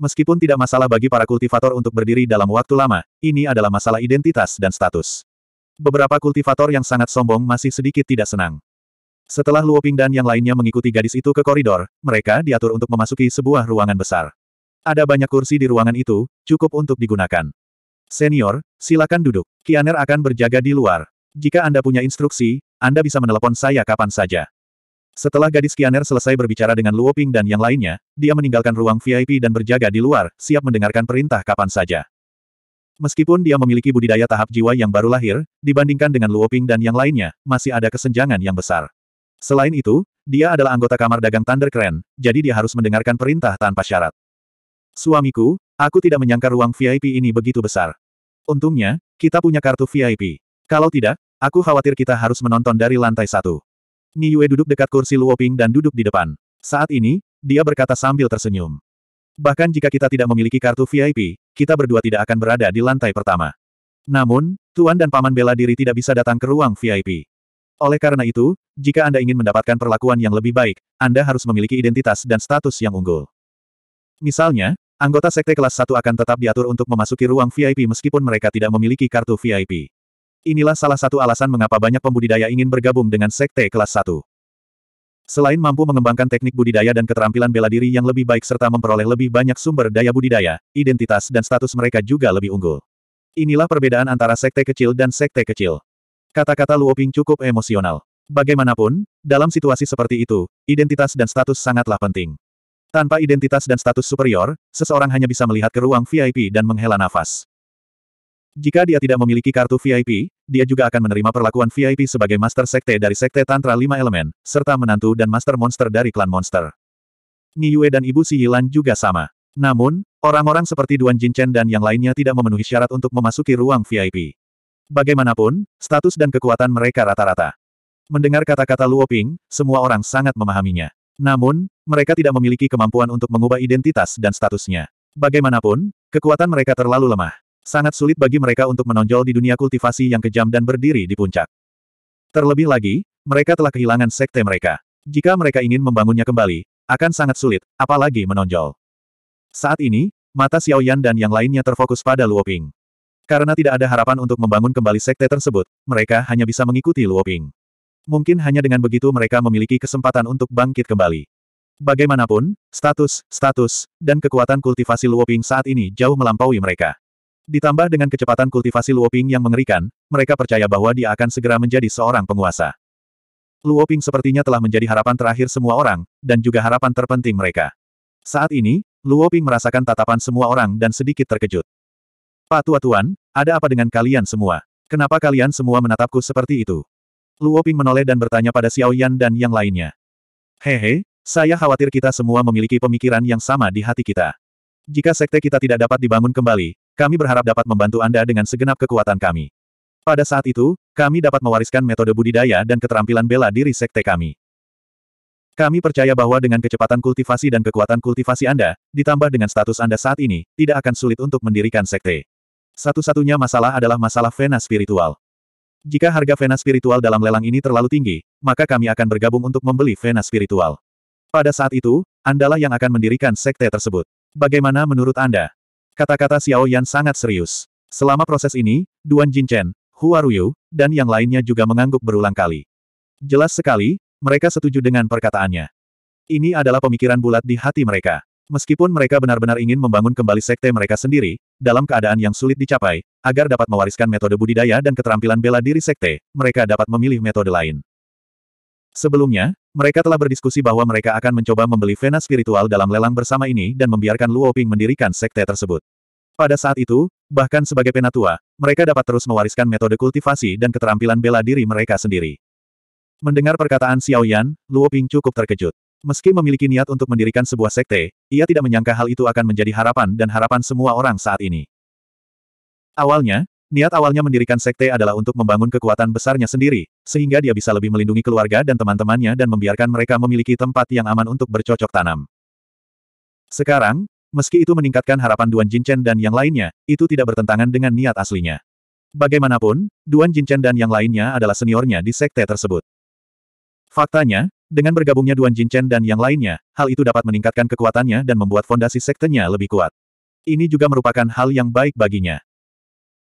Meskipun tidak masalah bagi para kultivator untuk berdiri dalam waktu lama, ini adalah masalah identitas dan status. Beberapa kultivator yang sangat sombong masih sedikit tidak senang. Setelah Luoping dan yang lainnya mengikuti gadis itu ke koridor, mereka diatur untuk memasuki sebuah ruangan besar. Ada banyak kursi di ruangan itu, cukup untuk digunakan. Senior, silakan duduk. Kianer akan berjaga di luar. Jika Anda punya instruksi, Anda bisa menelepon saya kapan saja. Setelah gadis Kianer selesai berbicara dengan Luo Ping dan yang lainnya, dia meninggalkan ruang VIP dan berjaga di luar, siap mendengarkan perintah kapan saja. Meskipun dia memiliki budidaya tahap jiwa yang baru lahir, dibandingkan dengan Luo Ping dan yang lainnya, masih ada kesenjangan yang besar. Selain itu, dia adalah anggota kamar dagang Thunder Keren, jadi dia harus mendengarkan perintah tanpa syarat. Suamiku, aku tidak menyangka ruang VIP ini begitu besar. Untungnya, kita punya kartu VIP. Kalau tidak, aku khawatir kita harus menonton dari lantai satu. Yue duduk dekat kursi Luoping dan duduk di depan. Saat ini, dia berkata sambil tersenyum. Bahkan jika kita tidak memiliki kartu VIP, kita berdua tidak akan berada di lantai pertama. Namun, Tuan dan Paman bela diri tidak bisa datang ke ruang VIP. Oleh karena itu, jika Anda ingin mendapatkan perlakuan yang lebih baik, Anda harus memiliki identitas dan status yang unggul. Misalnya, anggota sekte kelas 1 akan tetap diatur untuk memasuki ruang VIP meskipun mereka tidak memiliki kartu VIP. Inilah salah satu alasan mengapa banyak pembudidaya ingin bergabung dengan sekte kelas 1. Selain mampu mengembangkan teknik budidaya dan keterampilan bela diri yang lebih baik serta memperoleh lebih banyak sumber daya budidaya, identitas dan status mereka juga lebih unggul. Inilah perbedaan antara sekte kecil dan sekte kecil. Kata-kata Luoping cukup emosional. Bagaimanapun, dalam situasi seperti itu, identitas dan status sangatlah penting. Tanpa identitas dan status superior, seseorang hanya bisa melihat ke ruang VIP dan menghela nafas. Jika dia tidak memiliki kartu VIP, dia juga akan menerima perlakuan VIP sebagai Master Sekte dari Sekte Tantra Lima Elemen, serta menantu dan Master Monster dari Klan Monster. Yue dan Ibu Si Yilan juga sama. Namun, orang-orang seperti Duan Jinchen dan yang lainnya tidak memenuhi syarat untuk memasuki ruang VIP. Bagaimanapun, status dan kekuatan mereka rata-rata. Mendengar kata-kata Luo Ping, semua orang sangat memahaminya. Namun, mereka tidak memiliki kemampuan untuk mengubah identitas dan statusnya. Bagaimanapun, kekuatan mereka terlalu lemah. Sangat sulit bagi mereka untuk menonjol di dunia kultivasi yang kejam dan berdiri di puncak. Terlebih lagi, mereka telah kehilangan sekte mereka. Jika mereka ingin membangunnya kembali, akan sangat sulit, apalagi menonjol. Saat ini, mata Xiao Yan dan yang lainnya terfokus pada Luoping. Karena tidak ada harapan untuk membangun kembali sekte tersebut, mereka hanya bisa mengikuti Luoping. Mungkin hanya dengan begitu mereka memiliki kesempatan untuk bangkit kembali. Bagaimanapun, status, status, dan kekuatan kultivasi Luoping saat ini jauh melampaui mereka. Ditambah dengan kecepatan kultivasi Luoping yang mengerikan, mereka percaya bahwa dia akan segera menjadi seorang penguasa. Luoping sepertinya telah menjadi harapan terakhir semua orang, dan juga harapan terpenting mereka. Saat ini, Luoping merasakan tatapan semua orang dan sedikit terkejut. Pak Tua-Tuan, ada apa dengan kalian semua? Kenapa kalian semua menatapku seperti itu? Luoping menoleh dan bertanya pada Xiao Yan dan yang lainnya. Hehe, saya khawatir kita semua memiliki pemikiran yang sama di hati kita. Jika sekte kita tidak dapat dibangun kembali, kami berharap dapat membantu Anda dengan segenap kekuatan kami. Pada saat itu, kami dapat mewariskan metode budidaya dan keterampilan bela diri sekte kami. Kami percaya bahwa dengan kecepatan kultivasi dan kekuatan kultivasi Anda, ditambah dengan status Anda saat ini, tidak akan sulit untuk mendirikan sekte. Satu-satunya masalah adalah masalah vena spiritual. Jika harga vena spiritual dalam lelang ini terlalu tinggi, maka kami akan bergabung untuk membeli vena spiritual. Pada saat itu, Andalah yang akan mendirikan sekte tersebut. Bagaimana menurut Anda? Kata-kata Xiao Yan sangat serius. Selama proses ini, Duan Jinchen, Hua Ruyu, dan yang lainnya juga mengangguk berulang kali. Jelas sekali, mereka setuju dengan perkataannya. Ini adalah pemikiran bulat di hati mereka. Meskipun mereka benar-benar ingin membangun kembali sekte mereka sendiri, dalam keadaan yang sulit dicapai, agar dapat mewariskan metode budidaya dan keterampilan bela diri sekte, mereka dapat memilih metode lain. Sebelumnya, mereka telah berdiskusi bahwa mereka akan mencoba membeli vena spiritual dalam lelang bersama ini dan membiarkan Luo Ping mendirikan sekte tersebut. Pada saat itu, bahkan sebagai penatua, mereka dapat terus mewariskan metode kultivasi dan keterampilan bela diri mereka sendiri. Mendengar perkataan Xiaoyan, Luo Ping cukup terkejut. Meski memiliki niat untuk mendirikan sebuah sekte, ia tidak menyangka hal itu akan menjadi harapan dan harapan semua orang saat ini. Awalnya, Niat awalnya mendirikan sekte adalah untuk membangun kekuatan besarnya sendiri, sehingga dia bisa lebih melindungi keluarga dan teman-temannya dan membiarkan mereka memiliki tempat yang aman untuk bercocok tanam. Sekarang, meski itu meningkatkan harapan Duan Jinchen dan yang lainnya, itu tidak bertentangan dengan niat aslinya. Bagaimanapun, Duan Jinchen dan yang lainnya adalah seniornya di sekte tersebut. Faktanya, dengan bergabungnya Duan Jinchen dan yang lainnya, hal itu dapat meningkatkan kekuatannya dan membuat fondasi sektenya lebih kuat. Ini juga merupakan hal yang baik baginya.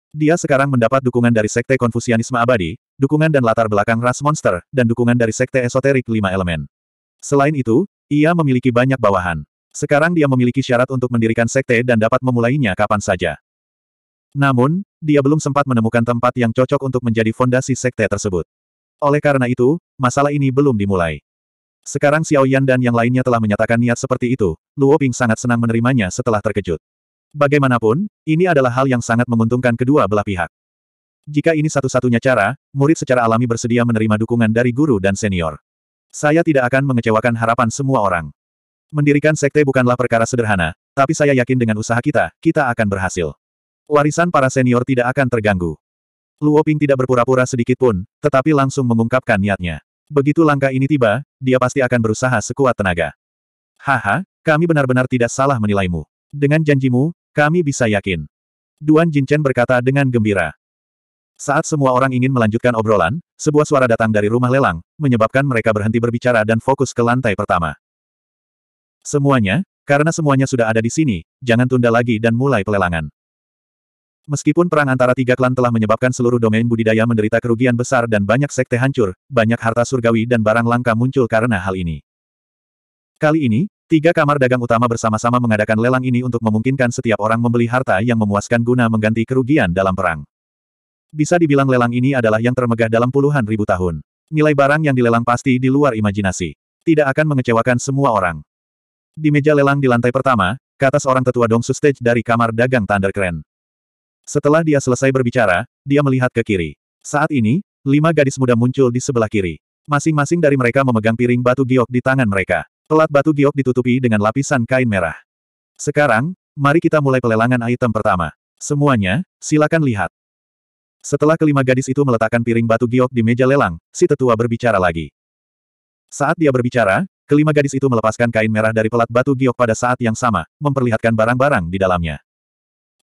Dia sekarang mendapat dukungan dari Sekte Konfusianisme Abadi, dukungan dan latar belakang ras monster, dan dukungan dari Sekte Esoterik Lima Elemen. Selain itu, ia memiliki banyak bawahan. Sekarang dia memiliki syarat untuk mendirikan Sekte dan dapat memulainya kapan saja. Namun, dia belum sempat menemukan tempat yang cocok untuk menjadi fondasi Sekte tersebut. Oleh karena itu, masalah ini belum dimulai. Sekarang Xiao Yan dan yang lainnya telah menyatakan niat seperti itu, Luo Ping sangat senang menerimanya setelah terkejut. Bagaimanapun, ini adalah hal yang sangat menguntungkan kedua belah pihak. Jika ini satu-satunya cara, murid secara alami bersedia menerima dukungan dari guru dan senior. Saya tidak akan mengecewakan harapan semua orang. Mendirikan sekte bukanlah perkara sederhana, tapi saya yakin dengan usaha kita, kita akan berhasil. Warisan para senior tidak akan terganggu. Luo Ping tidak berpura-pura sedikit pun, tetapi langsung mengungkapkan niatnya. Begitu langkah ini tiba, dia pasti akan berusaha sekuat tenaga. Haha, kami benar-benar tidak salah menilaimu. Dengan janjimu, kami bisa yakin. Duan Jinchen berkata dengan gembira. Saat semua orang ingin melanjutkan obrolan, sebuah suara datang dari rumah lelang, menyebabkan mereka berhenti berbicara dan fokus ke lantai pertama. Semuanya, karena semuanya sudah ada di sini, jangan tunda lagi dan mulai pelelangan. Meskipun perang antara tiga klan telah menyebabkan seluruh domain budidaya menderita kerugian besar dan banyak sekte hancur, banyak harta surgawi dan barang langka muncul karena hal ini. Kali ini, Tiga kamar dagang utama bersama-sama mengadakan lelang ini untuk memungkinkan setiap orang membeli harta yang memuaskan guna mengganti kerugian dalam perang. Bisa dibilang lelang ini adalah yang termegah dalam puluhan ribu tahun. Nilai barang yang dilelang pasti di luar imajinasi. Tidak akan mengecewakan semua orang. Di meja lelang di lantai pertama, kata seorang tetua Dongsu Stage dari kamar dagang Thunder Crane. Setelah dia selesai berbicara, dia melihat ke kiri. Saat ini, lima gadis muda muncul di sebelah kiri. Masing-masing dari mereka memegang piring batu giok di tangan mereka. Pelat batu giok ditutupi dengan lapisan kain merah. Sekarang, mari kita mulai pelelangan item pertama. Semuanya, silakan lihat. Setelah kelima gadis itu meletakkan piring batu giok di meja lelang, si tetua berbicara lagi. Saat dia berbicara, kelima gadis itu melepaskan kain merah dari pelat batu giok pada saat yang sama, memperlihatkan barang-barang di dalamnya.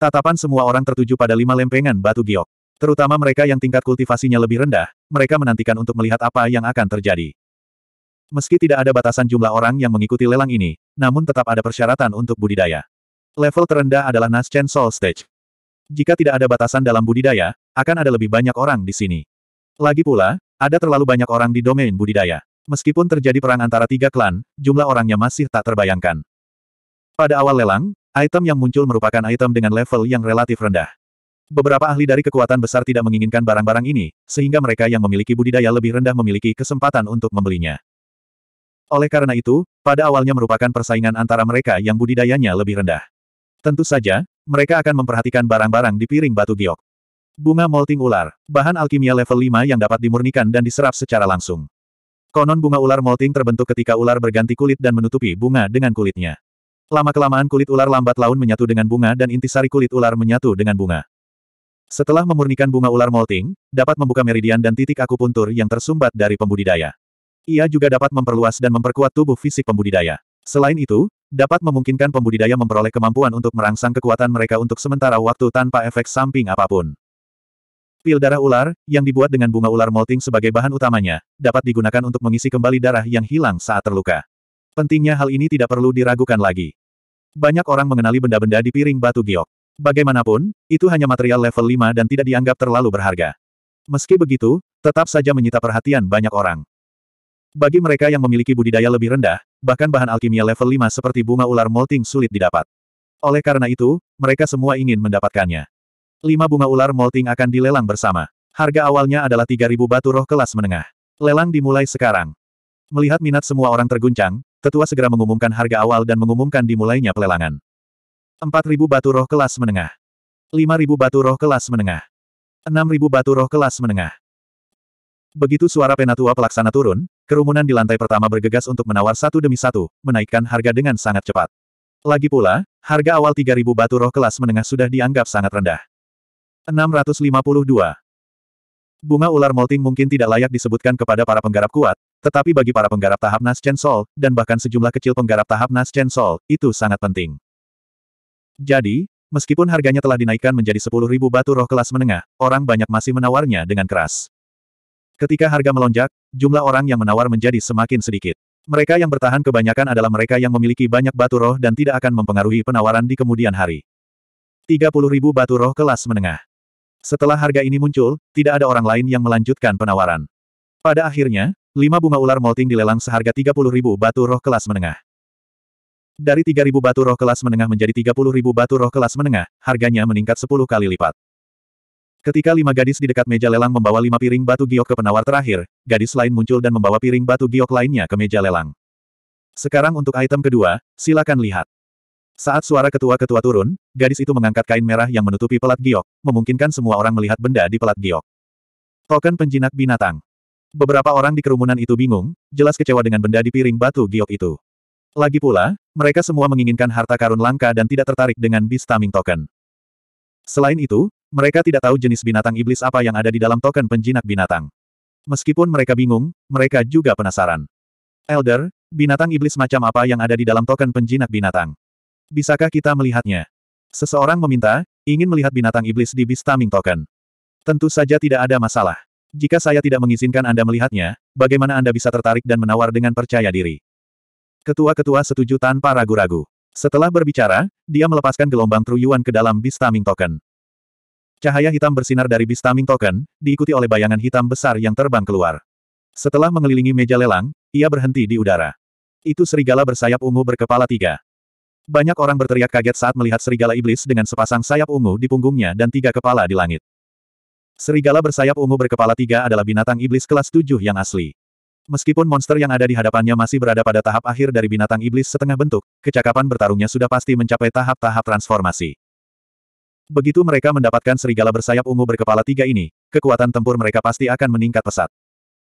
Tatapan semua orang tertuju pada lima lempengan batu giok. Terutama mereka yang tingkat kultivasinya lebih rendah, mereka menantikan untuk melihat apa yang akan terjadi. Meski tidak ada batasan jumlah orang yang mengikuti lelang ini, namun tetap ada persyaratan untuk budidaya. Level terendah adalah Naschen Soul Stage. Jika tidak ada batasan dalam budidaya, akan ada lebih banyak orang di sini. Lagi pula, ada terlalu banyak orang di domain budidaya. Meskipun terjadi perang antara tiga klan, jumlah orangnya masih tak terbayangkan. Pada awal lelang, item yang muncul merupakan item dengan level yang relatif rendah. Beberapa ahli dari kekuatan besar tidak menginginkan barang-barang ini, sehingga mereka yang memiliki budidaya lebih rendah memiliki kesempatan untuk membelinya. Oleh karena itu, pada awalnya merupakan persaingan antara mereka yang budidayanya lebih rendah. Tentu saja, mereka akan memperhatikan barang-barang di piring batu giok. Bunga molting ular, bahan alkimia level 5 yang dapat dimurnikan dan diserap secara langsung. Konon bunga ular molting terbentuk ketika ular berganti kulit dan menutupi bunga dengan kulitnya. Lama-kelamaan kulit ular lambat laun menyatu dengan bunga dan intisari kulit ular menyatu dengan bunga. Setelah memurnikan bunga ular molting, dapat membuka meridian dan titik akupuntur yang tersumbat dari pembudidaya. Ia juga dapat memperluas dan memperkuat tubuh fisik pembudidaya. Selain itu, dapat memungkinkan pembudidaya memperoleh kemampuan untuk merangsang kekuatan mereka untuk sementara waktu tanpa efek samping apapun. Pil darah ular, yang dibuat dengan bunga ular molting sebagai bahan utamanya, dapat digunakan untuk mengisi kembali darah yang hilang saat terluka. Pentingnya hal ini tidak perlu diragukan lagi. Banyak orang mengenali benda-benda di piring batu giok. Bagaimanapun, itu hanya material level 5 dan tidak dianggap terlalu berharga. Meski begitu, tetap saja menyita perhatian banyak orang. Bagi mereka yang memiliki budidaya lebih rendah, bahkan bahan alkimia level 5 seperti bunga ular molting sulit didapat. Oleh karena itu, mereka semua ingin mendapatkannya. Lima bunga ular molting akan dilelang bersama. Harga awalnya adalah 3.000 batu roh kelas menengah. Lelang dimulai sekarang. Melihat minat semua orang terguncang, tetua segera mengumumkan harga awal dan mengumumkan dimulainya pelelangan. 4.000 batu roh kelas menengah. 5.000 batu roh kelas menengah. 6.000 batu roh kelas menengah. Begitu suara penatua pelaksana turun, Kerumunan di lantai pertama bergegas untuk menawar satu demi satu, menaikkan harga dengan sangat cepat. Lagi pula, harga awal 3.000 batu roh kelas menengah sudah dianggap sangat rendah. 652. Bunga ular molting mungkin tidak layak disebutkan kepada para penggarap kuat, tetapi bagi para penggarap tahap Chen Sol, dan bahkan sejumlah kecil penggarap tahap Chen Sol, itu sangat penting. Jadi, meskipun harganya telah dinaikkan menjadi 10.000 batu roh kelas menengah, orang banyak masih menawarnya dengan keras. Ketika harga melonjak, jumlah orang yang menawar menjadi semakin sedikit. Mereka yang bertahan kebanyakan adalah mereka yang memiliki banyak batu roh dan tidak akan mempengaruhi penawaran di kemudian hari. 30.000 batu roh kelas menengah. Setelah harga ini muncul, tidak ada orang lain yang melanjutkan penawaran. Pada akhirnya, lima bunga ular molting dilelang seharga 30.000 batu roh kelas menengah. Dari 3.000 batu roh kelas menengah menjadi 30.000 batu roh kelas menengah, harganya meningkat 10 kali lipat. Ketika lima gadis di dekat meja lelang membawa lima piring batu giok ke penawar terakhir, gadis lain muncul dan membawa piring batu giok lainnya ke meja lelang. Sekarang untuk item kedua, silakan lihat. Saat suara ketua-ketua turun, gadis itu mengangkat kain merah yang menutupi pelat giok, memungkinkan semua orang melihat benda di pelat giok. Token penjinak binatang. Beberapa orang di kerumunan itu bingung, jelas kecewa dengan benda di piring batu giok itu. Lagi pula, mereka semua menginginkan harta karun langka dan tidak tertarik dengan bis taming token. Selain itu, mereka tidak tahu jenis binatang iblis apa yang ada di dalam token penjinak binatang. Meskipun mereka bingung, mereka juga penasaran. Elder, binatang iblis macam apa yang ada di dalam token penjinak binatang? Bisakah kita melihatnya? Seseorang meminta, ingin melihat binatang iblis di Bistaming Token. Tentu saja tidak ada masalah. Jika saya tidak mengizinkan Anda melihatnya, bagaimana Anda bisa tertarik dan menawar dengan percaya diri? Ketua-ketua setuju tanpa ragu-ragu. Setelah berbicara, dia melepaskan gelombang truyuan ke dalam Bistaming Token. Cahaya hitam bersinar dari Bistaming Token, diikuti oleh bayangan hitam besar yang terbang keluar. Setelah mengelilingi meja lelang, ia berhenti di udara. Itu serigala bersayap ungu berkepala tiga. Banyak orang berteriak kaget saat melihat serigala iblis dengan sepasang sayap ungu di punggungnya dan tiga kepala di langit. Serigala bersayap ungu berkepala tiga adalah binatang iblis kelas tujuh yang asli. Meskipun monster yang ada di hadapannya masih berada pada tahap akhir dari binatang iblis setengah bentuk, kecakapan bertarungnya sudah pasti mencapai tahap-tahap transformasi. Begitu mereka mendapatkan serigala bersayap ungu berkepala tiga ini, kekuatan tempur mereka pasti akan meningkat pesat.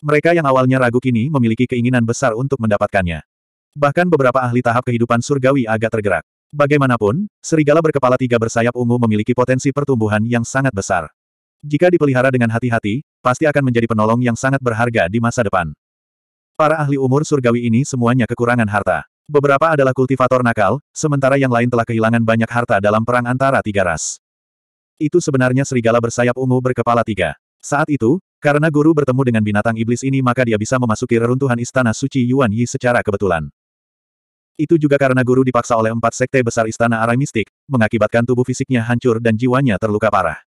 Mereka yang awalnya ragu kini memiliki keinginan besar untuk mendapatkannya. Bahkan beberapa ahli tahap kehidupan surgawi agak tergerak. Bagaimanapun, serigala berkepala tiga bersayap ungu memiliki potensi pertumbuhan yang sangat besar. Jika dipelihara dengan hati-hati, pasti akan menjadi penolong yang sangat berharga di masa depan. Para ahli umur surgawi ini semuanya kekurangan harta. Beberapa adalah kultivator nakal, sementara yang lain telah kehilangan banyak harta dalam perang antara tiga ras. Itu sebenarnya serigala bersayap ungu berkepala tiga. Saat itu, karena guru bertemu dengan binatang iblis ini maka dia bisa memasuki reruntuhan istana suci Yuan Yi secara kebetulan. Itu juga karena guru dipaksa oleh empat sekte besar istana arai mistik, mengakibatkan tubuh fisiknya hancur dan jiwanya terluka parah.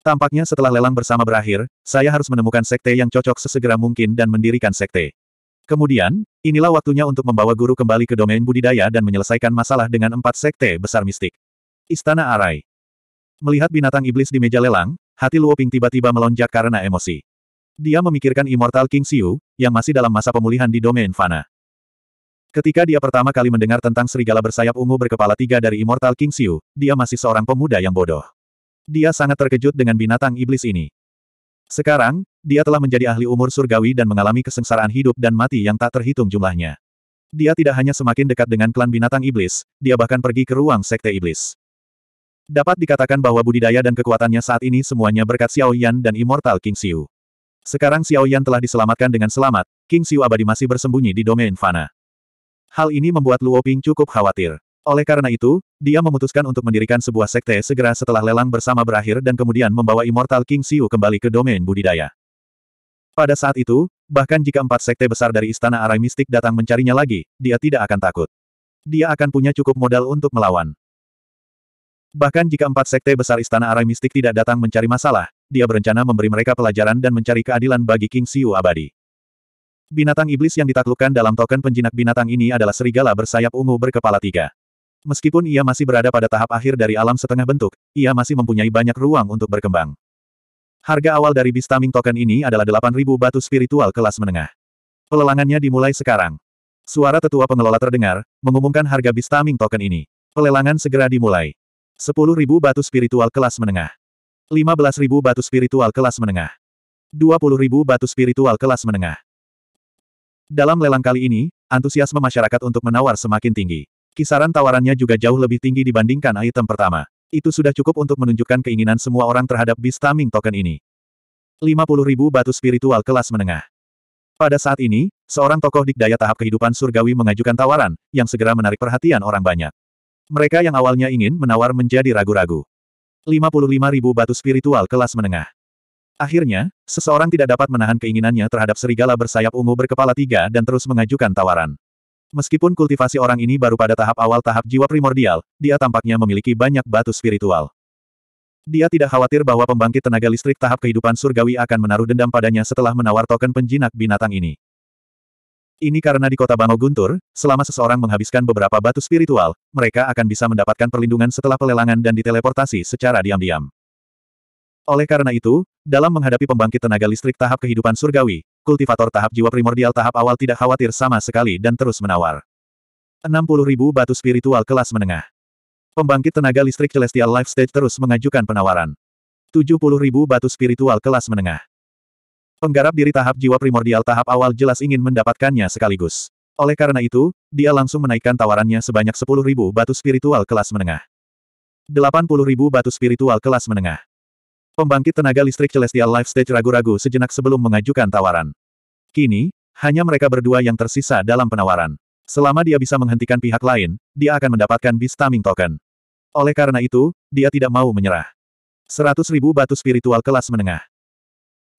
Tampaknya setelah lelang bersama berakhir, saya harus menemukan sekte yang cocok sesegera mungkin dan mendirikan sekte. Kemudian, inilah waktunya untuk membawa guru kembali ke domain budidaya dan menyelesaikan masalah dengan empat sekte besar mistik. Istana Arai Melihat binatang iblis di meja lelang, hati Luo Ping tiba-tiba melonjak karena emosi. Dia memikirkan Immortal King Xiu, yang masih dalam masa pemulihan di domain Fana. Ketika dia pertama kali mendengar tentang serigala bersayap ungu berkepala tiga dari Immortal King Xiu, dia masih seorang pemuda yang bodoh. Dia sangat terkejut dengan binatang iblis ini. Sekarang, dia telah menjadi ahli umur surgawi dan mengalami kesengsaraan hidup dan mati yang tak terhitung jumlahnya. Dia tidak hanya semakin dekat dengan klan binatang iblis, dia bahkan pergi ke ruang sekte iblis. Dapat dikatakan bahwa budidaya dan kekuatannya saat ini semuanya berkat Xiao Yan dan Immortal King Xiu. Sekarang Xiao Yan telah diselamatkan dengan selamat, King Xiu abadi masih bersembunyi di domain fana. Hal ini membuat Luo Ping cukup khawatir. Oleh karena itu, dia memutuskan untuk mendirikan sebuah sekte segera setelah lelang bersama berakhir dan kemudian membawa Immortal King Xiu kembali ke domain budidaya. Pada saat itu, bahkan jika empat sekte besar dari Istana Arai Mistik datang mencarinya lagi, dia tidak akan takut. Dia akan punya cukup modal untuk melawan. Bahkan jika empat sekte besar Istana Arai Mistik tidak datang mencari masalah, dia berencana memberi mereka pelajaran dan mencari keadilan bagi King Siu abadi. Binatang iblis yang ditaklukkan dalam token penjinak binatang ini adalah serigala bersayap ungu berkepala tiga. Meskipun ia masih berada pada tahap akhir dari alam setengah bentuk, ia masih mempunyai banyak ruang untuk berkembang. Harga awal dari Bistaming token ini adalah 8.000 batu spiritual kelas menengah. Pelelangannya dimulai sekarang. Suara tetua pengelola terdengar, mengumumkan harga Bistaming token ini. Pelelangan segera dimulai ribu batu spiritual kelas menengah. ribu batu spiritual kelas menengah. ribu batu spiritual kelas menengah. Dalam lelang kali ini, antusiasme masyarakat untuk menawar semakin tinggi. Kisaran tawarannya juga jauh lebih tinggi dibandingkan item pertama. Itu sudah cukup untuk menunjukkan keinginan semua orang terhadap Bistaming token ini. ribu batu spiritual kelas menengah. Pada saat ini, seorang tokoh dikdaya tahap kehidupan surgawi mengajukan tawaran, yang segera menarik perhatian orang banyak. Mereka yang awalnya ingin menawar menjadi ragu-ragu. 55.000 batu spiritual kelas menengah. Akhirnya, seseorang tidak dapat menahan keinginannya terhadap serigala bersayap ungu berkepala tiga dan terus mengajukan tawaran. Meskipun kultivasi orang ini baru pada tahap awal tahap jiwa primordial, dia tampaknya memiliki banyak batu spiritual. Dia tidak khawatir bahwa pembangkit tenaga listrik tahap kehidupan surgawi akan menaruh dendam padanya setelah menawar token penjinak binatang ini. Ini karena di kota Bango Guntur, selama seseorang menghabiskan beberapa batu spiritual, mereka akan bisa mendapatkan perlindungan setelah pelelangan dan diteleportasi secara diam-diam. Oleh karena itu, dalam menghadapi pembangkit tenaga listrik tahap kehidupan surgawi, kultivator tahap jiwa primordial tahap awal tidak khawatir sama sekali dan terus menawar. 60.000 batu spiritual kelas menengah. Pembangkit tenaga listrik Celestial Life Stage terus mengajukan penawaran. 70.000 batu spiritual kelas menengah. Penggarap diri tahap jiwa primordial tahap awal jelas ingin mendapatkannya sekaligus. Oleh karena itu, dia langsung menaikkan tawarannya sebanyak 10.000 batu spiritual kelas menengah. 80.000 batu spiritual kelas menengah. Pembangkit tenaga listrik Celestial Life Stage ragu-ragu sejenak sebelum mengajukan tawaran. Kini, hanya mereka berdua yang tersisa dalam penawaran. Selama dia bisa menghentikan pihak lain, dia akan mendapatkan Bistaming Token. Oleh karena itu, dia tidak mau menyerah. 100.000 batu spiritual kelas menengah.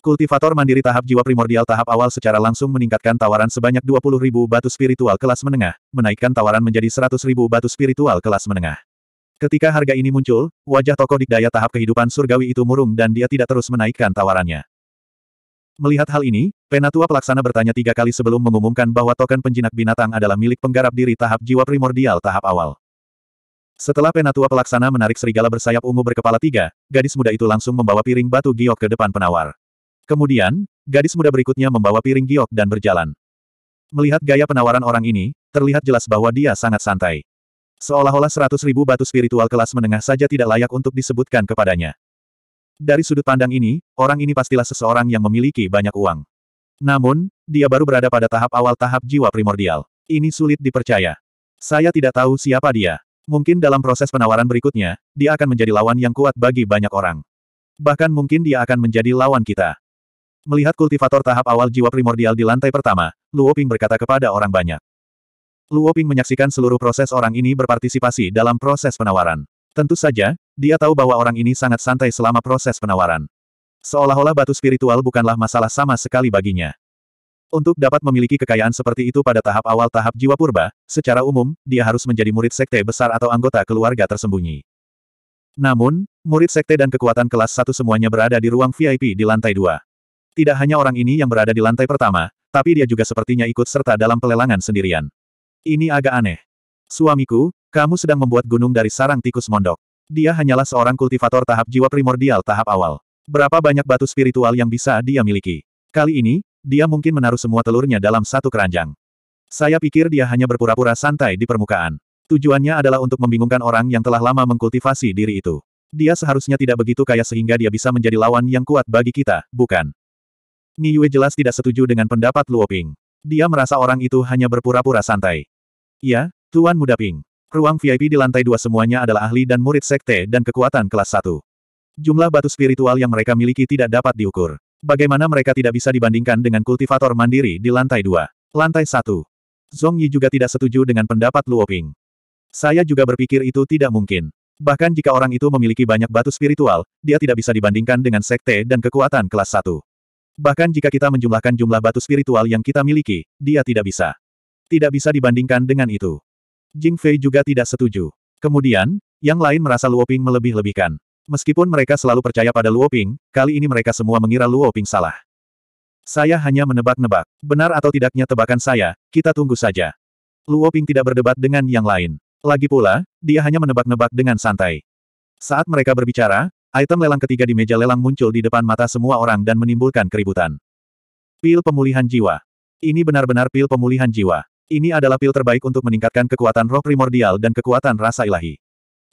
Kultivator mandiri tahap jiwa primordial tahap awal secara langsung meningkatkan tawaran sebanyak 20.000 batu spiritual kelas menengah, menaikkan tawaran menjadi 100.000 batu spiritual kelas menengah. Ketika harga ini muncul, wajah tokoh dikdaya tahap kehidupan surgawi itu murung dan dia tidak terus menaikkan tawarannya. Melihat hal ini, Penatua pelaksana bertanya tiga kali sebelum mengumumkan bahwa token penjinak binatang adalah milik penggarap diri tahap jiwa primordial tahap awal. Setelah penatua pelaksana menarik serigala bersayap ungu berkepala tiga, gadis muda itu langsung membawa piring batu giok ke depan penawar. Kemudian, gadis muda berikutnya membawa piring giok dan berjalan. Melihat gaya penawaran orang ini, terlihat jelas bahwa dia sangat santai. Seolah-olah seratus ribu batu spiritual kelas menengah saja tidak layak untuk disebutkan kepadanya. Dari sudut pandang ini, orang ini pastilah seseorang yang memiliki banyak uang. Namun, dia baru berada pada tahap awal tahap jiwa primordial. Ini sulit dipercaya. Saya tidak tahu siapa dia. Mungkin dalam proses penawaran berikutnya, dia akan menjadi lawan yang kuat bagi banyak orang. Bahkan mungkin dia akan menjadi lawan kita. Melihat kultivator tahap awal jiwa primordial di lantai pertama, Luo Ping berkata kepada orang banyak. Luo Ping menyaksikan seluruh proses orang ini berpartisipasi dalam proses penawaran. Tentu saja, dia tahu bahwa orang ini sangat santai selama proses penawaran. Seolah-olah batu spiritual bukanlah masalah sama sekali baginya. Untuk dapat memiliki kekayaan seperti itu pada tahap awal tahap jiwa purba, secara umum, dia harus menjadi murid sekte besar atau anggota keluarga tersembunyi. Namun, murid sekte dan kekuatan kelas satu semuanya berada di ruang VIP di lantai 2. Tidak hanya orang ini yang berada di lantai pertama, tapi dia juga sepertinya ikut serta dalam pelelangan sendirian. Ini agak aneh. Suamiku, kamu sedang membuat gunung dari sarang tikus mondok. Dia hanyalah seorang kultivator tahap jiwa primordial tahap awal. Berapa banyak batu spiritual yang bisa dia miliki? Kali ini, dia mungkin menaruh semua telurnya dalam satu keranjang. Saya pikir dia hanya berpura-pura santai di permukaan. Tujuannya adalah untuk membingungkan orang yang telah lama mengkultivasi diri itu. Dia seharusnya tidak begitu kaya sehingga dia bisa menjadi lawan yang kuat bagi kita, bukan? Niue jelas tidak setuju dengan pendapat Luo Ping. Dia merasa orang itu hanya berpura-pura santai. Ya, Tuan Muda Ping. Ruang VIP di lantai dua semuanya adalah ahli dan murid sekte dan kekuatan kelas satu. Jumlah batu spiritual yang mereka miliki tidak dapat diukur. Bagaimana mereka tidak bisa dibandingkan dengan kultivator mandiri di lantai dua. Lantai satu. Zhong Yi juga tidak setuju dengan pendapat Luo Ping. Saya juga berpikir itu tidak mungkin. Bahkan jika orang itu memiliki banyak batu spiritual, dia tidak bisa dibandingkan dengan sekte dan kekuatan kelas satu. Bahkan jika kita menjumlahkan jumlah batu spiritual yang kita miliki, dia tidak bisa. Tidak bisa dibandingkan dengan itu. Jing Fei juga tidak setuju. Kemudian, yang lain merasa Luoping melebih-lebihkan. Meskipun mereka selalu percaya pada Luoping, kali ini mereka semua mengira Luoping salah. Saya hanya menebak-nebak. Benar atau tidaknya tebakan saya, kita tunggu saja. Luoping tidak berdebat dengan yang lain. Lagi pula, dia hanya menebak-nebak dengan santai. Saat mereka berbicara, Item lelang ketiga di meja lelang muncul di depan mata semua orang dan menimbulkan keributan. Pil pemulihan jiwa. Ini benar-benar pil pemulihan jiwa. Ini adalah pil terbaik untuk meningkatkan kekuatan roh primordial dan kekuatan rasa ilahi.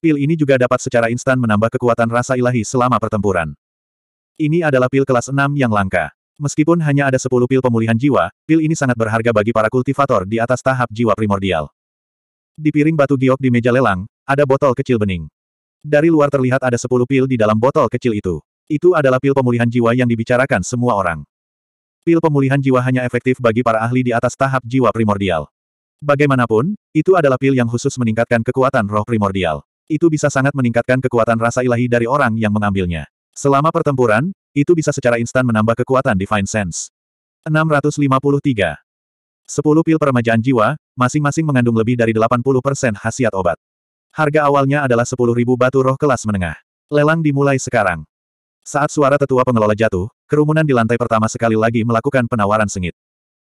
Pil ini juga dapat secara instan menambah kekuatan rasa ilahi selama pertempuran. Ini adalah pil kelas 6 yang langka. Meskipun hanya ada 10 pil pemulihan jiwa, pil ini sangat berharga bagi para kultivator di atas tahap jiwa primordial. Di piring batu giok di meja lelang, ada botol kecil bening. Dari luar terlihat ada sepuluh pil di dalam botol kecil itu. Itu adalah pil pemulihan jiwa yang dibicarakan semua orang. Pil pemulihan jiwa hanya efektif bagi para ahli di atas tahap jiwa primordial. Bagaimanapun, itu adalah pil yang khusus meningkatkan kekuatan roh primordial. Itu bisa sangat meningkatkan kekuatan rasa ilahi dari orang yang mengambilnya. Selama pertempuran, itu bisa secara instan menambah kekuatan Divine Sense. 653. 10 pil peremajaan jiwa, masing-masing mengandung lebih dari 80% khasiat obat. Harga awalnya adalah 10.000 batu roh kelas menengah. Lelang dimulai sekarang. Saat suara tetua pengelola jatuh, kerumunan di lantai pertama sekali lagi melakukan penawaran sengit.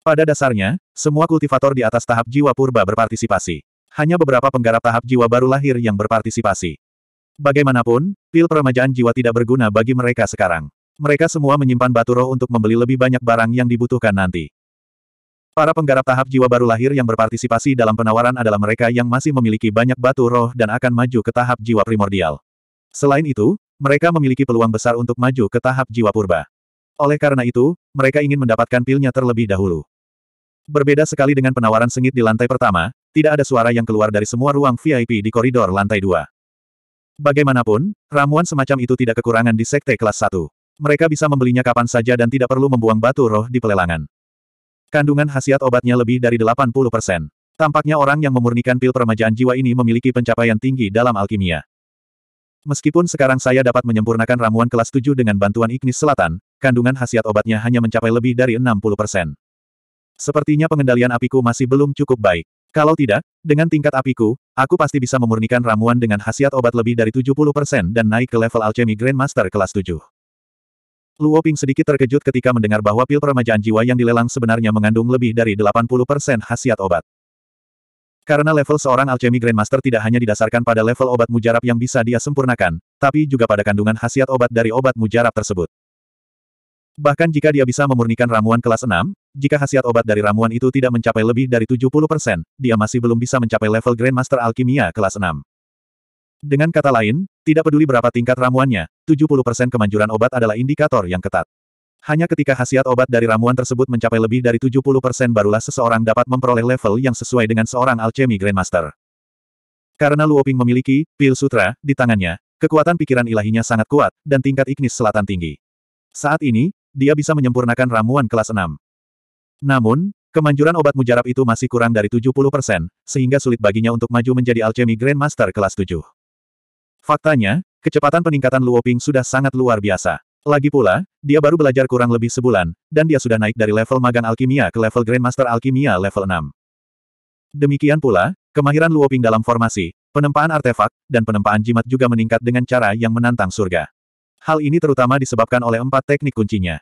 Pada dasarnya, semua kultivator di atas tahap jiwa purba berpartisipasi. Hanya beberapa penggarap tahap jiwa baru lahir yang berpartisipasi. Bagaimanapun, pil peremajaan jiwa tidak berguna bagi mereka sekarang. Mereka semua menyimpan batu roh untuk membeli lebih banyak barang yang dibutuhkan nanti. Para penggarap tahap jiwa baru lahir yang berpartisipasi dalam penawaran adalah mereka yang masih memiliki banyak batu roh dan akan maju ke tahap jiwa primordial. Selain itu, mereka memiliki peluang besar untuk maju ke tahap jiwa purba. Oleh karena itu, mereka ingin mendapatkan pilnya terlebih dahulu. Berbeda sekali dengan penawaran sengit di lantai pertama, tidak ada suara yang keluar dari semua ruang VIP di koridor lantai dua. Bagaimanapun, ramuan semacam itu tidak kekurangan di sekte kelas Satu. Mereka bisa membelinya kapan saja dan tidak perlu membuang batu roh di pelelangan. Kandungan khasiat obatnya lebih dari 80%. Tampaknya orang yang memurnikan pil peremajaan jiwa ini memiliki pencapaian tinggi dalam alkimia. Meskipun sekarang saya dapat menyempurnakan ramuan kelas 7 dengan bantuan Ignis Selatan, kandungan khasiat obatnya hanya mencapai lebih dari 60%. Sepertinya pengendalian apiku masih belum cukup baik. Kalau tidak, dengan tingkat apiku, aku pasti bisa memurnikan ramuan dengan khasiat obat lebih dari 70% dan naik ke level alchemy Grandmaster kelas 7. Luo Ping sedikit terkejut ketika mendengar bahwa pil peremajaan jiwa yang dilelang sebenarnya mengandung lebih dari 80% khasiat obat. Karena level seorang alchemy grandmaster tidak hanya didasarkan pada level obat mujarab yang bisa dia sempurnakan, tapi juga pada kandungan khasiat obat dari obat mujarab tersebut. Bahkan jika dia bisa memurnikan ramuan kelas 6, jika khasiat obat dari ramuan itu tidak mencapai lebih dari 70%, dia masih belum bisa mencapai level grandmaster alkimia kelas 6. Dengan kata lain, tidak peduli berapa tingkat ramuannya, 70% kemanjuran obat adalah indikator yang ketat. Hanya ketika khasiat obat dari ramuan tersebut mencapai lebih dari 70% barulah seseorang dapat memperoleh level yang sesuai dengan seorang alchemy grandmaster. Karena Luoping memiliki pil sutra di tangannya, kekuatan pikiran ilahinya sangat kuat dan tingkat ignis selatan tinggi. Saat ini, dia bisa menyempurnakan ramuan kelas 6. Namun, kemanjuran obat mujarab itu masih kurang dari 70%, sehingga sulit baginya untuk maju menjadi alchemy grandmaster kelas 7. Faktanya, kecepatan peningkatan Luoping sudah sangat luar biasa. Lagi pula, dia baru belajar kurang lebih sebulan, dan dia sudah naik dari level magang alkimia ke level Grandmaster Alkimia level 6. Demikian pula, kemahiran Luoping dalam formasi, penempaan artefak, dan penempaan jimat juga meningkat dengan cara yang menantang surga. Hal ini terutama disebabkan oleh empat teknik kuncinya.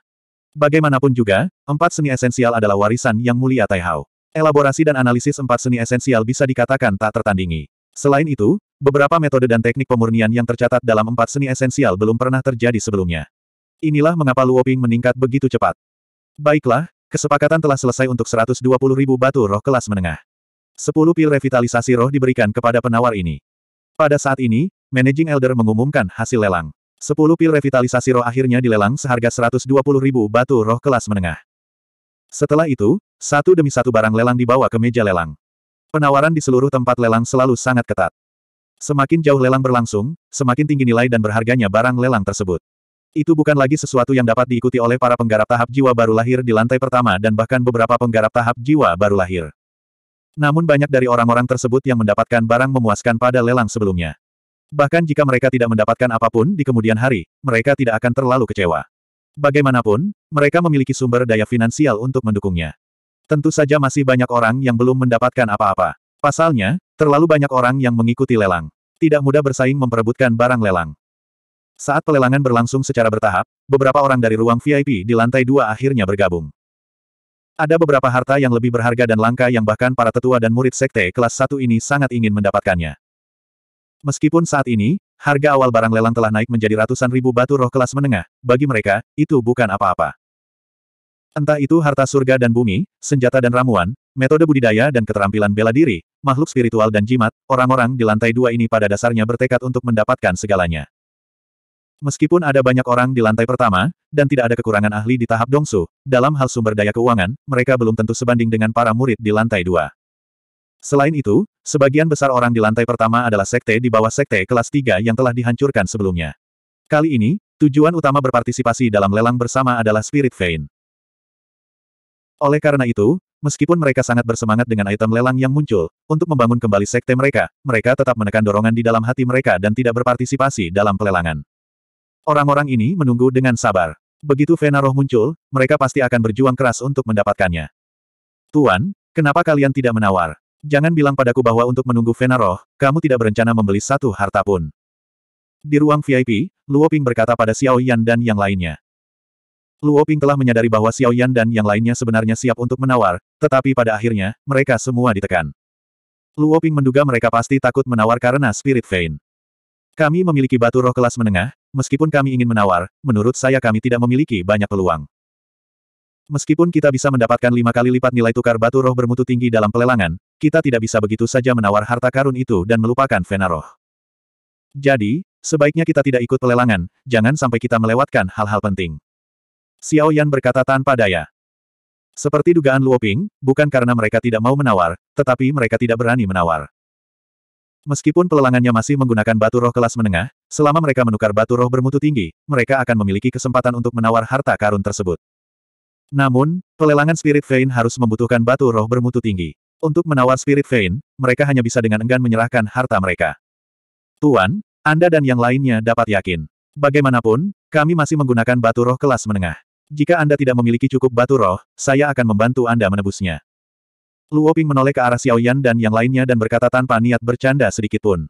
Bagaimanapun juga, empat seni esensial adalah warisan yang mulia Taihao. Elaborasi dan analisis empat seni esensial bisa dikatakan tak tertandingi. Selain itu, Beberapa metode dan teknik pemurnian yang tercatat dalam empat seni esensial belum pernah terjadi sebelumnya. Inilah mengapa Luoping meningkat begitu cepat. Baiklah, kesepakatan telah selesai untuk 120 ribu batu roh kelas menengah. 10 pil revitalisasi roh diberikan kepada penawar ini. Pada saat ini, Managing Elder mengumumkan hasil lelang. 10 pil revitalisasi roh akhirnya dilelang seharga 120 ribu batu roh kelas menengah. Setelah itu, satu demi satu barang lelang dibawa ke meja lelang. Penawaran di seluruh tempat lelang selalu sangat ketat. Semakin jauh lelang berlangsung, semakin tinggi nilai dan berharganya barang lelang tersebut. Itu bukan lagi sesuatu yang dapat diikuti oleh para penggarap tahap jiwa baru lahir di lantai pertama dan bahkan beberapa penggarap tahap jiwa baru lahir. Namun banyak dari orang-orang tersebut yang mendapatkan barang memuaskan pada lelang sebelumnya. Bahkan jika mereka tidak mendapatkan apapun di kemudian hari, mereka tidak akan terlalu kecewa. Bagaimanapun, mereka memiliki sumber daya finansial untuk mendukungnya. Tentu saja masih banyak orang yang belum mendapatkan apa-apa. Pasalnya, terlalu banyak orang yang mengikuti lelang tidak mudah bersaing memperebutkan barang lelang. Saat pelelangan berlangsung secara bertahap, beberapa orang dari ruang VIP di lantai dua akhirnya bergabung. Ada beberapa harta yang lebih berharga dan langka yang bahkan para tetua dan murid sekte kelas satu ini sangat ingin mendapatkannya. Meskipun saat ini, harga awal barang lelang telah naik menjadi ratusan ribu batu roh kelas menengah, bagi mereka, itu bukan apa-apa. Entah itu harta surga dan bumi, senjata dan ramuan, metode budidaya dan keterampilan bela diri, makhluk spiritual dan jimat, orang-orang di lantai dua ini pada dasarnya bertekad untuk mendapatkan segalanya. Meskipun ada banyak orang di lantai pertama, dan tidak ada kekurangan ahli di tahap dongsu, dalam hal sumber daya keuangan, mereka belum tentu sebanding dengan para murid di lantai dua. Selain itu, sebagian besar orang di lantai pertama adalah sekte di bawah sekte kelas tiga yang telah dihancurkan sebelumnya. Kali ini, tujuan utama berpartisipasi dalam lelang bersama adalah Spirit Vein. Oleh karena itu, Meskipun mereka sangat bersemangat dengan item lelang yang muncul, untuk membangun kembali sekte mereka, mereka tetap menekan dorongan di dalam hati mereka dan tidak berpartisipasi dalam pelelangan. Orang-orang ini menunggu dengan sabar. Begitu Venaroh muncul, mereka pasti akan berjuang keras untuk mendapatkannya. Tuan, kenapa kalian tidak menawar? Jangan bilang padaku bahwa untuk menunggu Venaroh, kamu tidak berencana membeli satu harta pun. Di ruang VIP, Luoping berkata pada Xiao Yan dan yang lainnya. Luo Ping telah menyadari bahwa Xiao Yan dan yang lainnya sebenarnya siap untuk menawar, tetapi pada akhirnya, mereka semua ditekan. Luo Ping menduga mereka pasti takut menawar karena spirit vein. Kami memiliki batu roh kelas menengah, meskipun kami ingin menawar, menurut saya kami tidak memiliki banyak peluang. Meskipun kita bisa mendapatkan lima kali lipat nilai tukar batu roh bermutu tinggi dalam pelelangan, kita tidak bisa begitu saja menawar harta karun itu dan melupakan Vena roh. Jadi, sebaiknya kita tidak ikut pelelangan, jangan sampai kita melewatkan hal-hal penting. Xiao Yan berkata tanpa daya. Seperti dugaan Luoping, bukan karena mereka tidak mau menawar, tetapi mereka tidak berani menawar. Meskipun pelelangannya masih menggunakan batu roh kelas menengah, selama mereka menukar batu roh bermutu tinggi, mereka akan memiliki kesempatan untuk menawar harta karun tersebut. Namun, pelelangan Spirit Vein harus membutuhkan batu roh bermutu tinggi. Untuk menawar Spirit Vein, mereka hanya bisa dengan enggan menyerahkan harta mereka. Tuan, Anda dan yang lainnya dapat yakin. Bagaimanapun, kami masih menggunakan batu roh kelas menengah. Jika Anda tidak memiliki cukup batu roh, saya akan membantu Anda menebusnya. Luoping menoleh ke arah Xiaoyan dan yang lainnya dan berkata tanpa niat bercanda sedikitpun.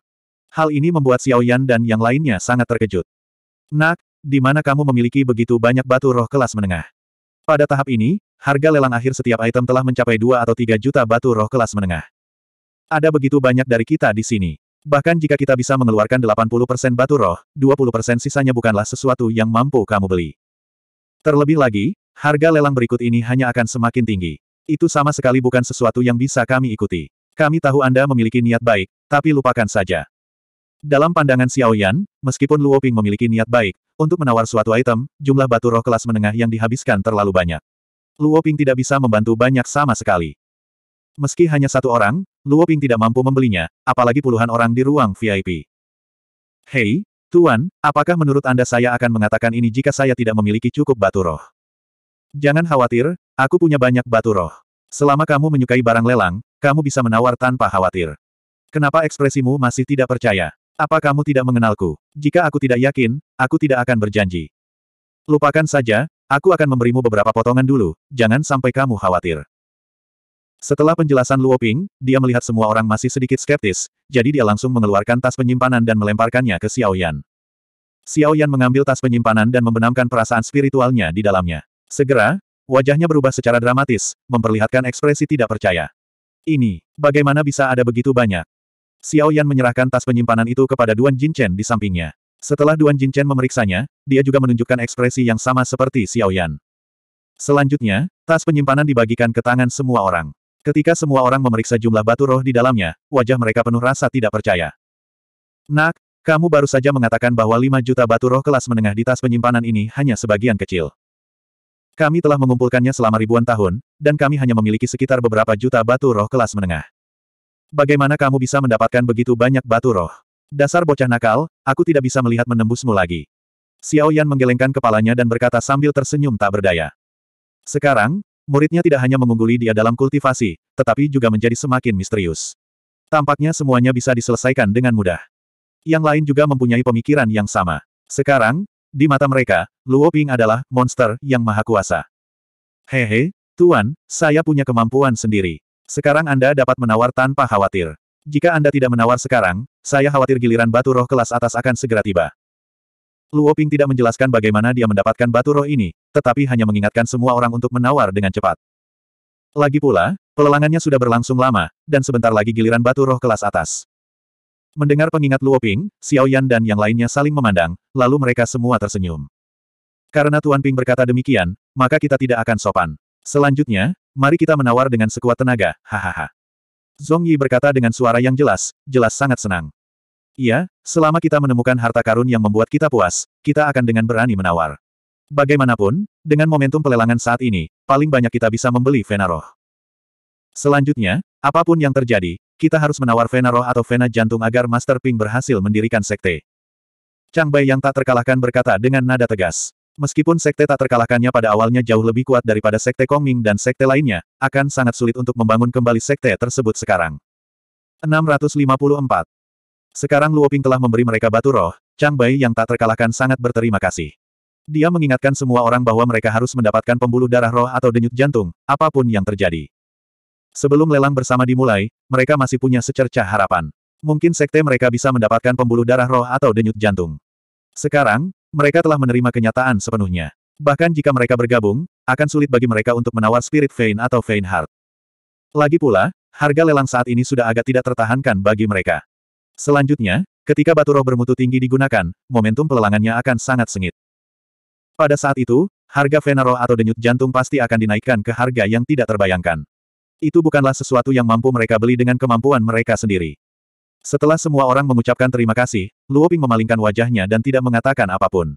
Hal ini membuat Xiaoyan dan yang lainnya sangat terkejut. Nak, di mana kamu memiliki begitu banyak batu roh kelas menengah? Pada tahap ini, harga lelang akhir setiap item telah mencapai 2 atau 3 juta batu roh kelas menengah. Ada begitu banyak dari kita di sini. Bahkan jika kita bisa mengeluarkan 80% batu roh, 20% sisanya bukanlah sesuatu yang mampu kamu beli. Terlebih lagi, harga lelang berikut ini hanya akan semakin tinggi. Itu sama sekali bukan sesuatu yang bisa kami ikuti. Kami tahu Anda memiliki niat baik, tapi lupakan saja. Dalam pandangan Xiao Yan, meskipun Luo Ping memiliki niat baik, untuk menawar suatu item, jumlah batu roh kelas menengah yang dihabiskan terlalu banyak. Luo Ping tidak bisa membantu banyak sama sekali. Meski hanya satu orang, Luo Ping tidak mampu membelinya, apalagi puluhan orang di ruang VIP. Hei, Tuan, apakah menurut Anda saya akan mengatakan ini jika saya tidak memiliki cukup batu roh? Jangan khawatir, aku punya banyak batu roh. Selama kamu menyukai barang lelang, kamu bisa menawar tanpa khawatir. Kenapa ekspresimu masih tidak percaya? Apa kamu tidak mengenalku? Jika aku tidak yakin, aku tidak akan berjanji. Lupakan saja, aku akan memberimu beberapa potongan dulu, jangan sampai kamu khawatir. Setelah penjelasan Luo Ping, dia melihat semua orang masih sedikit skeptis, jadi dia langsung mengeluarkan tas penyimpanan dan melemparkannya ke Xiaoyan. Xiao Yan mengambil tas penyimpanan dan membenamkan perasaan spiritualnya di dalamnya. Segera, wajahnya berubah secara dramatis, memperlihatkan ekspresi tidak percaya. Ini, bagaimana bisa ada begitu banyak? Xiao Yan menyerahkan tas penyimpanan itu kepada Duan Jinchen di sampingnya. Setelah Duan Jinchen memeriksanya, dia juga menunjukkan ekspresi yang sama seperti Xiao Yan. Selanjutnya, tas penyimpanan dibagikan ke tangan semua orang. Ketika semua orang memeriksa jumlah batu roh di dalamnya, wajah mereka penuh rasa tidak percaya. Nak, kamu baru saja mengatakan bahwa 5 juta batu roh kelas menengah di tas penyimpanan ini hanya sebagian kecil. Kami telah mengumpulkannya selama ribuan tahun, dan kami hanya memiliki sekitar beberapa juta batu roh kelas menengah. Bagaimana kamu bisa mendapatkan begitu banyak batu roh? Dasar bocah nakal, aku tidak bisa melihat menembusmu lagi. Xiao Yan menggelengkan kepalanya dan berkata sambil tersenyum tak berdaya. Sekarang, muridnya tidak hanya mengungguli dia dalam kultivasi, tetapi juga menjadi semakin misterius. Tampaknya semuanya bisa diselesaikan dengan mudah. Yang lain juga mempunyai pemikiran yang sama. Sekarang, di mata mereka, Luo Ping adalah monster yang maha kuasa. Hehe, Tuan, saya punya kemampuan sendiri. Sekarang Anda dapat menawar tanpa khawatir. Jika Anda tidak menawar sekarang, saya khawatir giliran batu roh kelas atas akan segera tiba. Luo Ping tidak menjelaskan bagaimana dia mendapatkan batu roh ini, tetapi hanya mengingatkan semua orang untuk menawar dengan cepat. Lagi pula, pelelangannya sudah berlangsung lama, dan sebentar lagi giliran batu roh kelas atas. Mendengar pengingat Luo Ping, Xiao Yan dan yang lainnya saling memandang, lalu mereka semua tersenyum. Karena Tuan Ping berkata demikian, maka kita tidak akan sopan. Selanjutnya, mari kita menawar dengan sekuat tenaga, hahaha. Zong Yi berkata dengan suara yang jelas, jelas sangat senang. Iya, selama kita menemukan harta karun yang membuat kita puas, kita akan dengan berani menawar. Bagaimanapun, dengan momentum pelelangan saat ini, paling banyak kita bisa membeli Venaroh. Selanjutnya, Apapun yang terjadi, kita harus menawar vena roh atau vena jantung agar Master Ping berhasil mendirikan sekte. Chang Bai yang tak terkalahkan berkata dengan nada tegas. Meskipun sekte tak terkalahkannya pada awalnya jauh lebih kuat daripada sekte Kongming dan sekte lainnya, akan sangat sulit untuk membangun kembali sekte tersebut sekarang. 654. Sekarang Ping telah memberi mereka batu roh, Chang Bai yang tak terkalahkan sangat berterima kasih. Dia mengingatkan semua orang bahwa mereka harus mendapatkan pembuluh darah roh atau denyut jantung, apapun yang terjadi. Sebelum lelang bersama dimulai, mereka masih punya secercah harapan. Mungkin sekte mereka bisa mendapatkan pembuluh darah roh atau denyut jantung. Sekarang, mereka telah menerima kenyataan sepenuhnya. Bahkan jika mereka bergabung, akan sulit bagi mereka untuk menawar spirit vein atau vein heart. Lagi pula, harga lelang saat ini sudah agak tidak tertahankan bagi mereka. Selanjutnya, ketika batu roh bermutu tinggi digunakan, momentum pelelangannya akan sangat sengit. Pada saat itu, harga roh atau denyut jantung pasti akan dinaikkan ke harga yang tidak terbayangkan. Itu bukanlah sesuatu yang mampu mereka beli dengan kemampuan mereka sendiri. Setelah semua orang mengucapkan terima kasih, Luo Ping memalingkan wajahnya dan tidak mengatakan apapun.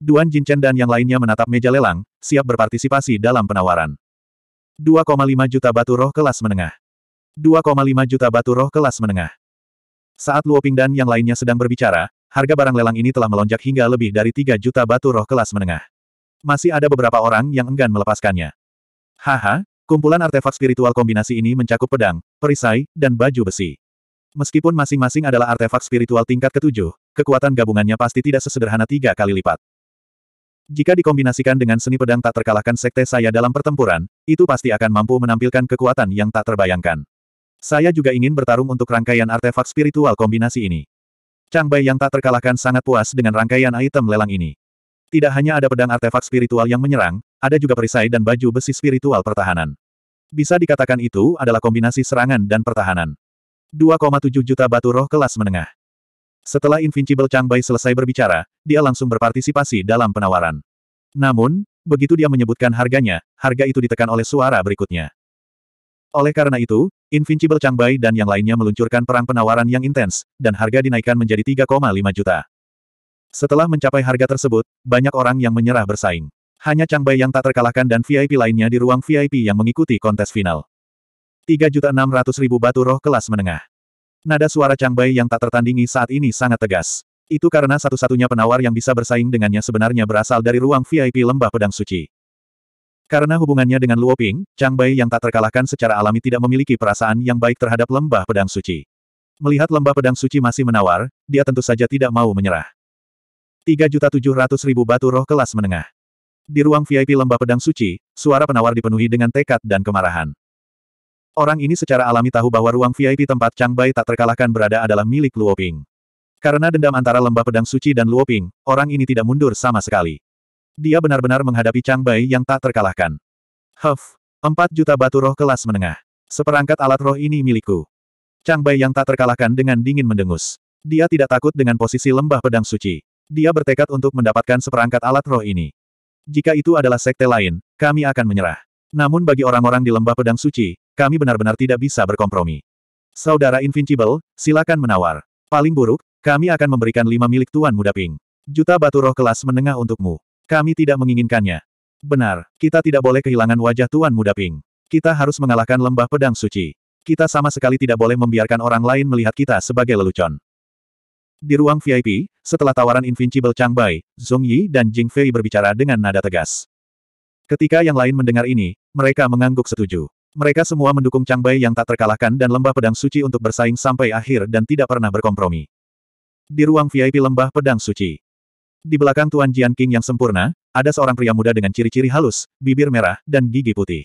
Duan Jinchen dan yang lainnya menatap meja lelang, siap berpartisipasi dalam penawaran. 2,5 juta batu roh kelas menengah. 2,5 juta batu roh kelas menengah. Saat Luo Ping dan yang lainnya sedang berbicara, harga barang lelang ini telah melonjak hingga lebih dari 3 juta batu roh kelas menengah. Masih ada beberapa orang yang enggan melepaskannya. Haha, Kumpulan artefak spiritual kombinasi ini mencakup pedang, perisai, dan baju besi. Meskipun masing-masing adalah artefak spiritual tingkat ketujuh, kekuatan gabungannya pasti tidak sesederhana tiga kali lipat. Jika dikombinasikan dengan seni pedang tak terkalahkan sekte saya dalam pertempuran, itu pasti akan mampu menampilkan kekuatan yang tak terbayangkan. Saya juga ingin bertarung untuk rangkaian artefak spiritual kombinasi ini. Chang Bai yang tak terkalahkan sangat puas dengan rangkaian item lelang ini. Tidak hanya ada pedang artefak spiritual yang menyerang, ada juga perisai dan baju besi spiritual pertahanan. Bisa dikatakan itu adalah kombinasi serangan dan pertahanan. 2,7 juta batu roh kelas menengah. Setelah Invincible Changbai selesai berbicara, dia langsung berpartisipasi dalam penawaran. Namun, begitu dia menyebutkan harganya, harga itu ditekan oleh suara berikutnya. Oleh karena itu, Invincible Changbai dan yang lainnya meluncurkan perang penawaran yang intens, dan harga dinaikkan menjadi 3,5 juta. Setelah mencapai harga tersebut, banyak orang yang menyerah bersaing. Hanya Chang Bai yang tak terkalahkan dan VIP lainnya di ruang VIP yang mengikuti kontes final. 3.600.000 batu roh kelas menengah. Nada suara Chang Bai yang tak tertandingi saat ini sangat tegas. Itu karena satu-satunya penawar yang bisa bersaing dengannya sebenarnya berasal dari ruang VIP Lembah Pedang Suci. Karena hubungannya dengan Luo Ping, Chang Bai yang tak terkalahkan secara alami tidak memiliki perasaan yang baik terhadap Lembah Pedang Suci. Melihat Lembah Pedang Suci masih menawar, dia tentu saja tidak mau menyerah. 3.700.000 batu roh kelas menengah. Di ruang VIP lembah pedang suci, suara penawar dipenuhi dengan tekad dan kemarahan. Orang ini secara alami tahu bahwa ruang VIP tempat Chang Bai tak terkalahkan berada adalah milik Luoping. Karena dendam antara lembah pedang suci dan Luoping, orang ini tidak mundur sama sekali. Dia benar-benar menghadapi Chang Bai yang tak terkalahkan. Huff, 4 juta batu roh kelas menengah. Seperangkat alat roh ini milikku. Chang Bai yang tak terkalahkan dengan dingin mendengus. Dia tidak takut dengan posisi lembah pedang suci. Dia bertekad untuk mendapatkan seperangkat alat roh ini. Jika itu adalah sekte lain, kami akan menyerah. Namun bagi orang-orang di lembah pedang suci, kami benar-benar tidak bisa berkompromi. Saudara Invincible, silakan menawar. Paling buruk, kami akan memberikan lima milik Tuan Muda Ping. Juta batu roh kelas menengah untukmu. Kami tidak menginginkannya. Benar, kita tidak boleh kehilangan wajah Tuan Muda Ping. Kita harus mengalahkan lembah pedang suci. Kita sama sekali tidak boleh membiarkan orang lain melihat kita sebagai lelucon. Di ruang VIP, setelah tawaran Invincible Chang Bai, Zhong Yi dan Jing Fei berbicara dengan nada tegas. Ketika yang lain mendengar ini, mereka mengangguk setuju. Mereka semua mendukung Chang Bai yang tak terkalahkan dan lembah pedang suci untuk bersaing sampai akhir dan tidak pernah berkompromi. Di ruang VIP lembah pedang suci. Di belakang Tuan Jian King yang sempurna, ada seorang pria muda dengan ciri-ciri halus, bibir merah, dan gigi putih.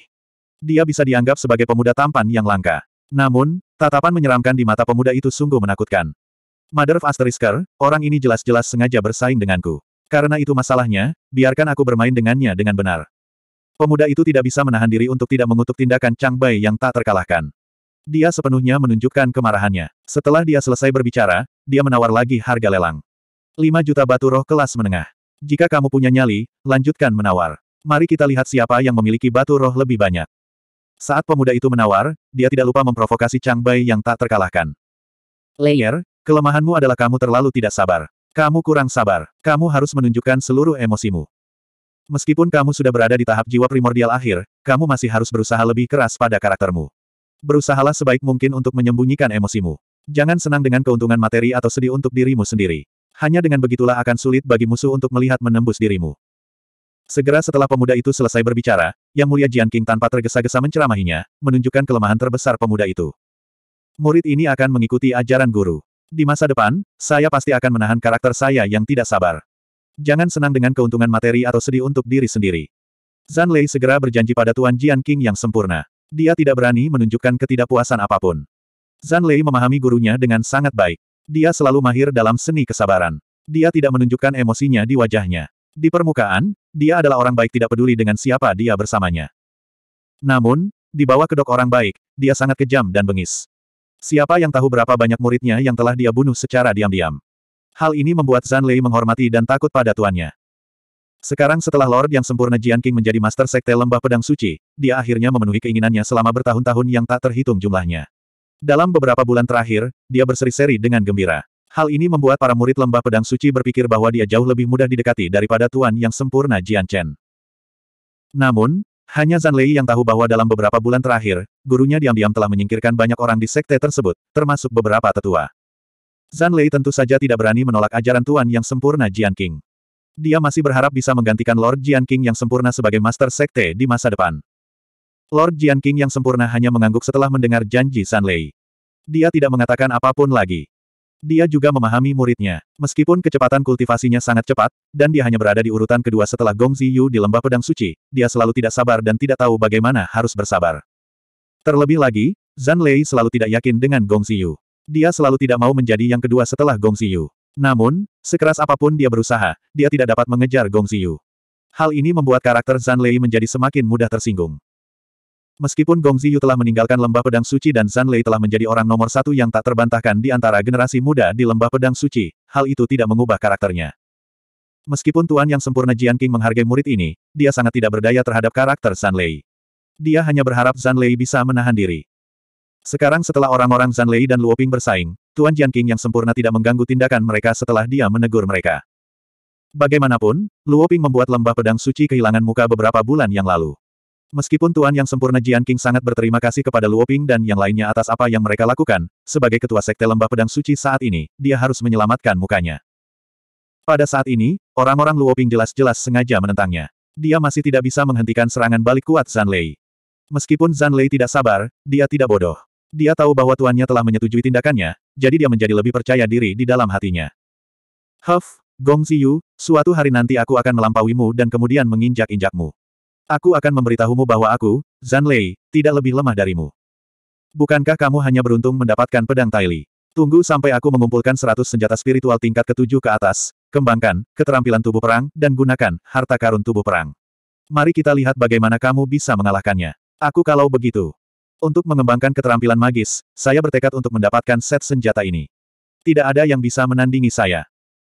Dia bisa dianggap sebagai pemuda tampan yang langka. Namun, tatapan menyeramkan di mata pemuda itu sungguh menakutkan. Mother of Asterisker, orang ini jelas-jelas sengaja bersaing denganku. Karena itu masalahnya, biarkan aku bermain dengannya dengan benar. Pemuda itu tidak bisa menahan diri untuk tidak mengutuk tindakan Chang Bai yang tak terkalahkan. Dia sepenuhnya menunjukkan kemarahannya. Setelah dia selesai berbicara, dia menawar lagi harga lelang. 5 juta batu roh kelas menengah. Jika kamu punya nyali, lanjutkan menawar. Mari kita lihat siapa yang memiliki batu roh lebih banyak. Saat pemuda itu menawar, dia tidak lupa memprovokasi Chang Bai yang tak terkalahkan. Layer, Kelemahanmu adalah kamu terlalu tidak sabar. Kamu kurang sabar. Kamu harus menunjukkan seluruh emosimu. Meskipun kamu sudah berada di tahap jiwa primordial akhir, kamu masih harus berusaha lebih keras pada karaktermu. Berusahalah sebaik mungkin untuk menyembunyikan emosimu. Jangan senang dengan keuntungan materi atau sedih untuk dirimu sendiri. Hanya dengan begitulah akan sulit bagi musuh untuk melihat menembus dirimu. Segera setelah pemuda itu selesai berbicara, Yang Mulia Jian King tanpa tergesa-gesa menceramahinya, menunjukkan kelemahan terbesar pemuda itu. Murid ini akan mengikuti ajaran guru. Di masa depan, saya pasti akan menahan karakter saya yang tidak sabar. Jangan senang dengan keuntungan materi atau sedih untuk diri sendiri. Zan Lei segera berjanji pada Tuan Jian King yang sempurna. Dia tidak berani menunjukkan ketidakpuasan apapun. Zan Lei memahami gurunya dengan sangat baik. Dia selalu mahir dalam seni kesabaran. Dia tidak menunjukkan emosinya di wajahnya. Di permukaan, dia adalah orang baik tidak peduli dengan siapa dia bersamanya. Namun, di bawah kedok orang baik, dia sangat kejam dan bengis. Siapa yang tahu berapa banyak muridnya yang telah dia bunuh secara diam-diam. Hal ini membuat Zan Lei menghormati dan takut pada tuannya. Sekarang setelah Lord yang sempurna Jian King menjadi Master Sekte Lembah Pedang Suci, dia akhirnya memenuhi keinginannya selama bertahun-tahun yang tak terhitung jumlahnya. Dalam beberapa bulan terakhir, dia berseri-seri dengan gembira. Hal ini membuat para murid Lembah Pedang Suci berpikir bahwa dia jauh lebih mudah didekati daripada Tuan yang sempurna Jian Chen. Namun, hanya Zan Lei yang tahu bahwa dalam beberapa bulan terakhir, gurunya diam-diam telah menyingkirkan banyak orang di sekte tersebut, termasuk beberapa tetua. Zan Lei tentu saja tidak berani menolak ajaran Tuan yang sempurna Jian King. Dia masih berharap bisa menggantikan Lord Jian King yang sempurna sebagai master sekte di masa depan. Lord Jian King yang sempurna hanya mengangguk setelah mendengar janji Zan Lei. Dia tidak mengatakan apapun lagi. Dia juga memahami muridnya. Meskipun kecepatan kultivasinya sangat cepat, dan dia hanya berada di urutan kedua setelah Gong Ziyu di lembah pedang suci, dia selalu tidak sabar dan tidak tahu bagaimana harus bersabar. Terlebih lagi, Zan Lei selalu tidak yakin dengan Gong Ziyu. Dia selalu tidak mau menjadi yang kedua setelah Gong Ziyu. Namun, sekeras apapun dia berusaha, dia tidak dapat mengejar Gong Ziyu. Hal ini membuat karakter Zan Lei menjadi semakin mudah tersinggung. Meskipun Gong Ziyu telah meninggalkan lembah pedang suci dan Zan Lei telah menjadi orang nomor satu yang tak terbantahkan di antara generasi muda di lembah pedang suci, hal itu tidak mengubah karakternya. Meskipun Tuan yang sempurna Jian King menghargai murid ini, dia sangat tidak berdaya terhadap karakter Zan Lei. Dia hanya berharap Zan Lei bisa menahan diri. Sekarang setelah orang-orang Zan Lei dan Luoping bersaing, Tuan Jian King yang sempurna tidak mengganggu tindakan mereka setelah dia menegur mereka. Bagaimanapun, Luoping membuat lembah pedang suci kehilangan muka beberapa bulan yang lalu. Meskipun Tuan Yang Sempurna Jian King sangat berterima kasih kepada Luoping dan yang lainnya atas apa yang mereka lakukan, sebagai ketua sekte lembah pedang suci saat ini, dia harus menyelamatkan mukanya. Pada saat ini, orang-orang Luoping jelas-jelas sengaja menentangnya. Dia masih tidak bisa menghentikan serangan balik kuat Zan Lei. Meskipun Zan Lei tidak sabar, dia tidak bodoh. Dia tahu bahwa tuannya telah menyetujui tindakannya, jadi dia menjadi lebih percaya diri di dalam hatinya. Huff, Gong Ziyu, suatu hari nanti aku akan melampauimu dan kemudian menginjak-injakmu. Aku akan memberitahumu bahwa aku, Zan Lei, tidak lebih lemah darimu. Bukankah kamu hanya beruntung mendapatkan pedang Taili? Tunggu sampai aku mengumpulkan seratus senjata spiritual tingkat ketujuh ke atas, kembangkan, keterampilan tubuh perang, dan gunakan, harta karun tubuh perang. Mari kita lihat bagaimana kamu bisa mengalahkannya. Aku kalau begitu. Untuk mengembangkan keterampilan magis, saya bertekad untuk mendapatkan set senjata ini. Tidak ada yang bisa menandingi saya.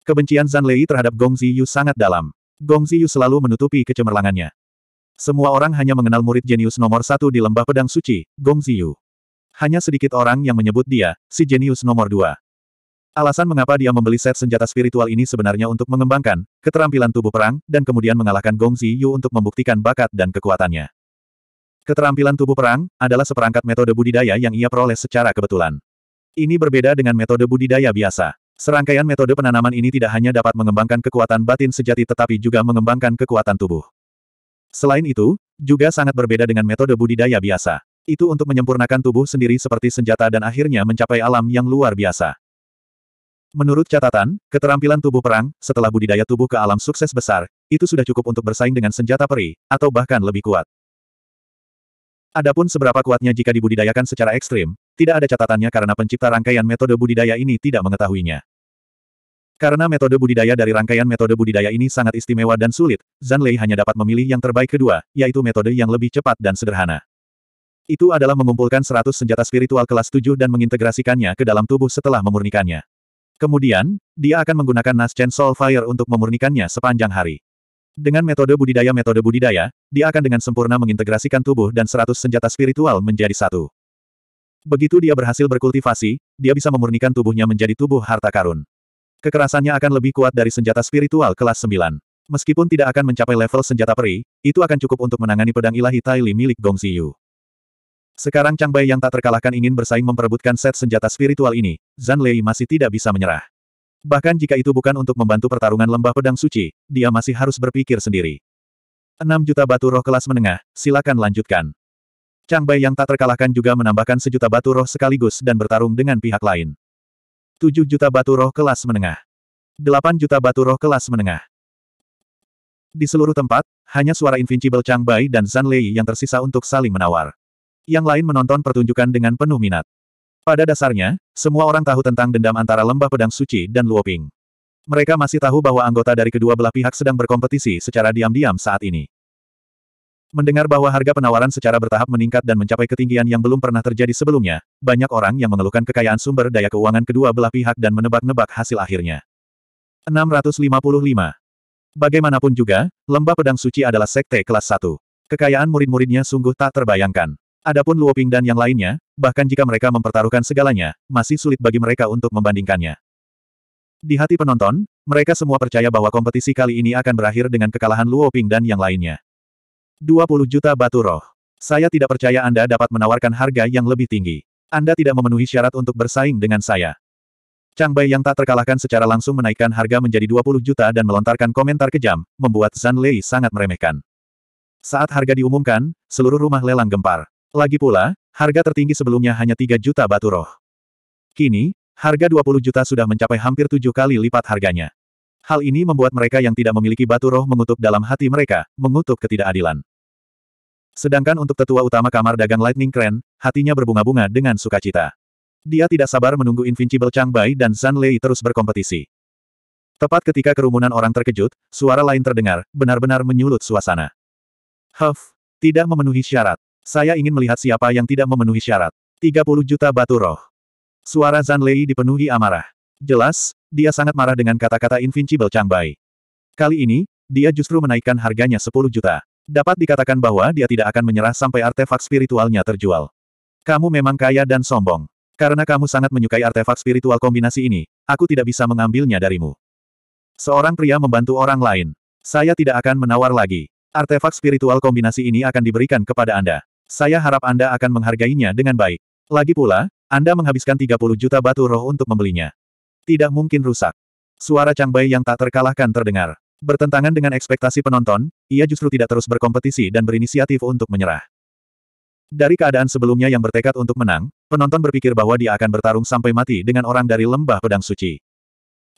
Kebencian Zan Lei terhadap Gong Ziyu sangat dalam. Gong Ziyu selalu menutupi kecemerlangannya. Semua orang hanya mengenal murid jenius nomor satu di lembah pedang suci, Gong Ziyu. Hanya sedikit orang yang menyebut dia, si jenius nomor dua. Alasan mengapa dia membeli set senjata spiritual ini sebenarnya untuk mengembangkan keterampilan tubuh perang, dan kemudian mengalahkan Gong Ziyu untuk membuktikan bakat dan kekuatannya. Keterampilan tubuh perang adalah seperangkat metode budidaya yang ia peroleh secara kebetulan. Ini berbeda dengan metode budidaya biasa. Serangkaian metode penanaman ini tidak hanya dapat mengembangkan kekuatan batin sejati tetapi juga mengembangkan kekuatan tubuh. Selain itu, juga sangat berbeda dengan metode budidaya biasa. Itu untuk menyempurnakan tubuh sendiri seperti senjata dan akhirnya mencapai alam yang luar biasa. Menurut catatan, keterampilan tubuh perang, setelah budidaya tubuh ke alam sukses besar, itu sudah cukup untuk bersaing dengan senjata peri, atau bahkan lebih kuat. Adapun seberapa kuatnya jika dibudidayakan secara ekstrim, tidak ada catatannya karena pencipta rangkaian metode budidaya ini tidak mengetahuinya. Karena metode budidaya dari rangkaian metode budidaya ini sangat istimewa dan sulit, Zan Lei hanya dapat memilih yang terbaik kedua, yaitu metode yang lebih cepat dan sederhana. Itu adalah mengumpulkan 100 senjata spiritual kelas 7 dan mengintegrasikannya ke dalam tubuh setelah memurnikannya. Kemudian, dia akan menggunakan Naschen Soul Fire untuk memurnikannya sepanjang hari. Dengan metode budidaya-metode budidaya, dia akan dengan sempurna mengintegrasikan tubuh dan 100 senjata spiritual menjadi satu. Begitu dia berhasil berkultivasi, dia bisa memurnikan tubuhnya menjadi tubuh harta karun. Kekerasannya akan lebih kuat dari senjata spiritual kelas 9. Meskipun tidak akan mencapai level senjata peri, itu akan cukup untuk menangani pedang ilahi Tai Li milik Gong Ziyu. Sekarang Chang Bai yang tak terkalahkan ingin bersaing memperebutkan set senjata spiritual ini, Zan Lei masih tidak bisa menyerah. Bahkan jika itu bukan untuk membantu pertarungan lembah pedang suci, dia masih harus berpikir sendiri. 6 juta batu roh kelas menengah, silakan lanjutkan. Chang Bai yang tak terkalahkan juga menambahkan sejuta batu roh sekaligus dan bertarung dengan pihak lain. 7 juta batu roh kelas menengah. 8 juta batu roh kelas menengah. Di seluruh tempat, hanya suara Invincible Chang Bai dan Zan Lei yang tersisa untuk saling menawar. Yang lain menonton pertunjukan dengan penuh minat. Pada dasarnya, semua orang tahu tentang dendam antara lembah pedang suci dan Luoping. Mereka masih tahu bahwa anggota dari kedua belah pihak sedang berkompetisi secara diam-diam saat ini. Mendengar bahwa harga penawaran secara bertahap meningkat dan mencapai ketinggian yang belum pernah terjadi sebelumnya, banyak orang yang mengeluhkan kekayaan sumber daya keuangan kedua belah pihak dan menebak-nebak hasil akhirnya. 655. Bagaimanapun juga, lembah pedang suci adalah sekte kelas 1. Kekayaan murid-muridnya sungguh tak terbayangkan. Adapun Luo Ping dan yang lainnya, bahkan jika mereka mempertaruhkan segalanya, masih sulit bagi mereka untuk membandingkannya. Di hati penonton, mereka semua percaya bahwa kompetisi kali ini akan berakhir dengan kekalahan Luo Ping dan yang lainnya. 20 juta batu roh. Saya tidak percaya Anda dapat menawarkan harga yang lebih tinggi. Anda tidak memenuhi syarat untuk bersaing dengan saya. Chang Bai yang tak terkalahkan secara langsung menaikkan harga menjadi 20 juta dan melontarkan komentar kejam, membuat Zan Lei sangat meremehkan. Saat harga diumumkan, seluruh rumah lelang gempar. Lagi pula, harga tertinggi sebelumnya hanya 3 juta batu roh. Kini, harga 20 juta sudah mencapai hampir tujuh kali lipat harganya. Hal ini membuat mereka yang tidak memiliki batu roh mengutuk dalam hati mereka, mengutuk ketidakadilan. Sedangkan untuk tetua utama kamar dagang Lightning Crane, hatinya berbunga-bunga dengan sukacita. Dia tidak sabar menunggu Invincible Chang Bai dan Zan Lei terus berkompetisi. Tepat ketika kerumunan orang terkejut, suara lain terdengar, benar-benar menyulut suasana. Huff, tidak memenuhi syarat. Saya ingin melihat siapa yang tidak memenuhi syarat. 30 juta batu roh. Suara Zan Lei dipenuhi amarah. Jelas, dia sangat marah dengan kata-kata Invincible Chang Bai. Kali ini, dia justru menaikkan harganya 10 juta. Dapat dikatakan bahwa dia tidak akan menyerah sampai artefak spiritualnya terjual. Kamu memang kaya dan sombong. Karena kamu sangat menyukai artefak spiritual kombinasi ini, aku tidak bisa mengambilnya darimu. Seorang pria membantu orang lain. Saya tidak akan menawar lagi. Artefak spiritual kombinasi ini akan diberikan kepada Anda. Saya harap Anda akan menghargainya dengan baik. Lagi pula, Anda menghabiskan 30 juta batu roh untuk membelinya. Tidak mungkin rusak. Suara Chang Bai yang tak terkalahkan terdengar. Bertentangan dengan ekspektasi penonton, ia justru tidak terus berkompetisi dan berinisiatif untuk menyerah. Dari keadaan sebelumnya yang bertekad untuk menang, penonton berpikir bahwa dia akan bertarung sampai mati dengan orang dari lembah pedang suci.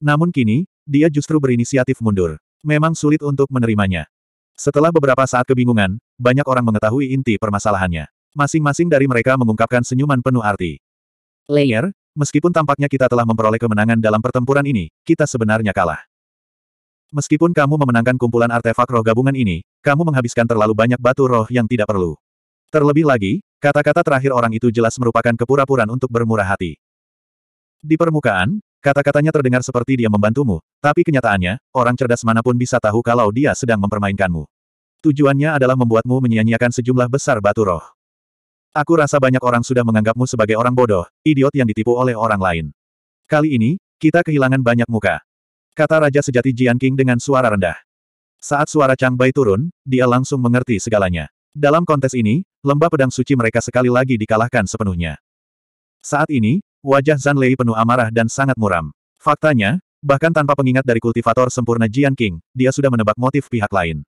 Namun kini, dia justru berinisiatif mundur. Memang sulit untuk menerimanya. Setelah beberapa saat kebingungan, banyak orang mengetahui inti permasalahannya. Masing-masing dari mereka mengungkapkan senyuman penuh arti. Layer, meskipun tampaknya kita telah memperoleh kemenangan dalam pertempuran ini, kita sebenarnya kalah. Meskipun kamu memenangkan kumpulan artefak roh gabungan ini, kamu menghabiskan terlalu banyak batu roh yang tidak perlu. Terlebih lagi, kata-kata terakhir orang itu jelas merupakan kepura-puraan untuk bermurah hati. Di permukaan, kata-katanya terdengar seperti dia membantumu, tapi kenyataannya, orang cerdas manapun bisa tahu kalau dia sedang mempermainkanmu. Tujuannya adalah membuatmu menyia-nyiakan sejumlah besar batu roh. Aku rasa banyak orang sudah menganggapmu sebagai orang bodoh, idiot yang ditipu oleh orang lain. Kali ini, kita kehilangan banyak muka. Kata Raja Sejati Jian King dengan suara rendah. Saat suara Chang Bai turun, dia langsung mengerti segalanya. Dalam kontes ini, lembah pedang suci mereka sekali lagi dikalahkan sepenuhnya. Saat ini, wajah Zan Lei penuh amarah dan sangat muram. Faktanya, bahkan tanpa pengingat dari kultivator sempurna Jian King, dia sudah menebak motif pihak lain.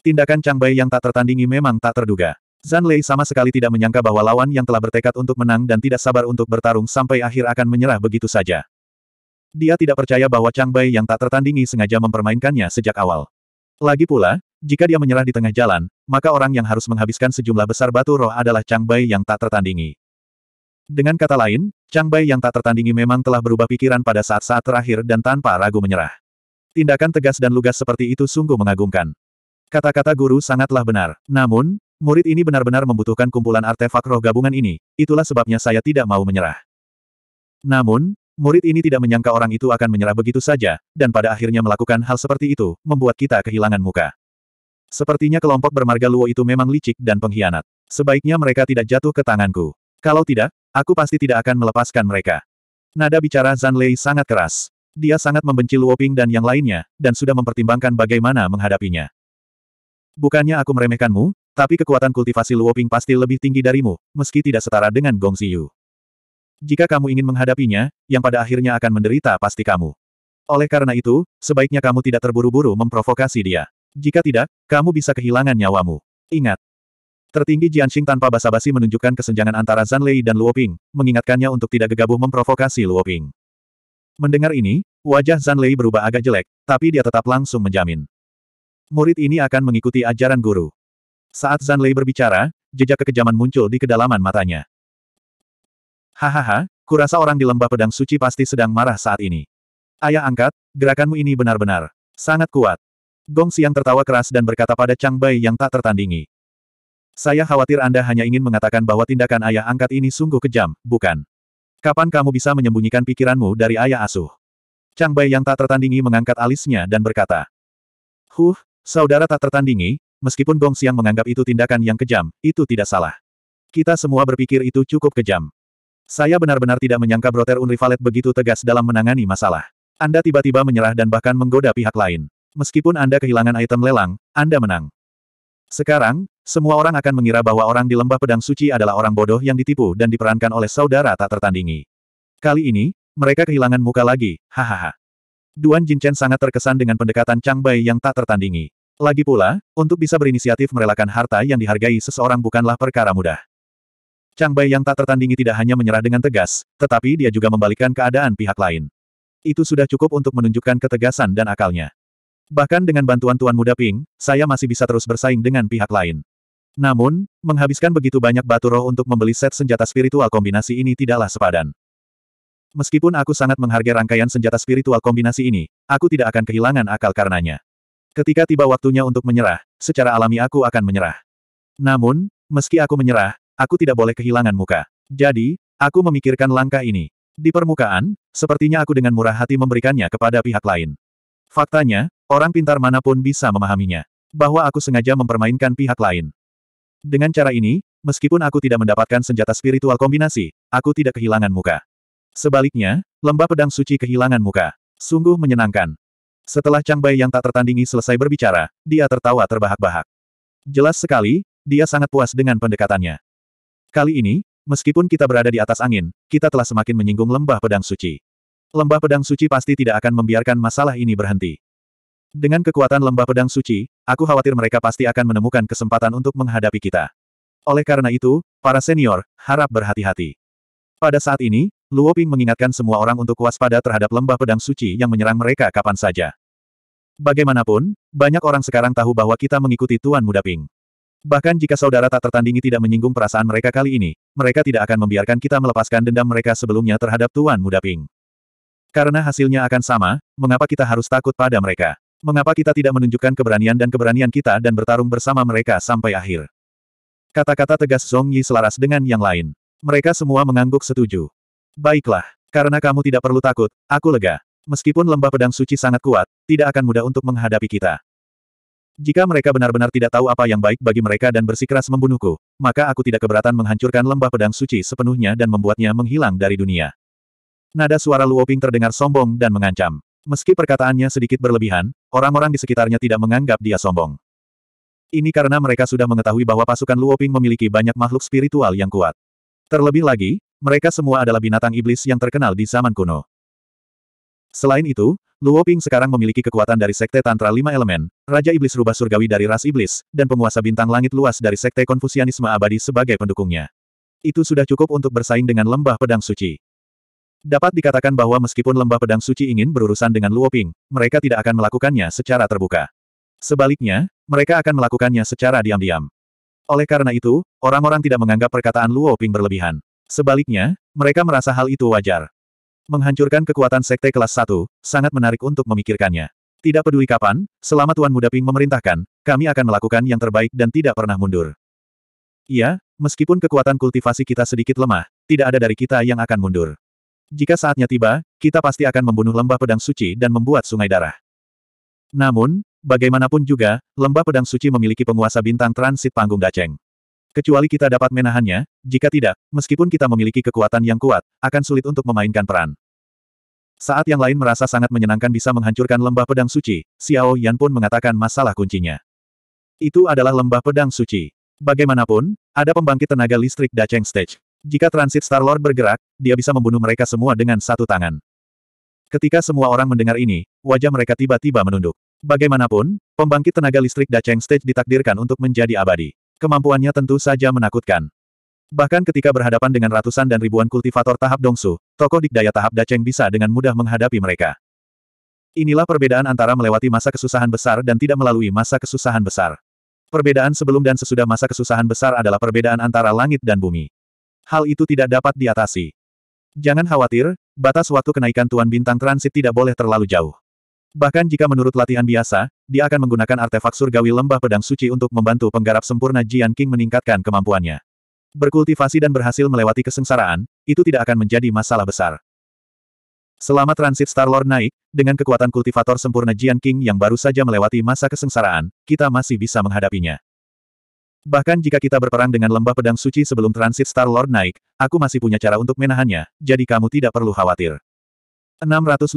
Tindakan Chang Bai yang tak tertandingi memang tak terduga. Zan Lei sama sekali tidak menyangka bahwa lawan yang telah bertekad untuk menang dan tidak sabar untuk bertarung sampai akhir akan menyerah begitu saja. Dia tidak percaya bahwa Chang Bai yang tak tertandingi sengaja mempermainkannya sejak awal. Lagi pula, jika dia menyerah di tengah jalan, maka orang yang harus menghabiskan sejumlah besar batu roh adalah Chang Bai yang tak tertandingi. Dengan kata lain, Chang Bai yang tak tertandingi memang telah berubah pikiran pada saat-saat terakhir dan tanpa ragu menyerah. Tindakan tegas dan lugas seperti itu sungguh mengagumkan. Kata-kata guru sangatlah benar. Namun, murid ini benar-benar membutuhkan kumpulan artefak roh gabungan ini, itulah sebabnya saya tidak mau menyerah. Namun, Murid ini tidak menyangka orang itu akan menyerah begitu saja, dan pada akhirnya melakukan hal seperti itu, membuat kita kehilangan muka. Sepertinya kelompok bermarga Luo itu memang licik dan pengkhianat. Sebaiknya mereka tidak jatuh ke tanganku. Kalau tidak, aku pasti tidak akan melepaskan mereka. Nada bicara Zan Lei sangat keras. Dia sangat membenci Luo Ping dan yang lainnya, dan sudah mempertimbangkan bagaimana menghadapinya. Bukannya aku meremehkanmu, tapi kekuatan kultivasi Luo Ping pasti lebih tinggi darimu, meski tidak setara dengan Gong Xiu. Jika kamu ingin menghadapinya, yang pada akhirnya akan menderita pasti kamu. Oleh karena itu, sebaiknya kamu tidak terburu-buru memprovokasi dia. Jika tidak, kamu bisa kehilangan nyawamu. Ingat. Tertinggi Jianxing tanpa basa-basi menunjukkan kesenjangan antara Zan Lei dan Luoping, mengingatkannya untuk tidak gegabah memprovokasi Luoping. Mendengar ini, wajah Zan Lei berubah agak jelek, tapi dia tetap langsung menjamin. Murid ini akan mengikuti ajaran guru. Saat Zan Lei berbicara, jejak kekejaman muncul di kedalaman matanya. Hahaha, kurasa orang di lembah pedang suci pasti sedang marah saat ini. Ayah angkat, gerakanmu ini benar-benar sangat kuat. Gong Xiang tertawa keras dan berkata pada Chang Bai yang tak tertandingi. Saya khawatir Anda hanya ingin mengatakan bahwa tindakan ayah angkat ini sungguh kejam, bukan? Kapan kamu bisa menyembunyikan pikiranmu dari ayah asuh? Chang Bai yang tak tertandingi mengangkat alisnya dan berkata, Huh, saudara tak tertandingi, meskipun Gong Xiang menganggap itu tindakan yang kejam, itu tidak salah. Kita semua berpikir itu cukup kejam. Saya benar-benar tidak menyangka Broter Unrivalet begitu tegas dalam menangani masalah. Anda tiba-tiba menyerah dan bahkan menggoda pihak lain. Meskipun Anda kehilangan item lelang, Anda menang. Sekarang, semua orang akan mengira bahwa orang di lembah pedang suci adalah orang bodoh yang ditipu dan diperankan oleh saudara tak tertandingi. Kali ini, mereka kehilangan muka lagi, hahaha. Duan Jinchen sangat terkesan dengan pendekatan Chang Bai yang tak tertandingi. Lagi pula, untuk bisa berinisiatif merelakan harta yang dihargai seseorang bukanlah perkara mudah. Chang Bai yang tak tertandingi tidak hanya menyerah dengan tegas, tetapi dia juga membalikkan keadaan pihak lain. Itu sudah cukup untuk menunjukkan ketegasan dan akalnya. Bahkan dengan bantuan Tuan Muda Ping, saya masih bisa terus bersaing dengan pihak lain. Namun, menghabiskan begitu banyak batu roh untuk membeli set senjata spiritual kombinasi ini tidaklah sepadan. Meskipun aku sangat menghargai rangkaian senjata spiritual kombinasi ini, aku tidak akan kehilangan akal karenanya. Ketika tiba waktunya untuk menyerah, secara alami aku akan menyerah. Namun, meski aku menyerah, aku tidak boleh kehilangan muka. Jadi, aku memikirkan langkah ini. Di permukaan, sepertinya aku dengan murah hati memberikannya kepada pihak lain. Faktanya, orang pintar manapun bisa memahaminya. Bahwa aku sengaja mempermainkan pihak lain. Dengan cara ini, meskipun aku tidak mendapatkan senjata spiritual kombinasi, aku tidak kehilangan muka. Sebaliknya, lembah pedang suci kehilangan muka. Sungguh menyenangkan. Setelah Chang Bai yang tak tertandingi selesai berbicara, dia tertawa terbahak-bahak. Jelas sekali, dia sangat puas dengan pendekatannya. Kali ini, meskipun kita berada di atas angin, kita telah semakin menyinggung lembah pedang suci. Lembah pedang suci pasti tidak akan membiarkan masalah ini berhenti. Dengan kekuatan lembah pedang suci, aku khawatir mereka pasti akan menemukan kesempatan untuk menghadapi kita. Oleh karena itu, para senior, harap berhati-hati. Pada saat ini, Luo Ping mengingatkan semua orang untuk waspada terhadap lembah pedang suci yang menyerang mereka kapan saja. Bagaimanapun, banyak orang sekarang tahu bahwa kita mengikuti Tuan Muda Ping. Bahkan jika saudara tak tertandingi tidak menyinggung perasaan mereka kali ini, mereka tidak akan membiarkan kita melepaskan dendam mereka sebelumnya terhadap Tuan Muda Ping. Karena hasilnya akan sama, mengapa kita harus takut pada mereka? Mengapa kita tidak menunjukkan keberanian dan keberanian kita dan bertarung bersama mereka sampai akhir? Kata-kata tegas Zhong Yi selaras dengan yang lain. Mereka semua mengangguk setuju. Baiklah, karena kamu tidak perlu takut, aku lega. Meskipun lembah pedang suci sangat kuat, tidak akan mudah untuk menghadapi kita. Jika mereka benar-benar tidak tahu apa yang baik bagi mereka dan bersikeras membunuhku, maka aku tidak keberatan menghancurkan lembah pedang suci sepenuhnya dan membuatnya menghilang dari dunia. Nada suara Luoping terdengar sombong dan mengancam. Meski perkataannya sedikit berlebihan, orang-orang di sekitarnya tidak menganggap dia sombong. Ini karena mereka sudah mengetahui bahwa pasukan Luoping memiliki banyak makhluk spiritual yang kuat. Terlebih lagi, mereka semua adalah binatang iblis yang terkenal di zaman kuno. Selain itu, Luo Ping sekarang memiliki kekuatan dari Sekte Tantra Lima Elemen, Raja Iblis Rubah Surgawi dari ras iblis, dan penguasa bintang langit luas dari Sekte Konfusianisme Abadi sebagai pendukungnya. Itu sudah cukup untuk bersaing dengan lembah pedang suci. Dapat dikatakan bahwa meskipun lembah pedang suci ingin berurusan dengan Luo Ping, mereka tidak akan melakukannya secara terbuka. Sebaliknya, mereka akan melakukannya secara diam-diam. Oleh karena itu, orang-orang tidak menganggap perkataan Luo Ping berlebihan. Sebaliknya, mereka merasa hal itu wajar. Menghancurkan kekuatan sekte kelas 1, sangat menarik untuk memikirkannya. Tidak peduli kapan, selama Tuan Muda Ping memerintahkan, kami akan melakukan yang terbaik dan tidak pernah mundur. Iya, meskipun kekuatan kultivasi kita sedikit lemah, tidak ada dari kita yang akan mundur. Jika saatnya tiba, kita pasti akan membunuh lembah pedang suci dan membuat sungai darah. Namun, bagaimanapun juga, lembah pedang suci memiliki penguasa bintang transit panggung Daceng. Kecuali kita dapat menahannya, jika tidak, meskipun kita memiliki kekuatan yang kuat, akan sulit untuk memainkan peran. Saat yang lain merasa sangat menyenangkan bisa menghancurkan lembah pedang suci, Xiao Yan pun mengatakan masalah kuncinya. Itu adalah lembah pedang suci. Bagaimanapun, ada pembangkit tenaga listrik Dacheng Stage. Jika Transit Star-Lord bergerak, dia bisa membunuh mereka semua dengan satu tangan. Ketika semua orang mendengar ini, wajah mereka tiba-tiba menunduk. Bagaimanapun, pembangkit tenaga listrik Dacheng Stage ditakdirkan untuk menjadi abadi. Kemampuannya tentu saja menakutkan. Bahkan ketika berhadapan dengan ratusan dan ribuan kultivator tahap Dongsu, tokoh dikdaya tahap Daceng bisa dengan mudah menghadapi mereka. Inilah perbedaan antara melewati masa kesusahan besar dan tidak melalui masa kesusahan besar. Perbedaan sebelum dan sesudah masa kesusahan besar adalah perbedaan antara langit dan bumi. Hal itu tidak dapat diatasi. Jangan khawatir, batas waktu kenaikan Tuan Bintang Transit tidak boleh terlalu jauh. Bahkan jika menurut latihan biasa, dia akan menggunakan artefak surgawi lembah pedang suci untuk membantu penggarap sempurna Jian King meningkatkan kemampuannya. Berkultivasi dan berhasil melewati kesengsaraan, itu tidak akan menjadi masalah besar. Selama transit Star-Lord naik, dengan kekuatan kultivator sempurna Jian King yang baru saja melewati masa kesengsaraan, kita masih bisa menghadapinya. Bahkan jika kita berperang dengan lembah pedang suci sebelum transit Star-Lord naik, aku masih punya cara untuk menahannya, jadi kamu tidak perlu khawatir. 656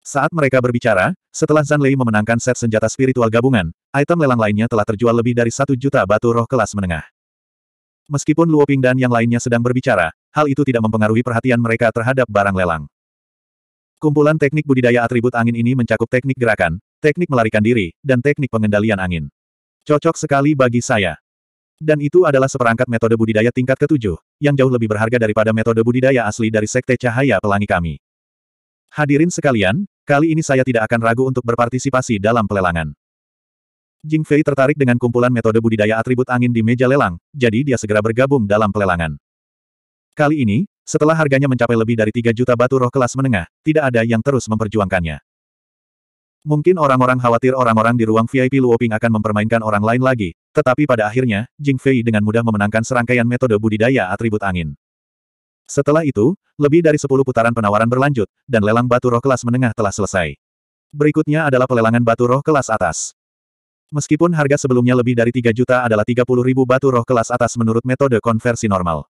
saat mereka berbicara, setelah Zan Lei memenangkan set senjata spiritual gabungan, item lelang lainnya telah terjual lebih dari satu juta batu roh kelas menengah. Meskipun Luo Ping dan yang lainnya sedang berbicara, hal itu tidak mempengaruhi perhatian mereka terhadap barang lelang. Kumpulan teknik budidaya atribut angin ini mencakup teknik gerakan, teknik melarikan diri, dan teknik pengendalian angin. Cocok sekali bagi saya. Dan itu adalah seperangkat metode budidaya tingkat ketujuh, yang jauh lebih berharga daripada metode budidaya asli dari Sekte Cahaya Pelangi kami. Hadirin sekalian, kali ini saya tidak akan ragu untuk berpartisipasi dalam pelelangan. Jing Fei tertarik dengan kumpulan metode budidaya atribut angin di meja lelang, jadi dia segera bergabung dalam pelelangan. Kali ini, setelah harganya mencapai lebih dari 3 juta batu roh kelas menengah, tidak ada yang terus memperjuangkannya. Mungkin orang-orang khawatir orang-orang di ruang VIP Luoping akan mempermainkan orang lain lagi, tetapi pada akhirnya, Jing Fei dengan mudah memenangkan serangkaian metode budidaya atribut angin. Setelah itu, lebih dari sepuluh putaran penawaran berlanjut, dan lelang batu roh kelas menengah telah selesai. Berikutnya adalah pelelangan batu roh kelas atas. Meskipun harga sebelumnya lebih dari 3 juta adalah 30 ribu batu roh kelas atas menurut metode konversi normal.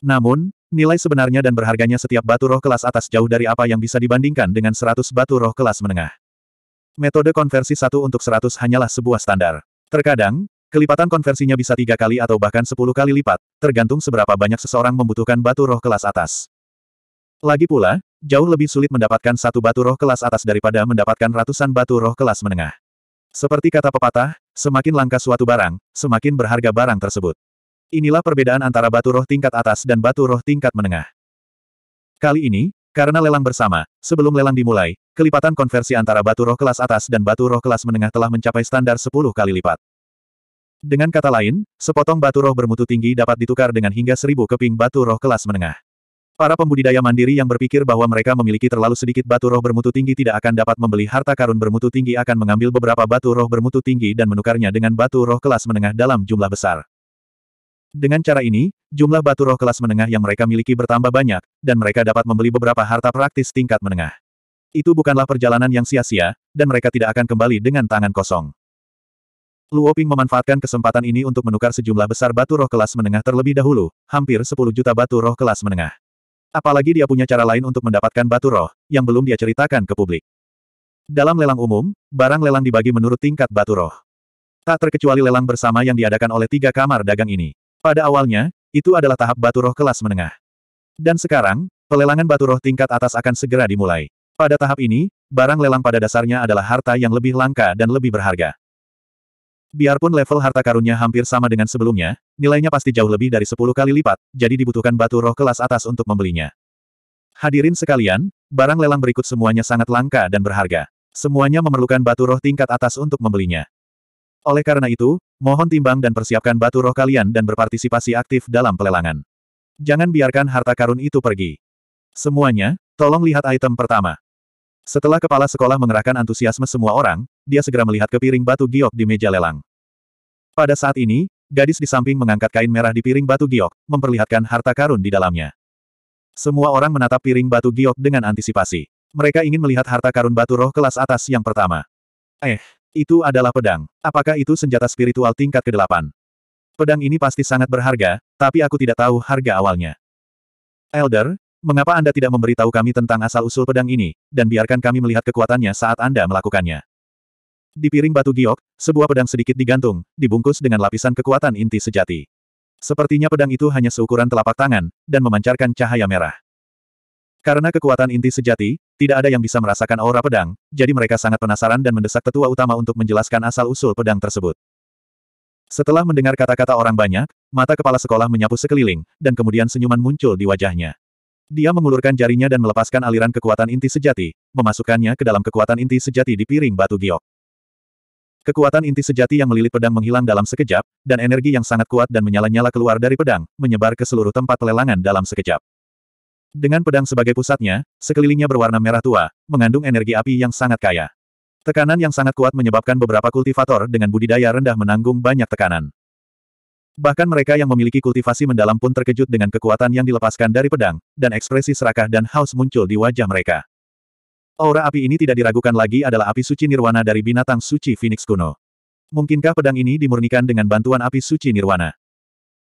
Namun, nilai sebenarnya dan berharganya setiap batu roh kelas atas jauh dari apa yang bisa dibandingkan dengan 100 batu roh kelas menengah. Metode konversi satu untuk 100 hanyalah sebuah standar. Terkadang, Kelipatan konversinya bisa tiga kali atau bahkan sepuluh kali lipat, tergantung seberapa banyak seseorang membutuhkan batu roh kelas atas. Lagi pula, jauh lebih sulit mendapatkan satu batu roh kelas atas daripada mendapatkan ratusan batu roh kelas menengah. Seperti kata pepatah, semakin langka suatu barang, semakin berharga barang tersebut. Inilah perbedaan antara batu roh tingkat atas dan batu roh tingkat menengah. Kali ini, karena lelang bersama, sebelum lelang dimulai, kelipatan konversi antara batu roh kelas atas dan batu roh kelas menengah telah mencapai standar 10 kali lipat. Dengan kata lain, sepotong batu roh bermutu tinggi dapat ditukar dengan hingga seribu keping batu roh kelas menengah. Para pembudidaya mandiri yang berpikir bahwa mereka memiliki terlalu sedikit batu roh bermutu tinggi tidak akan dapat membeli harta karun bermutu tinggi akan mengambil beberapa batu roh bermutu tinggi dan menukarnya dengan batu roh kelas menengah dalam jumlah besar. Dengan cara ini, jumlah batu roh kelas menengah yang mereka miliki bertambah banyak, dan mereka dapat membeli beberapa harta praktis tingkat menengah. Itu bukanlah perjalanan yang sia-sia, dan mereka tidak akan kembali dengan tangan kosong. Luo Ping memanfaatkan kesempatan ini untuk menukar sejumlah besar batu roh kelas menengah terlebih dahulu, hampir 10 juta batu roh kelas menengah. Apalagi dia punya cara lain untuk mendapatkan batu roh, yang belum dia ceritakan ke publik. Dalam lelang umum, barang lelang dibagi menurut tingkat batu roh. Tak terkecuali lelang bersama yang diadakan oleh tiga kamar dagang ini. Pada awalnya, itu adalah tahap batu roh kelas menengah. Dan sekarang, pelelangan batu roh tingkat atas akan segera dimulai. Pada tahap ini, barang lelang pada dasarnya adalah harta yang lebih langka dan lebih berharga. Biarpun level harta karunnya hampir sama dengan sebelumnya, nilainya pasti jauh lebih dari 10 kali lipat, jadi dibutuhkan batu roh kelas atas untuk membelinya. Hadirin sekalian, barang lelang berikut semuanya sangat langka dan berharga. Semuanya memerlukan batu roh tingkat atas untuk membelinya. Oleh karena itu, mohon timbang dan persiapkan batu roh kalian dan berpartisipasi aktif dalam pelelangan. Jangan biarkan harta karun itu pergi. Semuanya, tolong lihat item pertama. Setelah kepala sekolah mengerahkan antusiasme semua orang, dia segera melihat ke piring batu giok di meja lelang. Pada saat ini, gadis di samping mengangkat kain merah di piring batu giok, memperlihatkan harta karun di dalamnya. Semua orang menatap piring batu giok dengan antisipasi. Mereka ingin melihat harta karun batu roh kelas atas yang pertama. Eh, itu adalah pedang. Apakah itu senjata spiritual tingkat ke-8? Pedang ini pasti sangat berharga, tapi aku tidak tahu harga awalnya. Elder, Mengapa Anda tidak memberitahu kami tentang asal-usul pedang ini, dan biarkan kami melihat kekuatannya saat Anda melakukannya? Di piring batu giok, sebuah pedang sedikit digantung, dibungkus dengan lapisan kekuatan inti sejati. Sepertinya pedang itu hanya seukuran telapak tangan, dan memancarkan cahaya merah. Karena kekuatan inti sejati, tidak ada yang bisa merasakan aura pedang, jadi mereka sangat penasaran dan mendesak tetua utama untuk menjelaskan asal-usul pedang tersebut. Setelah mendengar kata-kata orang banyak, mata kepala sekolah menyapu sekeliling, dan kemudian senyuman muncul di wajahnya. Dia mengulurkan jarinya dan melepaskan aliran kekuatan inti sejati, memasukkannya ke dalam kekuatan inti sejati di piring batu giok. Kekuatan inti sejati yang melilit pedang menghilang dalam sekejap, dan energi yang sangat kuat dan menyala-nyala keluar dari pedang, menyebar ke seluruh tempat pelelangan dalam sekejap. Dengan pedang sebagai pusatnya, sekelilingnya berwarna merah tua, mengandung energi api yang sangat kaya. Tekanan yang sangat kuat menyebabkan beberapa kultivator dengan budidaya rendah menanggung banyak tekanan. Bahkan mereka yang memiliki kultivasi mendalam pun terkejut dengan kekuatan yang dilepaskan dari pedang, dan ekspresi serakah dan haus muncul di wajah mereka. Aura api ini tidak diragukan lagi adalah api suci nirwana dari binatang suci Phoenix kuno. Mungkinkah pedang ini dimurnikan dengan bantuan api suci nirwana?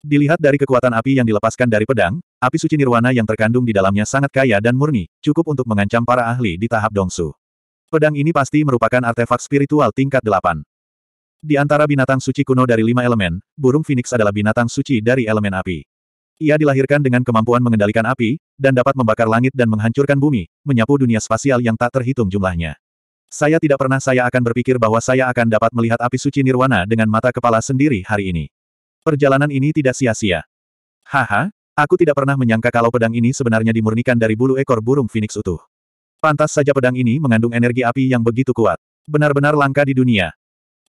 Dilihat dari kekuatan api yang dilepaskan dari pedang, api suci nirwana yang terkandung di dalamnya sangat kaya dan murni, cukup untuk mengancam para ahli di tahap dongsu. Pedang ini pasti merupakan artefak spiritual tingkat delapan. Di antara binatang suci kuno dari lima elemen, burung phoenix adalah binatang suci dari elemen api. Ia dilahirkan dengan kemampuan mengendalikan api, dan dapat membakar langit dan menghancurkan bumi, menyapu dunia spasial yang tak terhitung jumlahnya. Saya tidak pernah saya akan berpikir bahwa saya akan dapat melihat api suci nirwana dengan mata kepala sendiri hari ini. Perjalanan ini tidak sia-sia. Haha, aku tidak pernah menyangka kalau pedang ini sebenarnya dimurnikan dari bulu ekor burung phoenix utuh. Pantas saja pedang ini mengandung energi api yang begitu kuat. Benar-benar langka di dunia.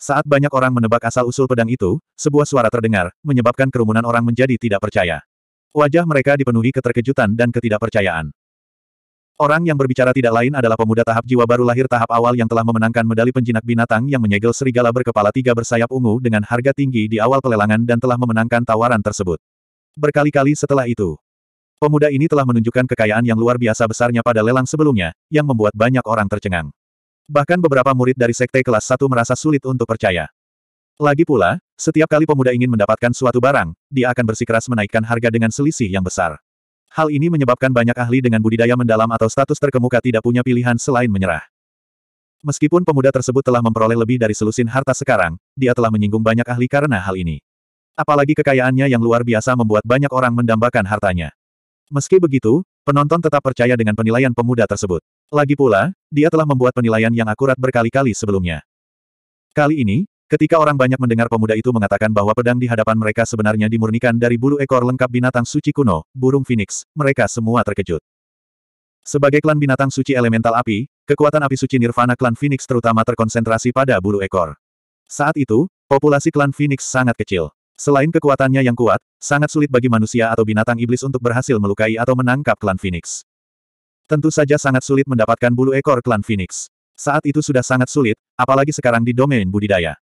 Saat banyak orang menebak asal-usul pedang itu, sebuah suara terdengar, menyebabkan kerumunan orang menjadi tidak percaya. Wajah mereka dipenuhi keterkejutan dan ketidakpercayaan. Orang yang berbicara tidak lain adalah pemuda tahap jiwa baru lahir tahap awal yang telah memenangkan medali penjinak binatang yang menyegel serigala berkepala tiga bersayap ungu dengan harga tinggi di awal pelelangan dan telah memenangkan tawaran tersebut. Berkali-kali setelah itu, pemuda ini telah menunjukkan kekayaan yang luar biasa besarnya pada lelang sebelumnya, yang membuat banyak orang tercengang. Bahkan beberapa murid dari sekte kelas 1 merasa sulit untuk percaya. Lagi pula, setiap kali pemuda ingin mendapatkan suatu barang, dia akan bersikeras menaikkan harga dengan selisih yang besar. Hal ini menyebabkan banyak ahli dengan budidaya mendalam atau status terkemuka tidak punya pilihan selain menyerah. Meskipun pemuda tersebut telah memperoleh lebih dari selusin harta sekarang, dia telah menyinggung banyak ahli karena hal ini. Apalagi kekayaannya yang luar biasa membuat banyak orang mendambakan hartanya. Meski begitu, Penonton tetap percaya dengan penilaian pemuda tersebut. Lagi pula, dia telah membuat penilaian yang akurat berkali-kali sebelumnya. Kali ini, ketika orang banyak mendengar pemuda itu mengatakan bahwa pedang di hadapan mereka sebenarnya dimurnikan dari bulu ekor lengkap binatang suci kuno, burung phoenix, mereka semua terkejut. Sebagai klan binatang suci elemental api, kekuatan api suci nirvana klan phoenix terutama terkonsentrasi pada bulu ekor. Saat itu, populasi klan phoenix sangat kecil. Selain kekuatannya yang kuat, sangat sulit bagi manusia atau binatang iblis untuk berhasil melukai atau menangkap klan Phoenix. Tentu saja sangat sulit mendapatkan bulu ekor klan Phoenix. Saat itu sudah sangat sulit, apalagi sekarang di domain budidaya.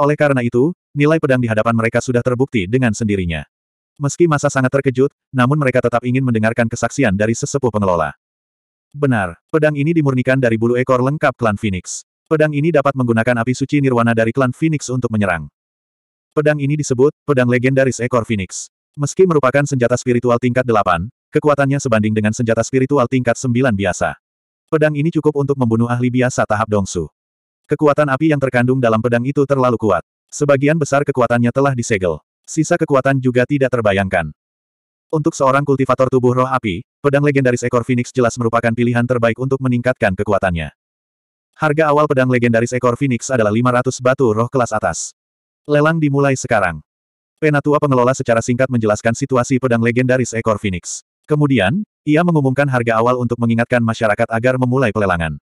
Oleh karena itu, nilai pedang di hadapan mereka sudah terbukti dengan sendirinya. Meski masa sangat terkejut, namun mereka tetap ingin mendengarkan kesaksian dari sesepuh pengelola. Benar, pedang ini dimurnikan dari bulu ekor lengkap klan Phoenix. Pedang ini dapat menggunakan api suci nirwana dari klan Phoenix untuk menyerang. Pedang ini disebut, pedang legendaris ekor Phoenix. Meski merupakan senjata spiritual tingkat 8, kekuatannya sebanding dengan senjata spiritual tingkat 9 biasa. Pedang ini cukup untuk membunuh ahli biasa tahap dongsu. Kekuatan api yang terkandung dalam pedang itu terlalu kuat. Sebagian besar kekuatannya telah disegel. Sisa kekuatan juga tidak terbayangkan. Untuk seorang kultivator tubuh roh api, pedang legendaris ekor Phoenix jelas merupakan pilihan terbaik untuk meningkatkan kekuatannya. Harga awal pedang legendaris ekor Phoenix adalah 500 batu roh kelas atas. Lelang dimulai sekarang. Penatua pengelola secara singkat menjelaskan situasi pedang legendaris ekor Phoenix. Kemudian, ia mengumumkan harga awal untuk mengingatkan masyarakat agar memulai pelelangan.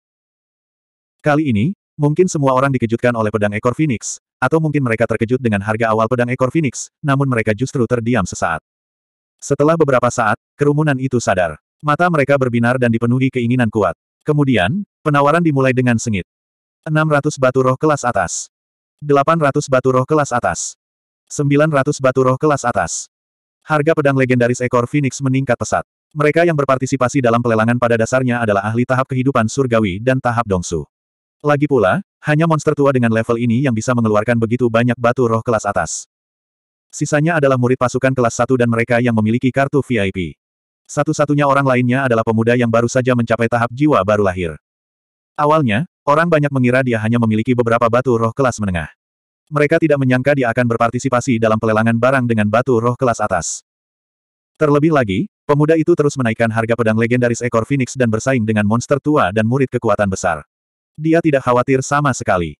Kali ini, mungkin semua orang dikejutkan oleh pedang ekor Phoenix, atau mungkin mereka terkejut dengan harga awal pedang ekor Phoenix, namun mereka justru terdiam sesaat. Setelah beberapa saat, kerumunan itu sadar. Mata mereka berbinar dan dipenuhi keinginan kuat. Kemudian, penawaran dimulai dengan sengit. 600 batu roh kelas atas. 800 batu roh kelas atas. 900 batu roh kelas atas. Harga pedang legendaris ekor Phoenix meningkat pesat. Mereka yang berpartisipasi dalam pelelangan pada dasarnya adalah ahli tahap kehidupan surgawi dan tahap dongsu. Lagi pula, hanya monster tua dengan level ini yang bisa mengeluarkan begitu banyak batu roh kelas atas. Sisanya adalah murid pasukan kelas 1 dan mereka yang memiliki kartu VIP. Satu-satunya orang lainnya adalah pemuda yang baru saja mencapai tahap jiwa baru lahir. Awalnya, orang banyak mengira dia hanya memiliki beberapa batu roh kelas menengah. Mereka tidak menyangka dia akan berpartisipasi dalam pelelangan barang dengan batu roh kelas atas. Terlebih lagi, pemuda itu terus menaikkan harga pedang legendaris ekor Phoenix dan bersaing dengan monster tua dan murid kekuatan besar. Dia tidak khawatir sama sekali.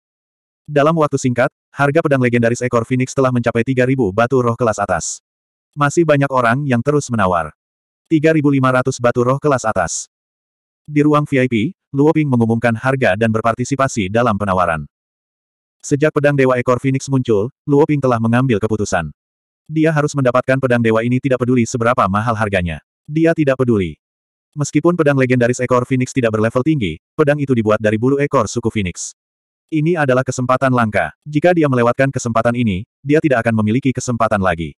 Dalam waktu singkat, harga pedang legendaris ekor Phoenix telah mencapai 3.000 batu roh kelas atas. Masih banyak orang yang terus menawar. 3.500 batu roh kelas atas. Di ruang VIP, Luoping mengumumkan harga dan berpartisipasi dalam penawaran. Sejak pedang Dewa Ekor Phoenix muncul, Luoping telah mengambil keputusan. Dia harus mendapatkan pedang dewa ini tidak peduli seberapa mahal harganya. Dia tidak peduli. Meskipun pedang legendaris ekor Phoenix tidak berlevel tinggi, pedang itu dibuat dari bulu ekor suku Phoenix. Ini adalah kesempatan langka. Jika dia melewatkan kesempatan ini, dia tidak akan memiliki kesempatan lagi.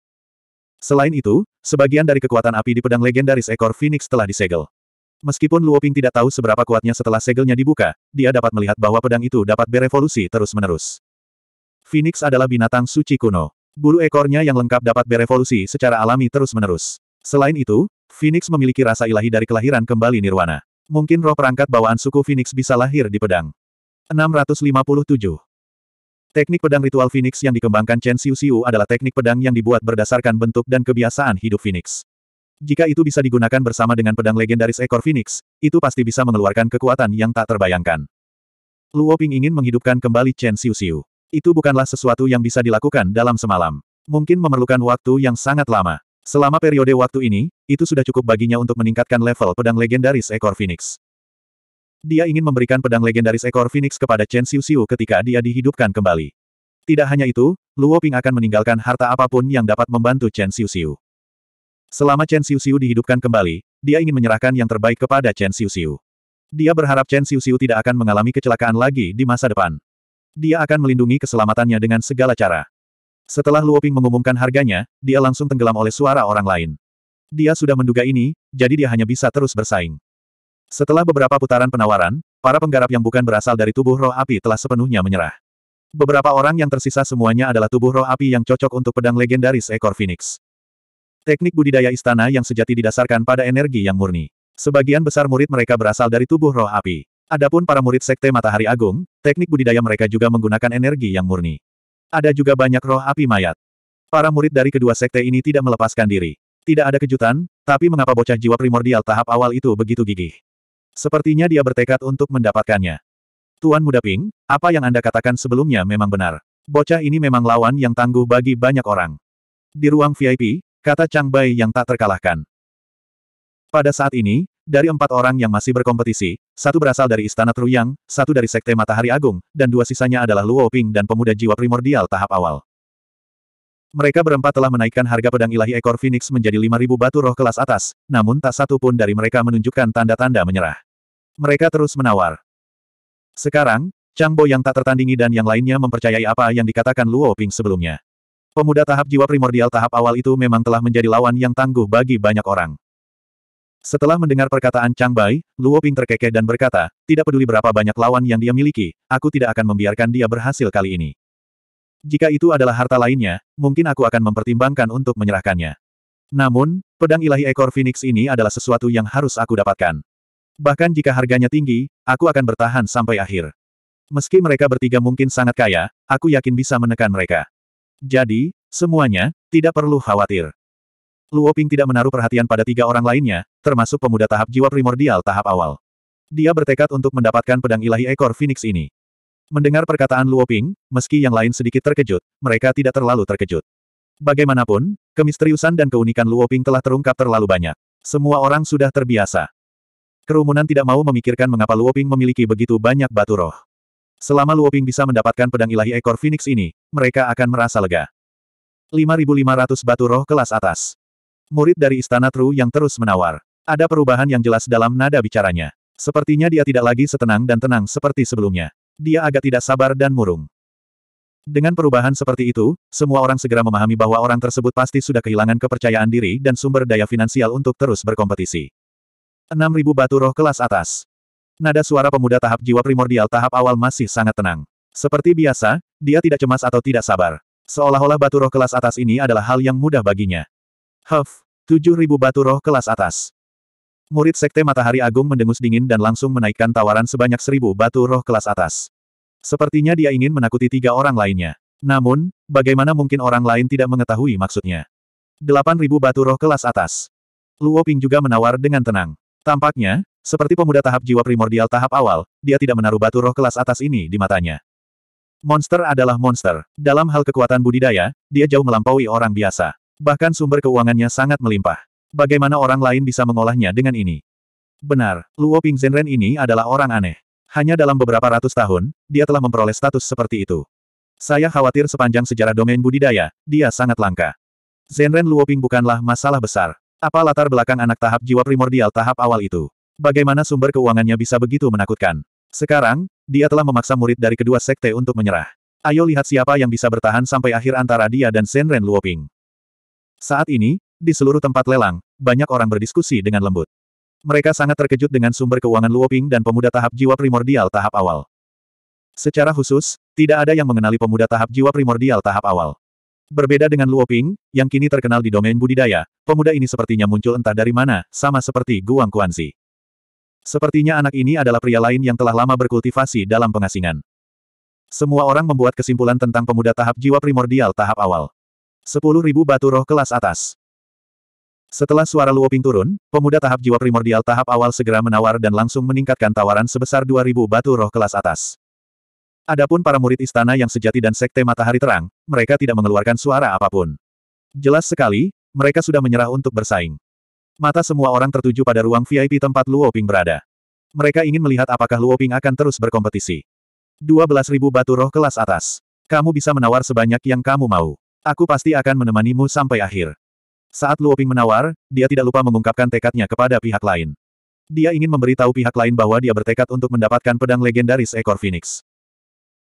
Selain itu, sebagian dari kekuatan api di pedang legendaris ekor Phoenix telah disegel. Meskipun Luo Ping tidak tahu seberapa kuatnya setelah segelnya dibuka, dia dapat melihat bahwa pedang itu dapat berevolusi terus-menerus. Phoenix adalah binatang suci kuno. Bulu ekornya yang lengkap dapat berevolusi secara alami terus-menerus. Selain itu, Phoenix memiliki rasa ilahi dari kelahiran kembali nirwana. Mungkin roh perangkat bawaan suku Phoenix bisa lahir di pedang. 657. Teknik pedang ritual Phoenix yang dikembangkan Chen Xiu Xiu adalah teknik pedang yang dibuat berdasarkan bentuk dan kebiasaan hidup Phoenix. Jika itu bisa digunakan bersama dengan pedang legendaris ekor Phoenix, itu pasti bisa mengeluarkan kekuatan yang tak terbayangkan. Luo Ping ingin menghidupkan kembali Chen Xiu Xiu. Itu bukanlah sesuatu yang bisa dilakukan dalam semalam. Mungkin memerlukan waktu yang sangat lama. Selama periode waktu ini, itu sudah cukup baginya untuk meningkatkan level pedang legendaris ekor Phoenix. Dia ingin memberikan pedang legendaris ekor Phoenix kepada Chen Xiu Xiu ketika dia dihidupkan kembali. Tidak hanya itu, Luo Ping akan meninggalkan harta apapun yang dapat membantu Chen Xiu Xiu. Selama Chen Xiuxiu dihidupkan kembali, dia ingin menyerahkan yang terbaik kepada Chen Xiuxiu. Dia berharap Chen Xiuxiu tidak akan mengalami kecelakaan lagi di masa depan. Dia akan melindungi keselamatannya dengan segala cara. Setelah Luoping mengumumkan harganya, dia langsung tenggelam oleh suara orang lain. Dia sudah menduga ini, jadi dia hanya bisa terus bersaing. Setelah beberapa putaran penawaran, para penggarap yang bukan berasal dari tubuh roh api telah sepenuhnya menyerah. Beberapa orang yang tersisa semuanya adalah tubuh roh api yang cocok untuk pedang legendaris ekor Phoenix. Teknik budidaya istana yang sejati didasarkan pada energi yang murni. Sebagian besar murid mereka berasal dari tubuh roh api. Adapun para murid Sekte Matahari Agung, teknik budidaya mereka juga menggunakan energi yang murni. Ada juga banyak roh api mayat. Para murid dari kedua sekte ini tidak melepaskan diri. Tidak ada kejutan, tapi mengapa bocah jiwa primordial tahap awal itu begitu gigih? Sepertinya dia bertekad untuk mendapatkannya. Tuan Muda Ping, apa yang Anda katakan sebelumnya memang benar. Bocah ini memang lawan yang tangguh bagi banyak orang. Di ruang VIP, kata Chang Bai yang tak terkalahkan. Pada saat ini, dari empat orang yang masih berkompetisi, satu berasal dari Istana Truyang, satu dari Sekte Matahari Agung, dan dua sisanya adalah Luo Ping dan pemuda jiwa primordial tahap awal. Mereka berempat telah menaikkan harga pedang ilahi ekor Phoenix menjadi 5.000 batu roh kelas atas, namun tak satu pun dari mereka menunjukkan tanda-tanda menyerah. Mereka terus menawar. Sekarang, Chang Bo yang tak tertandingi dan yang lainnya mempercayai apa yang dikatakan Luo Ping sebelumnya. Pemuda tahap jiwa primordial tahap awal itu memang telah menjadi lawan yang tangguh bagi banyak orang. Setelah mendengar perkataan Chang Bai, Luo Ping terkekeh dan berkata, tidak peduli berapa banyak lawan yang dia miliki, aku tidak akan membiarkan dia berhasil kali ini. Jika itu adalah harta lainnya, mungkin aku akan mempertimbangkan untuk menyerahkannya. Namun, pedang ilahi ekor Phoenix ini adalah sesuatu yang harus aku dapatkan. Bahkan jika harganya tinggi, aku akan bertahan sampai akhir. Meski mereka bertiga mungkin sangat kaya, aku yakin bisa menekan mereka. Jadi, semuanya, tidak perlu khawatir. Luoping tidak menaruh perhatian pada tiga orang lainnya, termasuk pemuda tahap jiwa primordial tahap awal. Dia bertekad untuk mendapatkan pedang ilahi ekor Phoenix ini. Mendengar perkataan Luoping, meski yang lain sedikit terkejut, mereka tidak terlalu terkejut. Bagaimanapun, kemisteriusan dan keunikan Luoping telah terungkap terlalu banyak. Semua orang sudah terbiasa. Kerumunan tidak mau memikirkan mengapa Luoping memiliki begitu banyak batu roh. Selama Luoping bisa mendapatkan pedang ilahi ekor Phoenix ini, mereka akan merasa lega. 5500 batu roh kelas atas. Murid dari Istana Tru yang terus menawar. Ada perubahan yang jelas dalam nada bicaranya. Sepertinya dia tidak lagi setenang dan tenang seperti sebelumnya. Dia agak tidak sabar dan murung. Dengan perubahan seperti itu, semua orang segera memahami bahwa orang tersebut pasti sudah kehilangan kepercayaan diri dan sumber daya finansial untuk terus berkompetisi. 6.000 batu roh kelas atas. Nada suara pemuda tahap jiwa primordial tahap awal masih sangat tenang. Seperti biasa, dia tidak cemas atau tidak sabar. Seolah-olah batu roh kelas atas ini adalah hal yang mudah baginya. Huff, 7000 batu roh kelas atas. Murid Sekte Matahari Agung mendengus dingin dan langsung menaikkan tawaran sebanyak seribu batu roh kelas atas. Sepertinya dia ingin menakuti tiga orang lainnya. Namun, bagaimana mungkin orang lain tidak mengetahui maksudnya? Delapan ribu batu roh kelas atas. Luo Ping juga menawar dengan tenang. Tampaknya, seperti pemuda tahap jiwa primordial tahap awal, dia tidak menaruh batu roh kelas atas ini di matanya. Monster adalah monster. Dalam hal kekuatan budidaya, dia jauh melampaui orang biasa. Bahkan sumber keuangannya sangat melimpah. Bagaimana orang lain bisa mengolahnya dengan ini? Benar, Luo Ping Zhenren ini adalah orang aneh. Hanya dalam beberapa ratus tahun, dia telah memperoleh status seperti itu. Saya khawatir sepanjang sejarah domain budidaya, dia sangat langka. Zenren Ping bukanlah masalah besar. Apa latar belakang anak tahap jiwa primordial tahap awal itu? Bagaimana sumber keuangannya bisa begitu menakutkan? Sekarang, dia telah memaksa murid dari kedua sekte untuk menyerah. Ayo lihat siapa yang bisa bertahan sampai akhir antara dia dan Senren Luoping. Saat ini, di seluruh tempat lelang, banyak orang berdiskusi dengan lembut. Mereka sangat terkejut dengan sumber keuangan Luoping dan pemuda tahap jiwa primordial tahap awal. Secara khusus, tidak ada yang mengenali pemuda tahap jiwa primordial tahap awal. Berbeda dengan Luoping, yang kini terkenal di domain budidaya, pemuda ini sepertinya muncul entah dari mana, sama seperti Guang Guanzi. Sepertinya anak ini adalah pria lain yang telah lama berkultivasi dalam pengasingan. Semua orang membuat kesimpulan tentang pemuda tahap jiwa primordial tahap awal. Sepuluh batu roh kelas atas. Setelah suara Luoping turun, pemuda tahap jiwa primordial tahap awal segera menawar dan langsung meningkatkan tawaran sebesar 2000 batu roh kelas atas. Adapun para murid istana yang sejati dan sekte matahari terang, mereka tidak mengeluarkan suara apapun. Jelas sekali, mereka sudah menyerah untuk bersaing. Mata semua orang tertuju pada ruang VIP tempat Luo Ping berada. Mereka ingin melihat apakah Luo Ping akan terus berkompetisi. 12.000 batu roh kelas atas. Kamu bisa menawar sebanyak yang kamu mau. Aku pasti akan menemanimu sampai akhir. Saat Luo Ping menawar, dia tidak lupa mengungkapkan tekadnya kepada pihak lain. Dia ingin memberitahu pihak lain bahwa dia bertekad untuk mendapatkan pedang legendaris ekor Phoenix.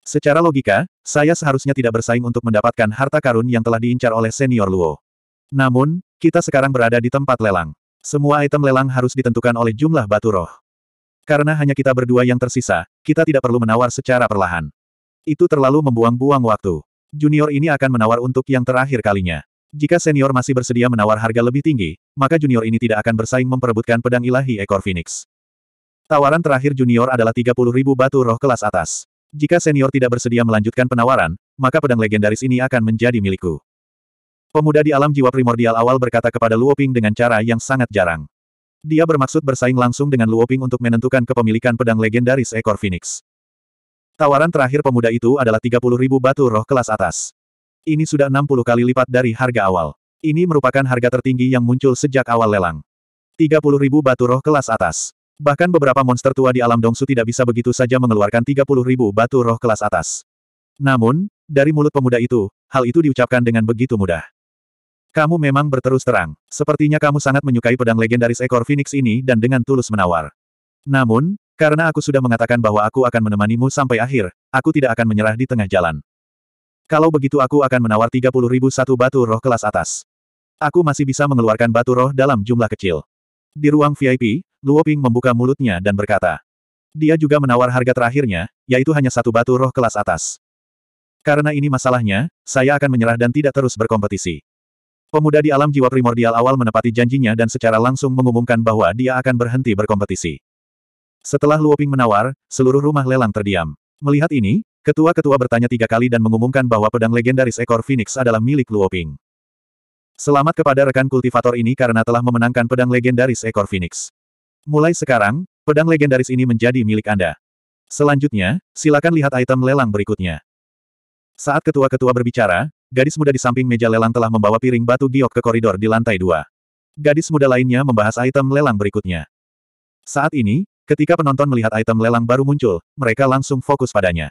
Secara logika, saya seharusnya tidak bersaing untuk mendapatkan harta karun yang telah diincar oleh senior Luo. Namun, kita sekarang berada di tempat lelang. Semua item lelang harus ditentukan oleh jumlah batu roh. Karena hanya kita berdua yang tersisa, kita tidak perlu menawar secara perlahan. Itu terlalu membuang-buang waktu. Junior ini akan menawar untuk yang terakhir kalinya. Jika senior masih bersedia menawar harga lebih tinggi, maka junior ini tidak akan bersaing memperebutkan pedang ilahi ekor phoenix. Tawaran terakhir junior adalah 30.000 batu roh kelas atas. Jika senior tidak bersedia melanjutkan penawaran, maka pedang legendaris ini akan menjadi milikku. Pemuda di alam jiwa primordial awal berkata kepada Luoping dengan cara yang sangat jarang. Dia bermaksud bersaing langsung dengan Luoping untuk menentukan kepemilikan pedang legendaris ekor Phoenix. Tawaran terakhir pemuda itu adalah 30 ribu batu roh kelas atas. Ini sudah 60 kali lipat dari harga awal. Ini merupakan harga tertinggi yang muncul sejak awal lelang. 30 ribu batu roh kelas atas. Bahkan beberapa monster tua di alam Dongsu tidak bisa begitu saja mengeluarkan 30 ribu batu roh kelas atas. Namun, dari mulut pemuda itu, hal itu diucapkan dengan begitu mudah. Kamu memang berterus terang. Sepertinya kamu sangat menyukai pedang legendaris ekor Phoenix ini dan dengan tulus menawar. Namun, karena aku sudah mengatakan bahwa aku akan menemanimu sampai akhir, aku tidak akan menyerah di tengah jalan. Kalau begitu aku akan menawar 30.000 ribu satu batu roh kelas atas. Aku masih bisa mengeluarkan batu roh dalam jumlah kecil. Di ruang VIP, Luo Ping membuka mulutnya dan berkata. Dia juga menawar harga terakhirnya, yaitu hanya satu batu roh kelas atas. Karena ini masalahnya, saya akan menyerah dan tidak terus berkompetisi. Pemuda di alam jiwa primordial awal menepati janjinya dan secara langsung mengumumkan bahwa dia akan berhenti berkompetisi. Setelah Luoping menawar, seluruh rumah lelang terdiam. Melihat ini, ketua-ketua bertanya tiga kali dan mengumumkan bahwa pedang legendaris ekor Phoenix adalah milik Luoping. Selamat kepada rekan kultivator ini karena telah memenangkan pedang legendaris ekor Phoenix. Mulai sekarang, pedang legendaris ini menjadi milik Anda. Selanjutnya, silakan lihat item lelang berikutnya. Saat ketua-ketua berbicara, gadis muda di samping meja lelang telah membawa piring batu giok ke koridor di lantai dua. Gadis muda lainnya membahas item lelang berikutnya. Saat ini, ketika penonton melihat item lelang baru muncul, mereka langsung fokus padanya.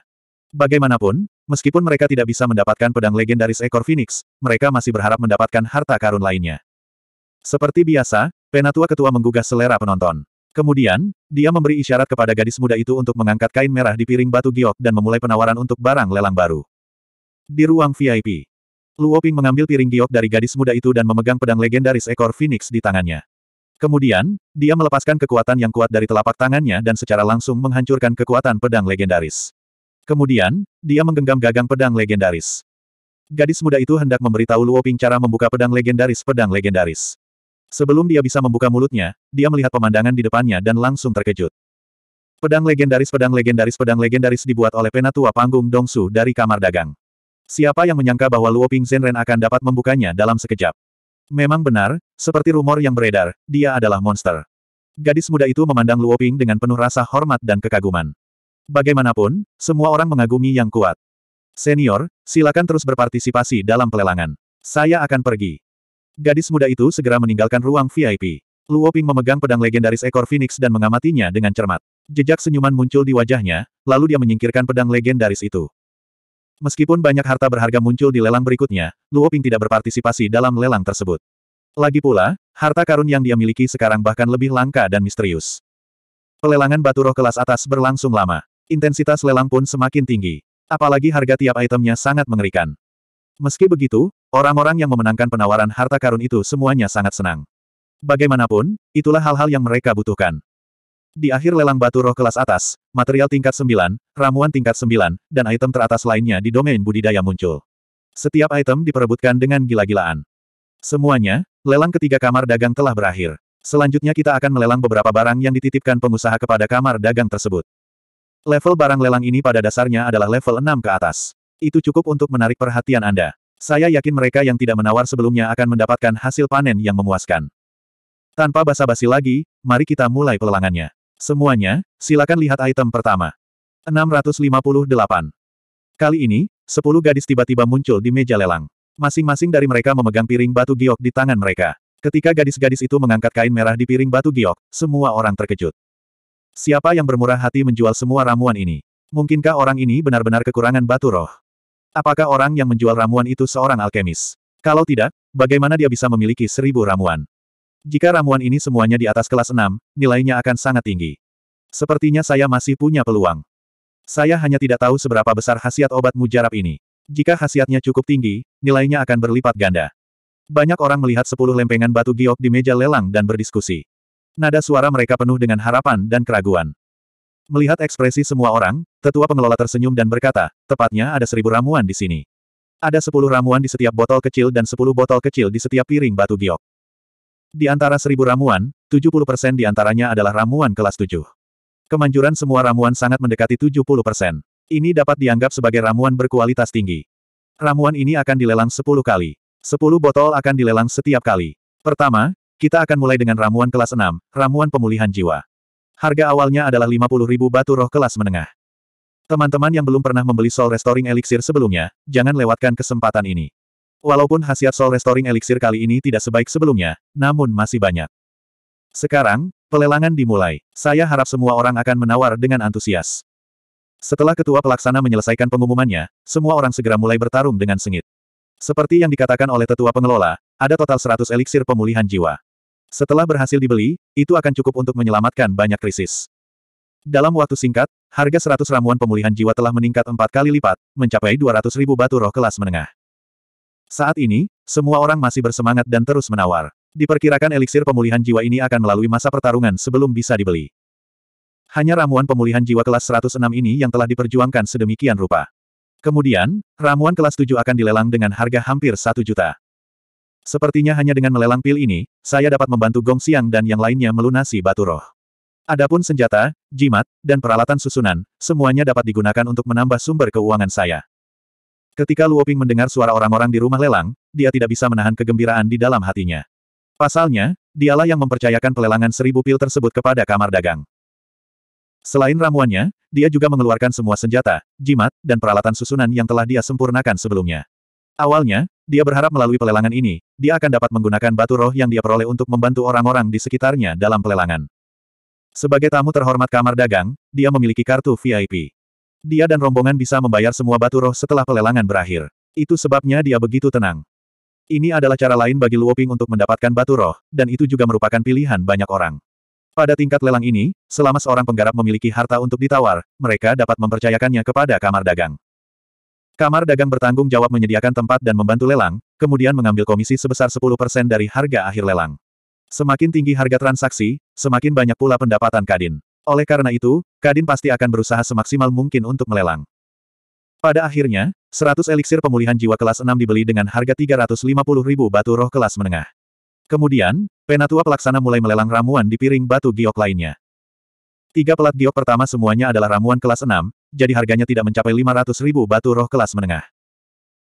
Bagaimanapun, meskipun mereka tidak bisa mendapatkan pedang legendaris ekor Phoenix, mereka masih berharap mendapatkan harta karun lainnya. Seperti biasa, penatua ketua menggugah selera penonton. Kemudian, dia memberi isyarat kepada gadis muda itu untuk mengangkat kain merah di piring batu giok dan memulai penawaran untuk barang lelang baru. Di ruang VIP, Luo Ping mengambil piring giok dari gadis muda itu dan memegang pedang legendaris ekor Phoenix di tangannya. Kemudian, dia melepaskan kekuatan yang kuat dari telapak tangannya dan secara langsung menghancurkan kekuatan pedang legendaris. Kemudian, dia menggenggam gagang pedang legendaris. Gadis muda itu hendak memberitahu Luo Ping cara membuka pedang legendaris pedang legendaris. Sebelum dia bisa membuka mulutnya, dia melihat pemandangan di depannya dan langsung terkejut. Pedang legendaris pedang legendaris pedang legendaris dibuat oleh penatua panggung Dongsu dari kamar dagang. Siapa yang menyangka bahwa Luoping Ping Zhenren akan dapat membukanya dalam sekejap? Memang benar, seperti rumor yang beredar, dia adalah monster. Gadis muda itu memandang Luoping dengan penuh rasa hormat dan kekaguman. Bagaimanapun, semua orang mengagumi yang kuat. Senior, silakan terus berpartisipasi dalam pelelangan. Saya akan pergi. Gadis muda itu segera meninggalkan ruang VIP. Luoping memegang pedang legendaris ekor Phoenix dan mengamatinya dengan cermat. Jejak senyuman muncul di wajahnya, lalu dia menyingkirkan pedang legendaris itu. Meskipun banyak harta berharga muncul di lelang berikutnya, Luo Ping tidak berpartisipasi dalam lelang tersebut. Lagi pula, harta karun yang dia miliki sekarang bahkan lebih langka dan misterius. Pelelangan batu roh kelas atas berlangsung lama. Intensitas lelang pun semakin tinggi. Apalagi harga tiap itemnya sangat mengerikan. Meski begitu, orang-orang yang memenangkan penawaran harta karun itu semuanya sangat senang. Bagaimanapun, itulah hal-hal yang mereka butuhkan. Di akhir lelang batu roh kelas atas, material tingkat 9, ramuan tingkat 9, dan item teratas lainnya di domain budidaya muncul. Setiap item diperebutkan dengan gila-gilaan. Semuanya, lelang ketiga kamar dagang telah berakhir. Selanjutnya kita akan melelang beberapa barang yang dititipkan pengusaha kepada kamar dagang tersebut. Level barang lelang ini pada dasarnya adalah level 6 ke atas. Itu cukup untuk menarik perhatian Anda. Saya yakin mereka yang tidak menawar sebelumnya akan mendapatkan hasil panen yang memuaskan. Tanpa basa-basi lagi, mari kita mulai pelelangannya. Semuanya, silakan lihat item pertama. 658. Kali ini, 10 gadis tiba-tiba muncul di meja lelang. Masing-masing dari mereka memegang piring batu giok di tangan mereka. Ketika gadis-gadis itu mengangkat kain merah di piring batu giok, semua orang terkejut. Siapa yang bermurah hati menjual semua ramuan ini? Mungkinkah orang ini benar-benar kekurangan batu roh? Apakah orang yang menjual ramuan itu seorang alkemis? Kalau tidak, bagaimana dia bisa memiliki seribu ramuan? Jika ramuan ini semuanya di atas kelas 6, nilainya akan sangat tinggi. Sepertinya saya masih punya peluang. Saya hanya tidak tahu seberapa besar khasiat obat mujarab ini. Jika khasiatnya cukup tinggi, nilainya akan berlipat ganda. Banyak orang melihat sepuluh lempengan batu giok di meja lelang dan berdiskusi. Nada suara mereka penuh dengan harapan dan keraguan. Melihat ekspresi semua orang, tetua pengelola tersenyum dan berkata, tepatnya ada seribu ramuan di sini. Ada sepuluh ramuan di setiap botol kecil dan sepuluh botol kecil di setiap piring batu giok. Di antara seribu ramuan, 70% di antaranya adalah ramuan kelas 7. Kemanjuran semua ramuan sangat mendekati 70%. Ini dapat dianggap sebagai ramuan berkualitas tinggi. Ramuan ini akan dilelang 10 kali. 10 botol akan dilelang setiap kali. Pertama, kita akan mulai dengan ramuan kelas 6, ramuan pemulihan jiwa. Harga awalnya adalah ribu batu roh kelas menengah. Teman-teman yang belum pernah membeli Soul Restoring Elixir sebelumnya, jangan lewatkan kesempatan ini. Walaupun khasiat Soul Restoring Elixir kali ini tidak sebaik sebelumnya, namun masih banyak. Sekarang, pelelangan dimulai. Saya harap semua orang akan menawar dengan antusias. Setelah ketua pelaksana menyelesaikan pengumumannya, semua orang segera mulai bertarung dengan sengit. Seperti yang dikatakan oleh tetua pengelola, ada total 100 eliksir pemulihan jiwa. Setelah berhasil dibeli, itu akan cukup untuk menyelamatkan banyak krisis. Dalam waktu singkat, harga 100 ramuan pemulihan jiwa telah meningkat empat kali lipat, mencapai 200 ribu batu roh kelas menengah. Saat ini, semua orang masih bersemangat dan terus menawar. Diperkirakan eliksir pemulihan jiwa ini akan melalui masa pertarungan sebelum bisa dibeli. Hanya ramuan pemulihan jiwa kelas 106 ini yang telah diperjuangkan sedemikian rupa. Kemudian, ramuan kelas 7 akan dilelang dengan harga hampir 1 juta. Sepertinya hanya dengan melelang pil ini, saya dapat membantu Gong Xiang dan yang lainnya melunasi batu roh. Adapun senjata, jimat, dan peralatan susunan, semuanya dapat digunakan untuk menambah sumber keuangan saya. Ketika Luoping mendengar suara orang-orang di rumah lelang, dia tidak bisa menahan kegembiraan di dalam hatinya. Pasalnya, dialah yang mempercayakan pelelangan seribu pil tersebut kepada kamar dagang. Selain ramuannya, dia juga mengeluarkan semua senjata, jimat, dan peralatan susunan yang telah dia sempurnakan sebelumnya. Awalnya, dia berharap melalui pelelangan ini, dia akan dapat menggunakan batu roh yang dia peroleh untuk membantu orang-orang di sekitarnya dalam pelelangan. Sebagai tamu terhormat kamar dagang, dia memiliki kartu VIP. Dia dan rombongan bisa membayar semua batu roh setelah pelelangan berakhir. Itu sebabnya dia begitu tenang. Ini adalah cara lain bagi Luoping untuk mendapatkan batu roh, dan itu juga merupakan pilihan banyak orang. Pada tingkat lelang ini, selama seorang penggarap memiliki harta untuk ditawar, mereka dapat mempercayakannya kepada kamar dagang. Kamar dagang bertanggung jawab menyediakan tempat dan membantu lelang, kemudian mengambil komisi sebesar 10% dari harga akhir lelang. Semakin tinggi harga transaksi, semakin banyak pula pendapatan Kadin. Oleh karena itu, Kadin pasti akan berusaha semaksimal mungkin untuk melelang. Pada akhirnya, 100 eliksir pemulihan jiwa kelas 6 dibeli dengan harga 350 ribu batu roh kelas menengah. Kemudian, penatua pelaksana mulai melelang ramuan di piring batu giok lainnya. Tiga pelat giok pertama semuanya adalah ramuan kelas 6, jadi harganya tidak mencapai 500 ribu batu roh kelas menengah.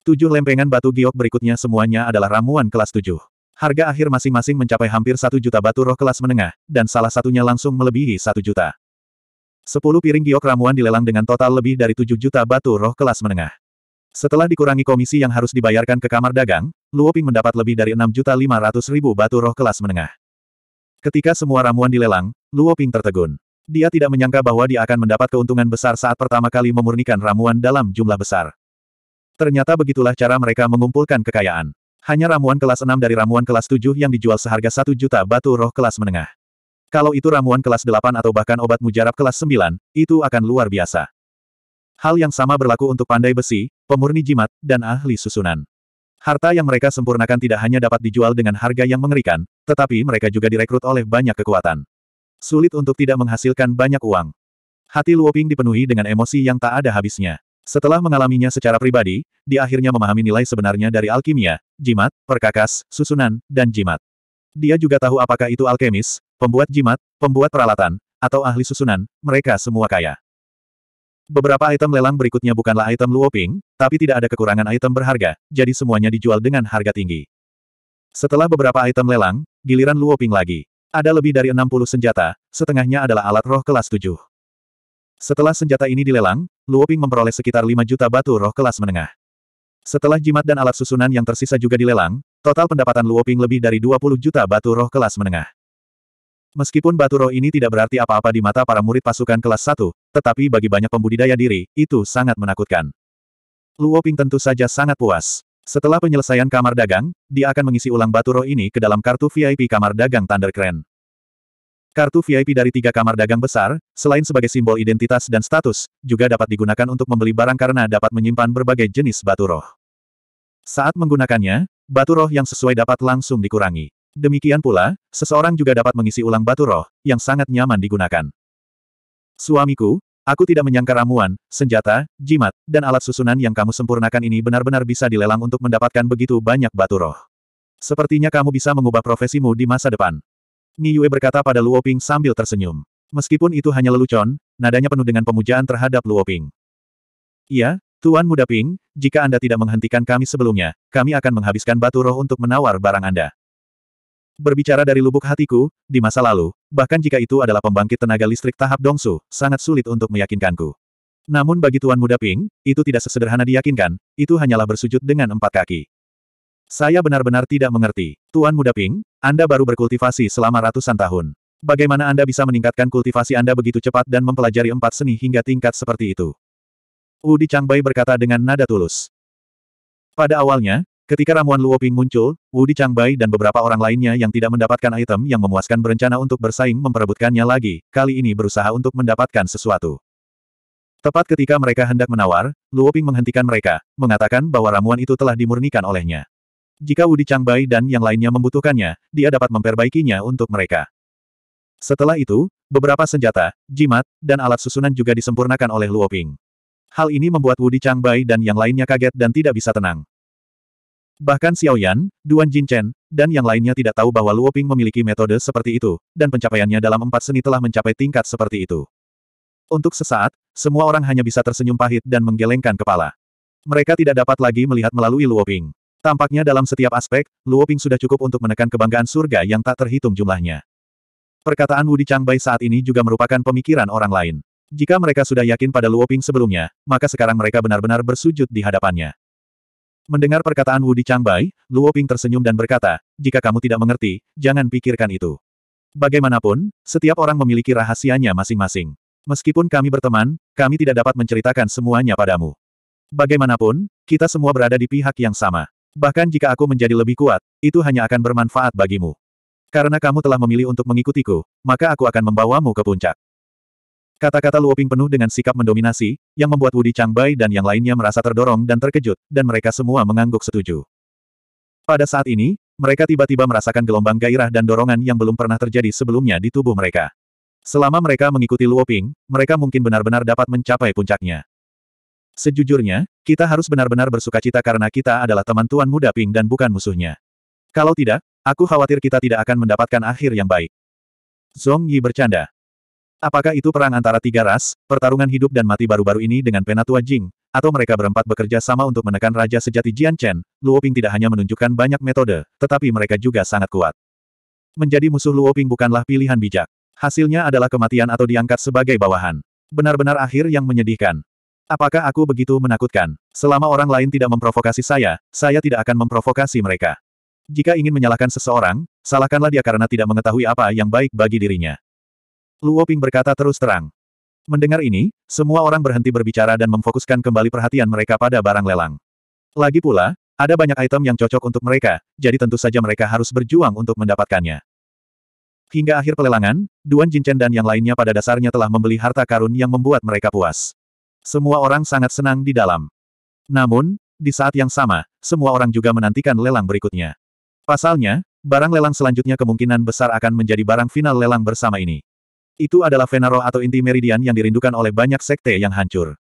Tujuh lempengan batu giok berikutnya semuanya adalah ramuan kelas 7. Harga akhir masing-masing mencapai hampir satu juta batu roh kelas menengah, dan salah satunya langsung melebihi satu juta. Sepuluh piring giok ramuan dilelang dengan total lebih dari tujuh juta batu roh kelas menengah. Setelah dikurangi komisi yang harus dibayarkan ke kamar dagang, Luo Ping mendapat lebih dari enam juta lima ratus ribu batu roh kelas menengah. Ketika semua ramuan dilelang, Luo Ping tertegun. Dia tidak menyangka bahwa dia akan mendapat keuntungan besar saat pertama kali memurnikan ramuan dalam jumlah besar. Ternyata begitulah cara mereka mengumpulkan kekayaan. Hanya ramuan kelas 6 dari ramuan kelas 7 yang dijual seharga 1 juta batu roh kelas menengah. Kalau itu ramuan kelas 8 atau bahkan obat mujarab kelas 9, itu akan luar biasa. Hal yang sama berlaku untuk pandai besi, pemurni jimat, dan ahli susunan. Harta yang mereka sempurnakan tidak hanya dapat dijual dengan harga yang mengerikan, tetapi mereka juga direkrut oleh banyak kekuatan. Sulit untuk tidak menghasilkan banyak uang. Hati Luoping dipenuhi dengan emosi yang tak ada habisnya. Setelah mengalaminya secara pribadi, dia akhirnya memahami nilai sebenarnya dari alkimia, jimat, perkakas, susunan, dan jimat. Dia juga tahu apakah itu alkemis, pembuat jimat, pembuat peralatan, atau ahli susunan, mereka semua kaya. Beberapa item lelang berikutnya bukanlah item luoping, tapi tidak ada kekurangan item berharga, jadi semuanya dijual dengan harga tinggi. Setelah beberapa item lelang, giliran luoping lagi. Ada lebih dari 60 senjata, setengahnya adalah alat roh kelas 7. Setelah senjata ini dilelang, Luoping memperoleh sekitar 5 juta batu roh kelas menengah. Setelah jimat dan alat susunan yang tersisa juga dilelang, total pendapatan Luoping lebih dari 20 juta batu roh kelas menengah. Meskipun batu roh ini tidak berarti apa-apa di mata para murid pasukan kelas 1, tetapi bagi banyak pembudidaya diri, itu sangat menakutkan. Luoping tentu saja sangat puas. Setelah penyelesaian kamar dagang, dia akan mengisi ulang batu roh ini ke dalam kartu VIP kamar dagang Thunder Crane. Kartu VIP dari tiga kamar dagang besar, selain sebagai simbol identitas dan status, juga dapat digunakan untuk membeli barang karena dapat menyimpan berbagai jenis batu roh. Saat menggunakannya, batu roh yang sesuai dapat langsung dikurangi. Demikian pula, seseorang juga dapat mengisi ulang batu roh, yang sangat nyaman digunakan. Suamiku, aku tidak menyangka ramuan, senjata, jimat, dan alat susunan yang kamu sempurnakan ini benar-benar bisa dilelang untuk mendapatkan begitu banyak batu roh. Sepertinya kamu bisa mengubah profesimu di masa depan. Ni Yue berkata pada Luo Ping sambil tersenyum. Meskipun itu hanya lelucon, nadanya penuh dengan pemujaan terhadap Luo Ping. Iya, Tuan Muda Ping, jika Anda tidak menghentikan kami sebelumnya, kami akan menghabiskan batu roh untuk menawar barang Anda. Berbicara dari lubuk hatiku, di masa lalu, bahkan jika itu adalah pembangkit tenaga listrik tahap dongsu, sangat sulit untuk meyakinkanku. Namun bagi Tuan Muda Ping, itu tidak sesederhana diyakinkan, itu hanyalah bersujud dengan empat kaki. Saya benar-benar tidak mengerti. Tuan Muda Ping, anda baru berkultivasi selama ratusan tahun. Bagaimana Anda bisa meningkatkan kultivasi Anda begitu cepat dan mempelajari empat seni hingga tingkat seperti itu? Wu Di Changbai berkata dengan nada tulus. Pada awalnya, ketika ramuan Luoping muncul, Wu Di Changbai dan beberapa orang lainnya yang tidak mendapatkan item yang memuaskan berencana untuk bersaing memperebutkannya lagi, kali ini berusaha untuk mendapatkan sesuatu. Tepat ketika mereka hendak menawar, Luoping menghentikan mereka, mengatakan bahwa ramuan itu telah dimurnikan olehnya. Jika Wudi Changbai dan yang lainnya membutuhkannya, dia dapat memperbaikinya untuk mereka. Setelah itu, beberapa senjata, jimat, dan alat susunan juga disempurnakan oleh Luoping. Hal ini membuat Wudi Changbai dan yang lainnya kaget dan tidak bisa tenang. Bahkan Xiao Yan, Duan Jinchen, dan yang lainnya tidak tahu bahwa Luoping memiliki metode seperti itu, dan pencapaiannya dalam empat seni telah mencapai tingkat seperti itu. Untuk sesaat, semua orang hanya bisa tersenyum pahit dan menggelengkan kepala. Mereka tidak dapat lagi melihat melalui Luoping. Tampaknya dalam setiap aspek, Luo Ping sudah cukup untuk menekan kebanggaan surga yang tak terhitung jumlahnya. Perkataan Wu Wudi Changbai saat ini juga merupakan pemikiran orang lain. Jika mereka sudah yakin pada Luo Ping sebelumnya, maka sekarang mereka benar-benar bersujud di hadapannya. Mendengar perkataan Wu Wudi Changbai, Luo Ping tersenyum dan berkata, jika kamu tidak mengerti, jangan pikirkan itu. Bagaimanapun, setiap orang memiliki rahasianya masing-masing. Meskipun kami berteman, kami tidak dapat menceritakan semuanya padamu. Bagaimanapun, kita semua berada di pihak yang sama. Bahkan jika aku menjadi lebih kuat, itu hanya akan bermanfaat bagimu. Karena kamu telah memilih untuk mengikutiku, maka aku akan membawamu ke puncak. Kata-kata Luoping penuh dengan sikap mendominasi, yang membuat Wudi Changbai dan yang lainnya merasa terdorong dan terkejut, dan mereka semua mengangguk setuju. Pada saat ini, mereka tiba-tiba merasakan gelombang gairah dan dorongan yang belum pernah terjadi sebelumnya di tubuh mereka. Selama mereka mengikuti Luoping, mereka mungkin benar-benar dapat mencapai puncaknya. Sejujurnya, kita harus benar-benar bersuka cita karena kita adalah teman Tuan Muda Ping dan bukan musuhnya. Kalau tidak, aku khawatir kita tidak akan mendapatkan akhir yang baik. Zong Yi bercanda. Apakah itu perang antara tiga ras, pertarungan hidup dan mati baru-baru ini dengan Penatua Jing, atau mereka berempat bekerja sama untuk menekan Raja Sejati Jian Chen, Luo Ping tidak hanya menunjukkan banyak metode, tetapi mereka juga sangat kuat. Menjadi musuh Luo Ping bukanlah pilihan bijak. Hasilnya adalah kematian atau diangkat sebagai bawahan. Benar-benar akhir yang menyedihkan. Apakah aku begitu menakutkan? Selama orang lain tidak memprovokasi saya, saya tidak akan memprovokasi mereka. Jika ingin menyalahkan seseorang, salahkanlah dia karena tidak mengetahui apa yang baik bagi dirinya. Luo Ping berkata terus terang. Mendengar ini, semua orang berhenti berbicara dan memfokuskan kembali perhatian mereka pada barang lelang. Lagi pula, ada banyak item yang cocok untuk mereka, jadi tentu saja mereka harus berjuang untuk mendapatkannya. Hingga akhir pelelangan, Duan Jinchen dan yang lainnya pada dasarnya telah membeli harta karun yang membuat mereka puas. Semua orang sangat senang di dalam. Namun, di saat yang sama, semua orang juga menantikan lelang berikutnya. Pasalnya, barang lelang selanjutnya kemungkinan besar akan menjadi barang final lelang bersama ini. Itu adalah Venaro atau inti meridian yang dirindukan oleh banyak sekte yang hancur.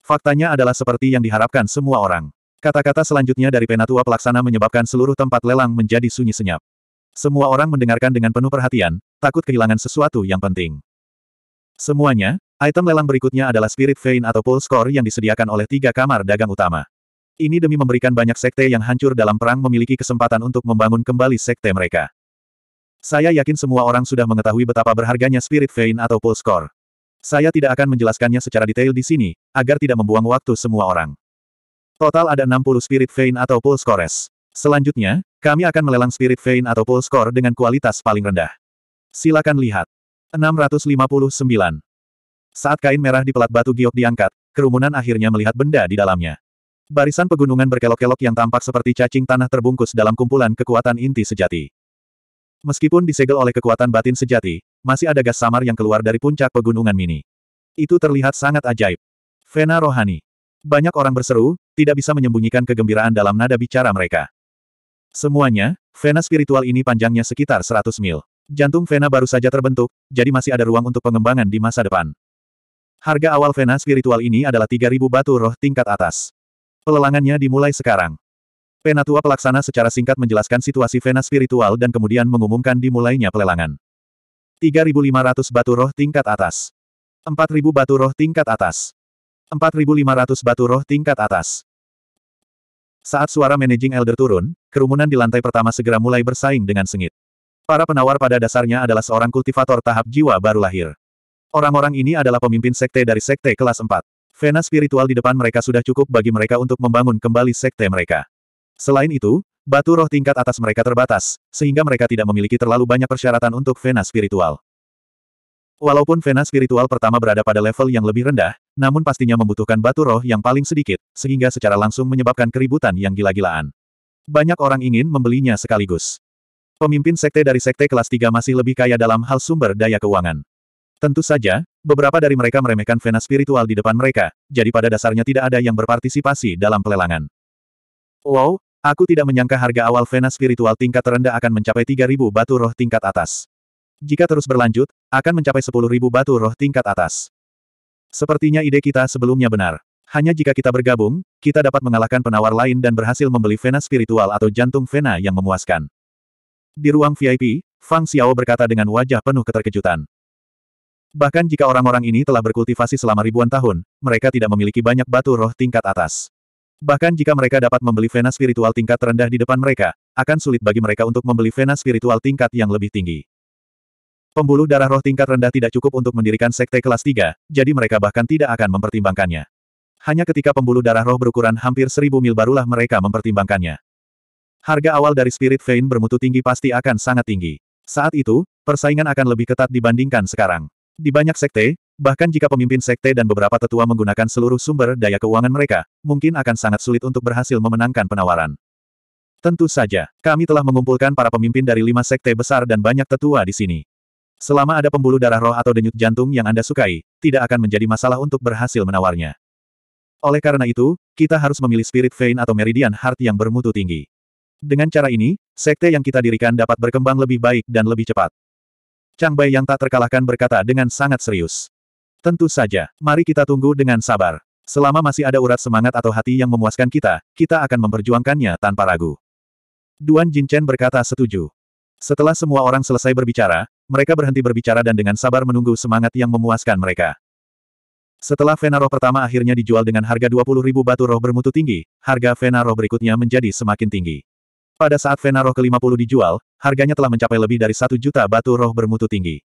Faktanya adalah seperti yang diharapkan semua orang. Kata-kata selanjutnya dari penatua pelaksana menyebabkan seluruh tempat lelang menjadi sunyi senyap. Semua orang mendengarkan dengan penuh perhatian, takut kehilangan sesuatu yang penting. Semuanya, Item lelang berikutnya adalah Spirit Vein atau Pulse Core yang disediakan oleh tiga kamar dagang utama. Ini demi memberikan banyak sekte yang hancur dalam perang memiliki kesempatan untuk membangun kembali sekte mereka. Saya yakin semua orang sudah mengetahui betapa berharganya Spirit Vein atau Pulse Core. Saya tidak akan menjelaskannya secara detail di sini, agar tidak membuang waktu semua orang. Total ada 60 Spirit Vein atau Pulse Cores. Selanjutnya, kami akan melelang Spirit Vein atau Pulse Core dengan kualitas paling rendah. Silakan lihat. 659. Saat kain merah di pelat batu giok diangkat, kerumunan akhirnya melihat benda di dalamnya. Barisan pegunungan berkelok-kelok yang tampak seperti cacing tanah terbungkus dalam kumpulan kekuatan inti sejati. Meskipun disegel oleh kekuatan batin sejati, masih ada gas samar yang keluar dari puncak pegunungan mini. Itu terlihat sangat ajaib. Vena rohani. Banyak orang berseru, tidak bisa menyembunyikan kegembiraan dalam nada bicara mereka. Semuanya, vena spiritual ini panjangnya sekitar 100 mil. Jantung vena baru saja terbentuk, jadi masih ada ruang untuk pengembangan di masa depan. Harga awal Vena spiritual ini adalah 3.000 batu roh tingkat atas. Pelelangannya dimulai sekarang. Penatua pelaksana secara singkat menjelaskan situasi Vena spiritual dan kemudian mengumumkan dimulainya pelelangan. 3.500 batu roh tingkat atas. 4.000 batu roh tingkat atas. 4.500 batu roh tingkat atas. Saat suara managing elder turun, kerumunan di lantai pertama segera mulai bersaing dengan sengit. Para penawar pada dasarnya adalah seorang kultivator tahap jiwa baru lahir. Orang-orang ini adalah pemimpin sekte dari sekte kelas 4. Vena spiritual di depan mereka sudah cukup bagi mereka untuk membangun kembali sekte mereka. Selain itu, batu roh tingkat atas mereka terbatas, sehingga mereka tidak memiliki terlalu banyak persyaratan untuk Vena spiritual. Walaupun Vena spiritual pertama berada pada level yang lebih rendah, namun pastinya membutuhkan batu roh yang paling sedikit, sehingga secara langsung menyebabkan keributan yang gila-gilaan. Banyak orang ingin membelinya sekaligus. Pemimpin sekte dari sekte kelas 3 masih lebih kaya dalam hal sumber daya keuangan. Tentu saja, beberapa dari mereka meremehkan vena spiritual di depan mereka, jadi pada dasarnya tidak ada yang berpartisipasi dalam pelelangan. Wow, aku tidak menyangka harga awal vena spiritual tingkat terendah akan mencapai 3.000 batu roh tingkat atas. Jika terus berlanjut, akan mencapai 10.000 batu roh tingkat atas. Sepertinya ide kita sebelumnya benar. Hanya jika kita bergabung, kita dapat mengalahkan penawar lain dan berhasil membeli vena spiritual atau jantung vena yang memuaskan. Di ruang VIP, Fang Xiao berkata dengan wajah penuh keterkejutan. Bahkan jika orang-orang ini telah berkultivasi selama ribuan tahun, mereka tidak memiliki banyak batu roh tingkat atas. Bahkan jika mereka dapat membeli vena spiritual tingkat terendah di depan mereka, akan sulit bagi mereka untuk membeli vena spiritual tingkat yang lebih tinggi. Pembuluh darah roh tingkat rendah tidak cukup untuk mendirikan sekte kelas 3, jadi mereka bahkan tidak akan mempertimbangkannya. Hanya ketika pembuluh darah roh berukuran hampir seribu mil barulah mereka mempertimbangkannya. Harga awal dari Spirit Vein bermutu tinggi pasti akan sangat tinggi. Saat itu, persaingan akan lebih ketat dibandingkan sekarang. Di banyak sekte, bahkan jika pemimpin sekte dan beberapa tetua menggunakan seluruh sumber daya keuangan mereka, mungkin akan sangat sulit untuk berhasil memenangkan penawaran. Tentu saja, kami telah mengumpulkan para pemimpin dari lima sekte besar dan banyak tetua di sini. Selama ada pembuluh darah roh atau denyut jantung yang Anda sukai, tidak akan menjadi masalah untuk berhasil menawarnya. Oleh karena itu, kita harus memilih spirit vein atau meridian heart yang bermutu tinggi. Dengan cara ini, sekte yang kita dirikan dapat berkembang lebih baik dan lebih cepat. Chang Bai yang tak terkalahkan berkata dengan sangat serius. Tentu saja, mari kita tunggu dengan sabar. Selama masih ada urat semangat atau hati yang memuaskan kita, kita akan memperjuangkannya tanpa ragu. Duan Jinchen berkata setuju. Setelah semua orang selesai berbicara, mereka berhenti berbicara dan dengan sabar menunggu semangat yang memuaskan mereka. Setelah Vena pertama akhirnya dijual dengan harga 20.000 batu roh bermutu tinggi, harga Vena berikutnya menjadi semakin tinggi. Pada saat Vena Roh ke-50 dijual, harganya telah mencapai lebih dari satu juta batu roh bermutu tinggi.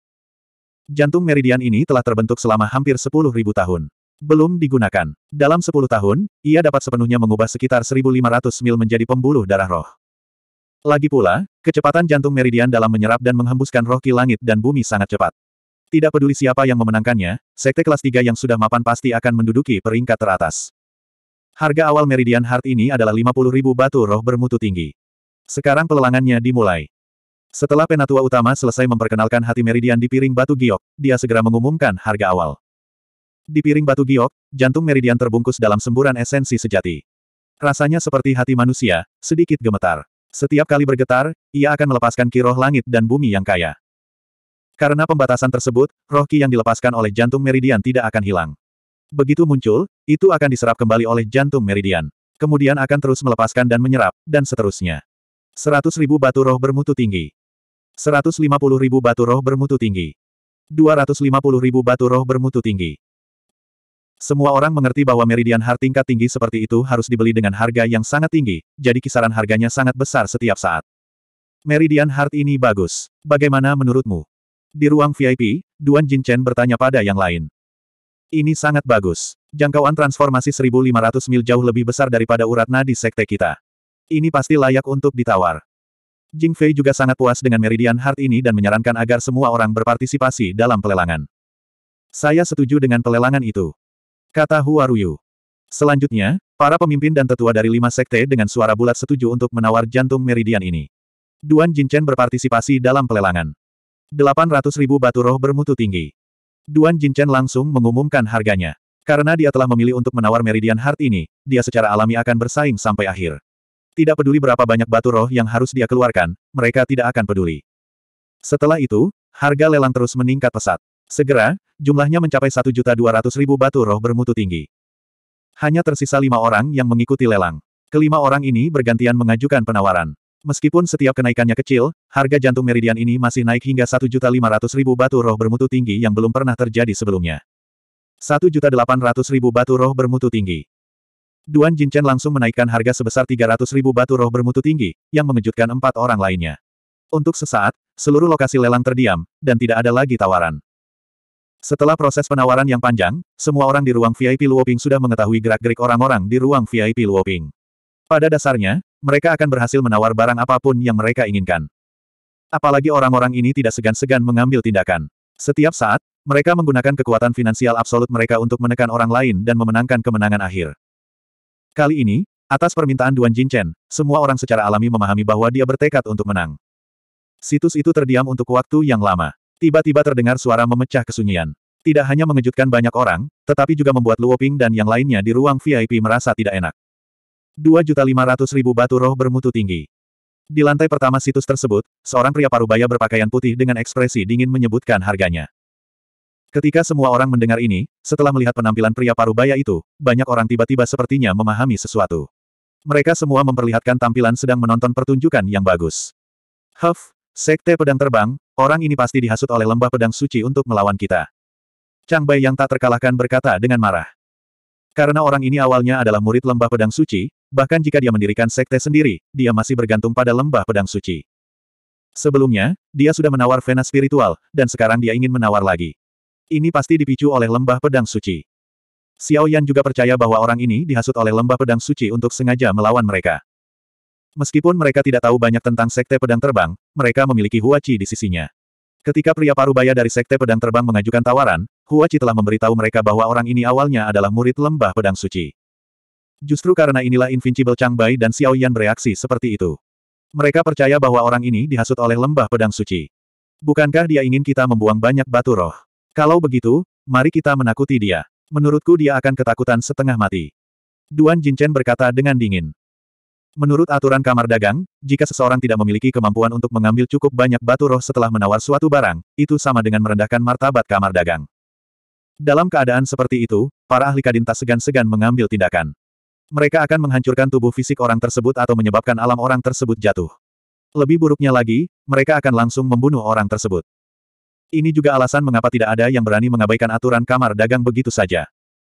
Jantung meridian ini telah terbentuk selama hampir 10.000 tahun. Belum digunakan. Dalam 10 tahun, ia dapat sepenuhnya mengubah sekitar 1.500 mil menjadi pembuluh darah roh. Lagi pula, kecepatan jantung meridian dalam menyerap dan menghembuskan roh ki langit dan bumi sangat cepat. Tidak peduli siapa yang memenangkannya, sekte kelas 3 yang sudah mapan pasti akan menduduki peringkat teratas. Harga awal Meridian Heart ini adalah 50.000 batu roh bermutu tinggi. Sekarang pelelangannya dimulai. Setelah penatua utama selesai memperkenalkan hati meridian di piring batu giok, dia segera mengumumkan harga awal. Di piring batu giok, jantung meridian terbungkus dalam semburan esensi sejati. Rasanya seperti hati manusia, sedikit gemetar. Setiap kali bergetar, ia akan melepaskan kiroh langit dan bumi yang kaya. Karena pembatasan tersebut, roh ki yang dilepaskan oleh jantung meridian tidak akan hilang. Begitu muncul, itu akan diserap kembali oleh jantung meridian. Kemudian akan terus melepaskan dan menyerap, dan seterusnya. Seratus ribu batu roh bermutu tinggi. Seratus lima puluh ribu batu roh bermutu tinggi. Dua ratus lima puluh ribu batu roh bermutu tinggi. Semua orang mengerti bahwa meridian har tingkat tinggi seperti itu harus dibeli dengan harga yang sangat tinggi, jadi kisaran harganya sangat besar setiap saat. Meridian Heart ini bagus. Bagaimana menurutmu? Di ruang VIP, Duan Jinchen bertanya pada yang lain. Ini sangat bagus. Jangkauan transformasi 1500 mil jauh lebih besar daripada urat nadi sekte kita. Ini pasti layak untuk ditawar. Jing Fei juga sangat puas dengan Meridian Heart ini dan menyarankan agar semua orang berpartisipasi dalam pelelangan. Saya setuju dengan pelelangan itu. Kata Hua Ruyu. Selanjutnya, para pemimpin dan tetua dari lima sekte dengan suara bulat setuju untuk menawar jantung Meridian ini. Duan Jinchen berpartisipasi dalam pelelangan. 800 ribu batu roh bermutu tinggi. Duan Jinchen langsung mengumumkan harganya. Karena dia telah memilih untuk menawar Meridian Heart ini, dia secara alami akan bersaing sampai akhir. Tidak peduli berapa banyak batu roh yang harus dia keluarkan, mereka tidak akan peduli. Setelah itu, harga lelang terus meningkat pesat. Segera, jumlahnya mencapai 1.200.000 batu roh bermutu tinggi. Hanya tersisa lima orang yang mengikuti lelang. Kelima orang ini bergantian mengajukan penawaran. Meskipun setiap kenaikannya kecil, harga jantung meridian ini masih naik hingga 1.500.000 batu roh bermutu tinggi yang belum pernah terjadi sebelumnya. 1.800.000 batu roh bermutu tinggi. Duan Jinchen langsung menaikkan harga sebesar 300 ribu batu roh bermutu tinggi, yang mengejutkan empat orang lainnya. Untuk sesaat, seluruh lokasi lelang terdiam, dan tidak ada lagi tawaran. Setelah proses penawaran yang panjang, semua orang di ruang VIP Luoping sudah mengetahui gerak-gerik orang-orang di ruang VIP Luoping. Pada dasarnya, mereka akan berhasil menawar barang apapun yang mereka inginkan. Apalagi orang-orang ini tidak segan-segan mengambil tindakan. Setiap saat, mereka menggunakan kekuatan finansial absolut mereka untuk menekan orang lain dan memenangkan kemenangan akhir. Kali ini, atas permintaan Duan Jinchen, semua orang secara alami memahami bahwa dia bertekad untuk menang. Situs itu terdiam untuk waktu yang lama. Tiba-tiba terdengar suara memecah kesunyian. Tidak hanya mengejutkan banyak orang, tetapi juga membuat Luoping dan yang lainnya di ruang VIP merasa tidak enak. 2.500.000 batu roh bermutu tinggi. Di lantai pertama situs tersebut, seorang pria parubaya berpakaian putih dengan ekspresi dingin menyebutkan harganya. Ketika semua orang mendengar ini, setelah melihat penampilan pria parubaya itu, banyak orang tiba-tiba sepertinya memahami sesuatu. Mereka semua memperlihatkan tampilan sedang menonton pertunjukan yang bagus. Huff, sekte pedang terbang, orang ini pasti dihasut oleh lembah pedang suci untuk melawan kita. Chang Bai yang tak terkalahkan berkata dengan marah. Karena orang ini awalnya adalah murid lembah pedang suci, bahkan jika dia mendirikan sekte sendiri, dia masih bergantung pada lembah pedang suci. Sebelumnya, dia sudah menawar vena spiritual, dan sekarang dia ingin menawar lagi. Ini pasti dipicu oleh lembah pedang suci. Xiao Yan juga percaya bahwa orang ini dihasut oleh lembah pedang suci untuk sengaja melawan mereka. Meskipun mereka tidak tahu banyak tentang sekte pedang terbang, mereka memiliki Huachi di sisinya. Ketika pria parubaya dari sekte pedang terbang mengajukan tawaran, Huachi telah memberitahu mereka bahwa orang ini awalnya adalah murid lembah pedang suci. Justru karena inilah Invincible Chang Bai dan Xiao Yan bereaksi seperti itu. Mereka percaya bahwa orang ini dihasut oleh lembah pedang suci. Bukankah dia ingin kita membuang banyak batu roh? Kalau begitu, mari kita menakuti dia. Menurutku dia akan ketakutan setengah mati. Duan Jinchen berkata dengan dingin. Menurut aturan kamar dagang, jika seseorang tidak memiliki kemampuan untuk mengambil cukup banyak batu roh setelah menawar suatu barang, itu sama dengan merendahkan martabat kamar dagang. Dalam keadaan seperti itu, para ahli kadin tak segan-segan mengambil tindakan. Mereka akan menghancurkan tubuh fisik orang tersebut atau menyebabkan alam orang tersebut jatuh. Lebih buruknya lagi, mereka akan langsung membunuh orang tersebut. Ini juga alasan mengapa tidak ada yang berani mengabaikan aturan kamar dagang begitu saja.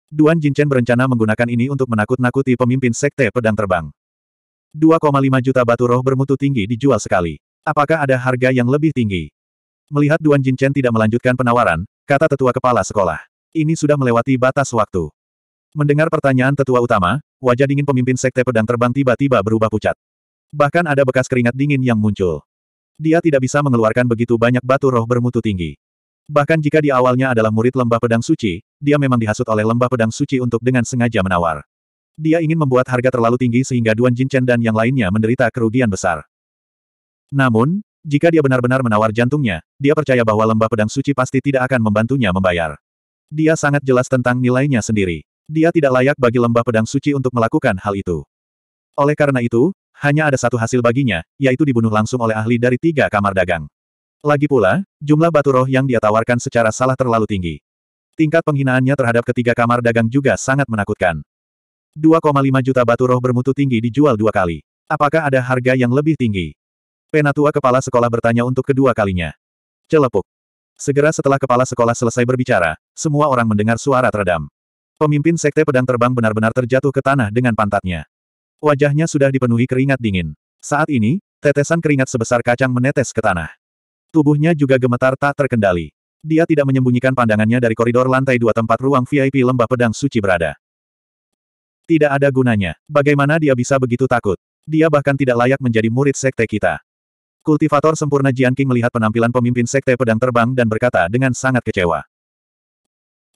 Duan Jinchen berencana menggunakan ini untuk menakut-nakuti pemimpin sekte pedang terbang. 2,5 juta batu roh bermutu tinggi dijual sekali. Apakah ada harga yang lebih tinggi? Melihat Duan Jinchen tidak melanjutkan penawaran, kata tetua kepala sekolah. Ini sudah melewati batas waktu. Mendengar pertanyaan tetua utama, wajah dingin pemimpin sekte pedang terbang tiba-tiba berubah pucat. Bahkan ada bekas keringat dingin yang muncul. Dia tidak bisa mengeluarkan begitu banyak batu roh bermutu tinggi. Bahkan jika di awalnya adalah murid lembah pedang suci, dia memang dihasut oleh lembah pedang suci untuk dengan sengaja menawar. Dia ingin membuat harga terlalu tinggi sehingga Duan Jinchen dan yang lainnya menderita kerugian besar. Namun, jika dia benar-benar menawar jantungnya, dia percaya bahwa lembah pedang suci pasti tidak akan membantunya membayar. Dia sangat jelas tentang nilainya sendiri. Dia tidak layak bagi lembah pedang suci untuk melakukan hal itu. Oleh karena itu, hanya ada satu hasil baginya, yaitu dibunuh langsung oleh ahli dari tiga kamar dagang. Lagi pula, jumlah batu roh yang dia tawarkan secara salah terlalu tinggi. Tingkat penghinaannya terhadap ketiga kamar dagang juga sangat menakutkan. 2,5 juta batu roh bermutu tinggi dijual dua kali. Apakah ada harga yang lebih tinggi? Penatua kepala sekolah bertanya untuk kedua kalinya. Celepuk. Segera setelah kepala sekolah selesai berbicara, semua orang mendengar suara teredam. Pemimpin Sekte Pedang Terbang benar-benar terjatuh ke tanah dengan pantatnya. Wajahnya sudah dipenuhi keringat dingin. Saat ini, tetesan keringat sebesar kacang menetes ke tanah. Tubuhnya juga gemetar tak terkendali. Dia tidak menyembunyikan pandangannya dari koridor lantai dua tempat ruang VIP lembah pedang suci berada. Tidak ada gunanya. Bagaimana dia bisa begitu takut? Dia bahkan tidak layak menjadi murid sekte kita. Kultivator sempurna Jian King melihat penampilan pemimpin sekte pedang terbang dan berkata dengan sangat kecewa.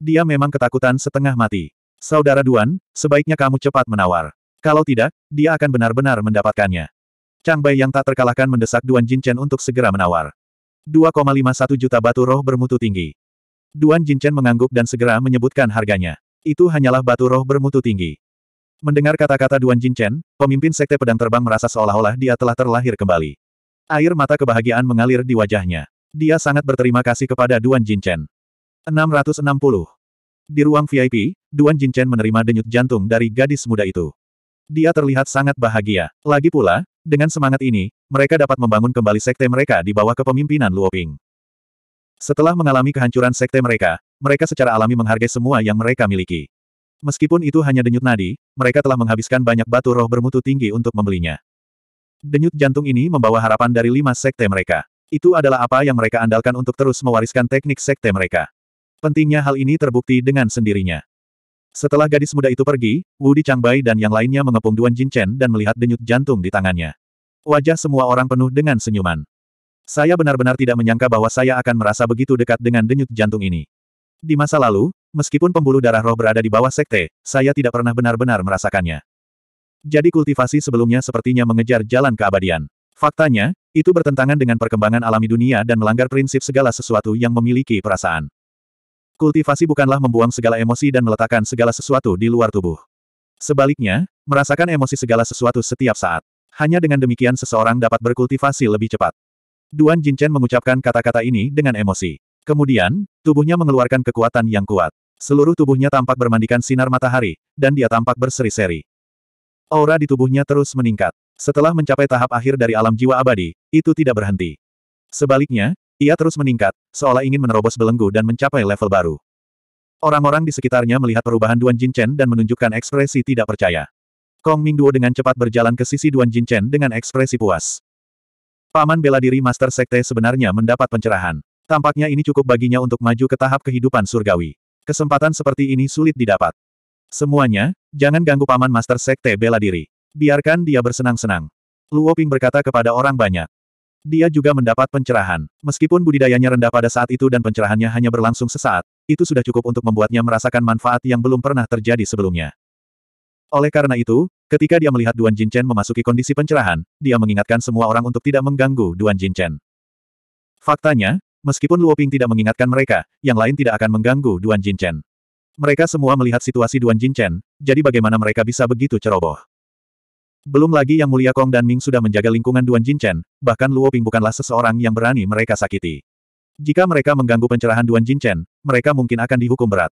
Dia memang ketakutan setengah mati. Saudara Duan, sebaiknya kamu cepat menawar. Kalau tidak, dia akan benar-benar mendapatkannya. Chang Bai yang tak terkalahkan mendesak Duan Jinchen untuk segera menawar. 2,51 juta batu roh bermutu tinggi. Duan Jinchen mengangguk dan segera menyebutkan harganya. Itu hanyalah batu roh bermutu tinggi. Mendengar kata-kata Duan Jinchen, pemimpin Sekte Pedang Terbang merasa seolah-olah dia telah terlahir kembali. Air mata kebahagiaan mengalir di wajahnya. Dia sangat berterima kasih kepada Duan Jinchen. 660. Di ruang VIP, Duan Jinchen menerima denyut jantung dari gadis muda itu. Dia terlihat sangat bahagia. Lagi pula, dengan semangat ini, mereka dapat membangun kembali sekte mereka di bawah kepemimpinan Luoping. Setelah mengalami kehancuran sekte mereka, mereka secara alami menghargai semua yang mereka miliki. Meskipun itu hanya denyut nadi, mereka telah menghabiskan banyak batu roh bermutu tinggi untuk membelinya. Denyut jantung ini membawa harapan dari lima sekte mereka. Itu adalah apa yang mereka andalkan untuk terus mewariskan teknik sekte mereka. Pentingnya hal ini terbukti dengan sendirinya. Setelah gadis muda itu pergi, Wu Di Changbai dan yang lainnya mengepung Duan Jinchen dan melihat denyut jantung di tangannya. Wajah semua orang penuh dengan senyuman. Saya benar-benar tidak menyangka bahwa saya akan merasa begitu dekat dengan denyut jantung ini. Di masa lalu, meskipun pembuluh darah roh berada di bawah sekte, saya tidak pernah benar-benar merasakannya. Jadi kultivasi sebelumnya sepertinya mengejar jalan keabadian. Faktanya, itu bertentangan dengan perkembangan alami dunia dan melanggar prinsip segala sesuatu yang memiliki perasaan. Kultivasi bukanlah membuang segala emosi dan meletakkan segala sesuatu di luar tubuh. Sebaliknya, merasakan emosi segala sesuatu setiap saat. Hanya dengan demikian seseorang dapat berkultivasi lebih cepat. Duan Jinchen mengucapkan kata-kata ini dengan emosi. Kemudian, tubuhnya mengeluarkan kekuatan yang kuat. Seluruh tubuhnya tampak bermandikan sinar matahari, dan dia tampak berseri-seri. Aura di tubuhnya terus meningkat. Setelah mencapai tahap akhir dari alam jiwa abadi, itu tidak berhenti. Sebaliknya, ia terus meningkat, seolah ingin menerobos belenggu dan mencapai level baru. Orang-orang di sekitarnya melihat perubahan Duan Jinchen dan menunjukkan ekspresi tidak percaya. Kong Mingduo dengan cepat berjalan ke sisi Duan Jinchen dengan ekspresi puas. Paman bela diri Master Sekte sebenarnya mendapat pencerahan. Tampaknya ini cukup baginya untuk maju ke tahap kehidupan surgawi. Kesempatan seperti ini sulit didapat. Semuanya, jangan ganggu paman Master Sekte bela diri. Biarkan dia bersenang-senang. Luoping berkata kepada orang banyak. Dia juga mendapat pencerahan. Meskipun budidayanya rendah pada saat itu dan pencerahannya hanya berlangsung sesaat, itu sudah cukup untuk membuatnya merasakan manfaat yang belum pernah terjadi sebelumnya. Oleh karena itu, ketika dia melihat Duan Jinchen memasuki kondisi pencerahan, dia mengingatkan semua orang untuk tidak mengganggu Duan Jinchen. Faktanya, meskipun Luo Ping tidak mengingatkan mereka, yang lain tidak akan mengganggu Duan Jinchen. Mereka semua melihat situasi Duan Jinchen, jadi bagaimana mereka bisa begitu ceroboh. Belum lagi Yang Mulia Kong dan Ming sudah menjaga lingkungan Duan Jinchen, bahkan Luo Ping bukanlah seseorang yang berani mereka sakiti. Jika mereka mengganggu pencerahan Duan Jinchen, mereka mungkin akan dihukum berat.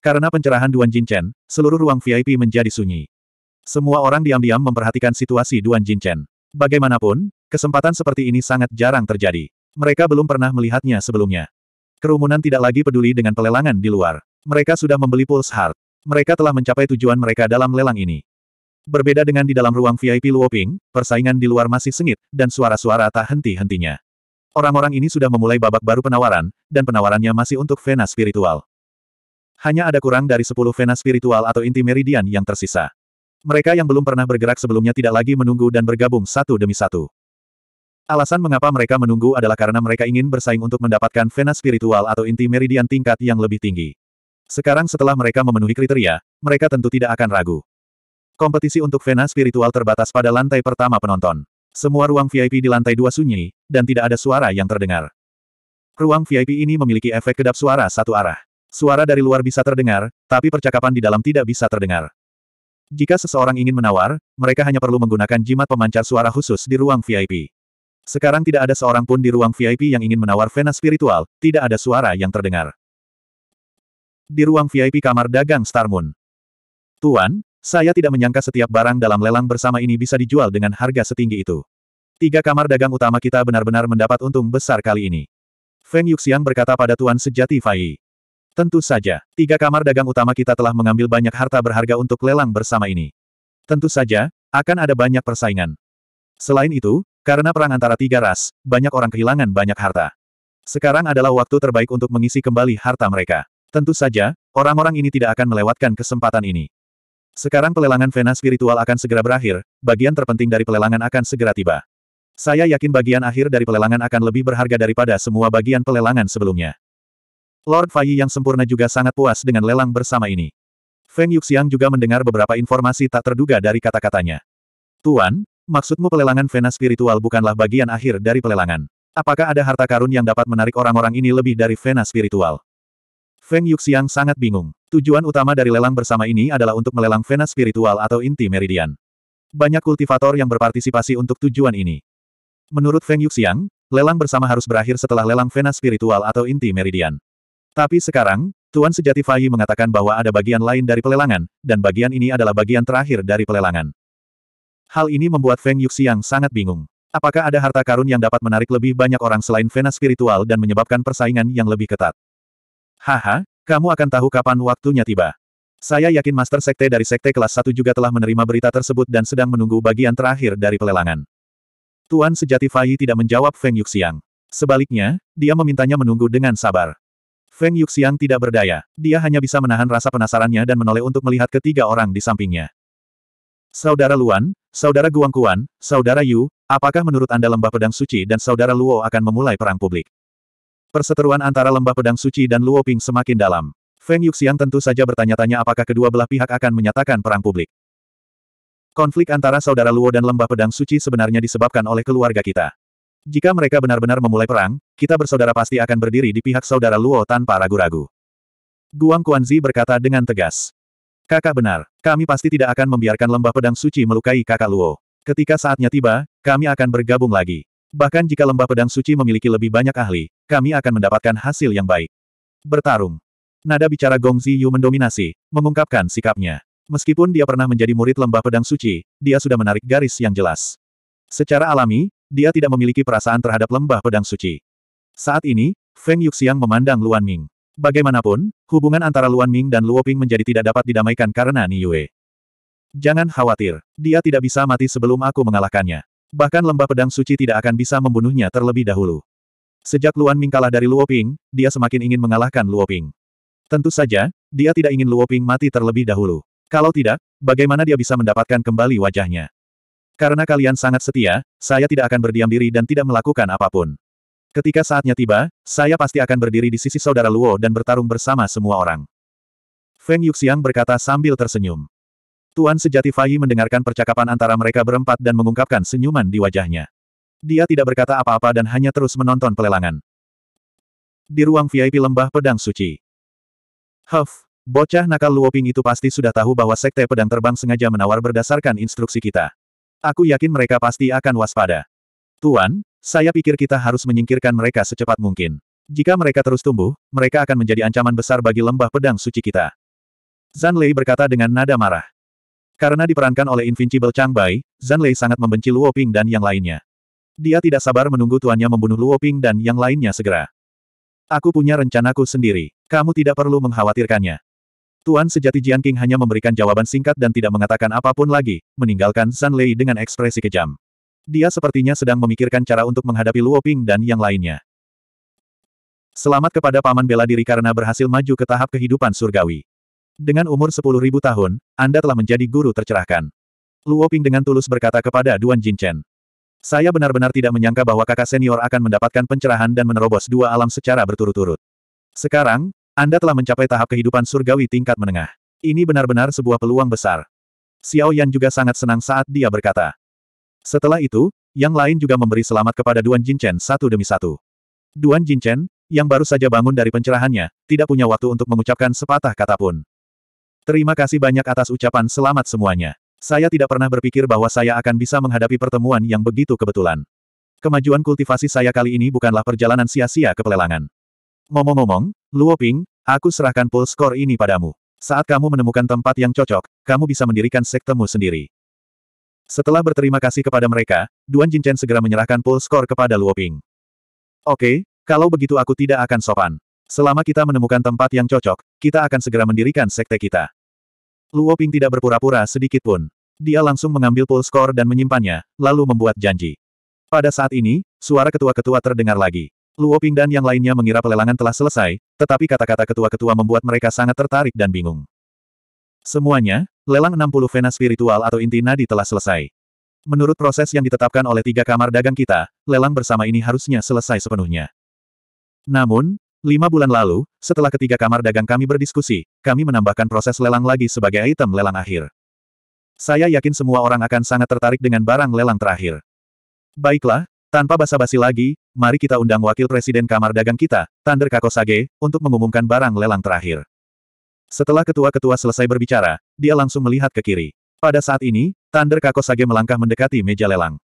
Karena pencerahan Duan Jinchen, seluruh ruang VIP menjadi sunyi. Semua orang diam-diam memperhatikan situasi Duan Jinchen. Bagaimanapun, kesempatan seperti ini sangat jarang terjadi. Mereka belum pernah melihatnya sebelumnya. Kerumunan tidak lagi peduli dengan pelelangan di luar. Mereka sudah membeli Pulse Heart. Mereka telah mencapai tujuan mereka dalam lelang ini. Berbeda dengan di dalam ruang VIP Luoping, persaingan di luar masih sengit, dan suara-suara tak henti-hentinya. Orang-orang ini sudah memulai babak baru penawaran, dan penawarannya masih untuk vena spiritual. Hanya ada kurang dari 10 vena spiritual atau inti meridian yang tersisa. Mereka yang belum pernah bergerak sebelumnya tidak lagi menunggu dan bergabung satu demi satu. Alasan mengapa mereka menunggu adalah karena mereka ingin bersaing untuk mendapatkan vena spiritual atau inti meridian tingkat yang lebih tinggi. Sekarang setelah mereka memenuhi kriteria, mereka tentu tidak akan ragu. Kompetisi untuk vena spiritual terbatas pada lantai pertama penonton. Semua ruang VIP di lantai dua sunyi, dan tidak ada suara yang terdengar. Ruang VIP ini memiliki efek kedap suara satu arah. Suara dari luar bisa terdengar, tapi percakapan di dalam tidak bisa terdengar. Jika seseorang ingin menawar, mereka hanya perlu menggunakan jimat pemancar suara khusus di ruang VIP. Sekarang tidak ada seorang pun di ruang VIP yang ingin menawar vena spiritual, tidak ada suara yang terdengar. Di ruang VIP kamar dagang Star Moon. Tuan, saya tidak menyangka setiap barang dalam lelang bersama ini bisa dijual dengan harga setinggi itu. Tiga kamar dagang utama kita benar-benar mendapat untung besar kali ini. Feng Yuxiang berkata pada Tuan Sejati Fai. Tentu saja, tiga kamar dagang utama kita telah mengambil banyak harta berharga untuk lelang bersama ini. Tentu saja, akan ada banyak persaingan. Selain itu, karena perang antara tiga ras, banyak orang kehilangan banyak harta. Sekarang adalah waktu terbaik untuk mengisi kembali harta mereka. Tentu saja, orang-orang ini tidak akan melewatkan kesempatan ini. Sekarang pelelangan vena spiritual akan segera berakhir, bagian terpenting dari pelelangan akan segera tiba. Saya yakin bagian akhir dari pelelangan akan lebih berharga daripada semua bagian pelelangan sebelumnya. Lord Fai yang sempurna juga sangat puas dengan lelang bersama ini. Feng Yuxiang juga mendengar beberapa informasi tak terduga dari kata-katanya. Tuan, maksudmu pelelangan vena spiritual bukanlah bagian akhir dari pelelangan. Apakah ada harta karun yang dapat menarik orang-orang ini lebih dari vena spiritual? Feng Yuxiang sangat bingung. Tujuan utama dari lelang bersama ini adalah untuk melelang vena spiritual atau inti meridian. Banyak kultivator yang berpartisipasi untuk tujuan ini. Menurut Feng Yuxiang, lelang bersama harus berakhir setelah lelang vena spiritual atau inti meridian. Tapi sekarang, Tuan Sejati Fai mengatakan bahwa ada bagian lain dari pelelangan, dan bagian ini adalah bagian terakhir dari pelelangan. Hal ini membuat Feng Yuxiang sangat bingung. Apakah ada harta karun yang dapat menarik lebih banyak orang selain vena spiritual dan menyebabkan persaingan yang lebih ketat? Haha, kamu akan tahu kapan waktunya tiba. Saya yakin Master Sekte dari Sekte kelas 1 juga telah menerima berita tersebut dan sedang menunggu bagian terakhir dari pelelangan. Tuan sejati Fai tidak menjawab Feng Yuxiang. Sebaliknya, dia memintanya menunggu dengan sabar. Feng Yuxiang tidak berdaya. Dia hanya bisa menahan rasa penasarannya dan menoleh untuk melihat ketiga orang di sampingnya. Saudara Luan, Saudara Guangkuan, Saudara Yu, apakah menurut Anda lembah pedang suci dan Saudara Luo akan memulai perang publik? Perseteruan antara lembah pedang suci dan Luo Ping semakin dalam. Feng Yuxiang tentu saja bertanya-tanya apakah kedua belah pihak akan menyatakan perang publik. Konflik antara saudara Luo dan lembah pedang suci sebenarnya disebabkan oleh keluarga kita. Jika mereka benar-benar memulai perang, kita bersaudara pasti akan berdiri di pihak saudara Luo tanpa ragu-ragu. Guang Kuanzi berkata dengan tegas. Kakak benar, kami pasti tidak akan membiarkan lembah pedang suci melukai kakak Luo. Ketika saatnya tiba, kami akan bergabung lagi. Bahkan jika lembah pedang suci memiliki lebih banyak ahli, kami akan mendapatkan hasil yang baik. Bertarung. Nada bicara Gong Ziyu mendominasi, mengungkapkan sikapnya. Meskipun dia pernah menjadi murid lembah pedang suci, dia sudah menarik garis yang jelas. Secara alami, dia tidak memiliki perasaan terhadap lembah pedang suci. Saat ini, Feng Yuxiang memandang Luan Ming. Bagaimanapun, hubungan antara Luan Ming dan Luo Ping menjadi tidak dapat didamaikan karena Ni Yue. Jangan khawatir, dia tidak bisa mati sebelum aku mengalahkannya. Bahkan lembah pedang suci tidak akan bisa membunuhnya terlebih dahulu. Sejak Luan Ming kalah dari Luoping, dia semakin ingin mengalahkan Luoping. Tentu saja, dia tidak ingin Luoping mati terlebih dahulu. Kalau tidak, bagaimana dia bisa mendapatkan kembali wajahnya? Karena kalian sangat setia, saya tidak akan berdiam diri dan tidak melakukan apapun. Ketika saatnya tiba, saya pasti akan berdiri di sisi saudara Luo dan bertarung bersama semua orang. Feng Yuxiang berkata sambil tersenyum. Tuan sejati Fai mendengarkan percakapan antara mereka berempat dan mengungkapkan senyuman di wajahnya. Dia tidak berkata apa-apa dan hanya terus menonton pelelangan. Di ruang VIP lembah pedang suci. Huff, bocah nakal Luoping itu pasti sudah tahu bahwa sekte pedang terbang sengaja menawar berdasarkan instruksi kita. Aku yakin mereka pasti akan waspada. Tuan, saya pikir kita harus menyingkirkan mereka secepat mungkin. Jika mereka terus tumbuh, mereka akan menjadi ancaman besar bagi lembah pedang suci kita. Zan Lei berkata dengan nada marah. Karena diperankan oleh Invincible Chang Bai, Zhan Lei sangat membenci Luo Ping dan yang lainnya. Dia tidak sabar menunggu tuannya membunuh Luo Ping dan yang lainnya segera. Aku punya rencanaku sendiri. Kamu tidak perlu mengkhawatirkannya. Tuan sejati Jian King hanya memberikan jawaban singkat dan tidak mengatakan apapun lagi, meninggalkan Zhan Lei dengan ekspresi kejam. Dia sepertinya sedang memikirkan cara untuk menghadapi Luo Ping dan yang lainnya. Selamat kepada paman bela diri karena berhasil maju ke tahap kehidupan surgawi. Dengan umur 10.000 tahun, Anda telah menjadi guru tercerahkan. Luo Ping dengan tulus berkata kepada Duan Jinchen. Saya benar-benar tidak menyangka bahwa kakak senior akan mendapatkan pencerahan dan menerobos dua alam secara berturut-turut. Sekarang, Anda telah mencapai tahap kehidupan surgawi tingkat menengah. Ini benar-benar sebuah peluang besar. Xiao Yan juga sangat senang saat dia berkata. Setelah itu, yang lain juga memberi selamat kepada Duan Jinchen satu demi satu. Duan Jinchen, yang baru saja bangun dari pencerahannya, tidak punya waktu untuk mengucapkan sepatah kata pun. Terima kasih banyak atas ucapan selamat semuanya. Saya tidak pernah berpikir bahwa saya akan bisa menghadapi pertemuan yang begitu kebetulan. Kemajuan kultivasi saya kali ini bukanlah perjalanan sia-sia ke pelelangan. Ngomong-ngomong, Luo Ping, aku serahkan pool score ini padamu. Saat kamu menemukan tempat yang cocok, kamu bisa mendirikan sektemu sendiri. Setelah berterima kasih kepada mereka, Duan Jinchen segera menyerahkan pool score kepada Luo Ping. Oke, kalau begitu aku tidak akan sopan. Selama kita menemukan tempat yang cocok, kita akan segera mendirikan sekte kita. Luo Ping tidak berpura-pura sedikit pun. Dia langsung mengambil pool score dan menyimpannya, lalu membuat janji. Pada saat ini, suara ketua-ketua terdengar lagi. Luo Ping dan yang lainnya mengira pelelangan telah selesai, tetapi kata-kata ketua-ketua membuat mereka sangat tertarik dan bingung. Semuanya, lelang 60 vena spiritual atau inti nadi telah selesai. Menurut proses yang ditetapkan oleh tiga kamar dagang kita, lelang bersama ini harusnya selesai sepenuhnya. Namun, Lima bulan lalu, setelah ketiga kamar dagang kami berdiskusi, kami menambahkan proses lelang lagi sebagai item lelang akhir. Saya yakin semua orang akan sangat tertarik dengan barang lelang terakhir. Baiklah, tanpa basa-basi lagi, mari kita undang Wakil Presiden Kamar Dagang kita, Tander Kakosage, untuk mengumumkan barang lelang terakhir. Setelah ketua-ketua selesai berbicara, dia langsung melihat ke kiri. Pada saat ini, Tander Kakosage melangkah mendekati meja lelang.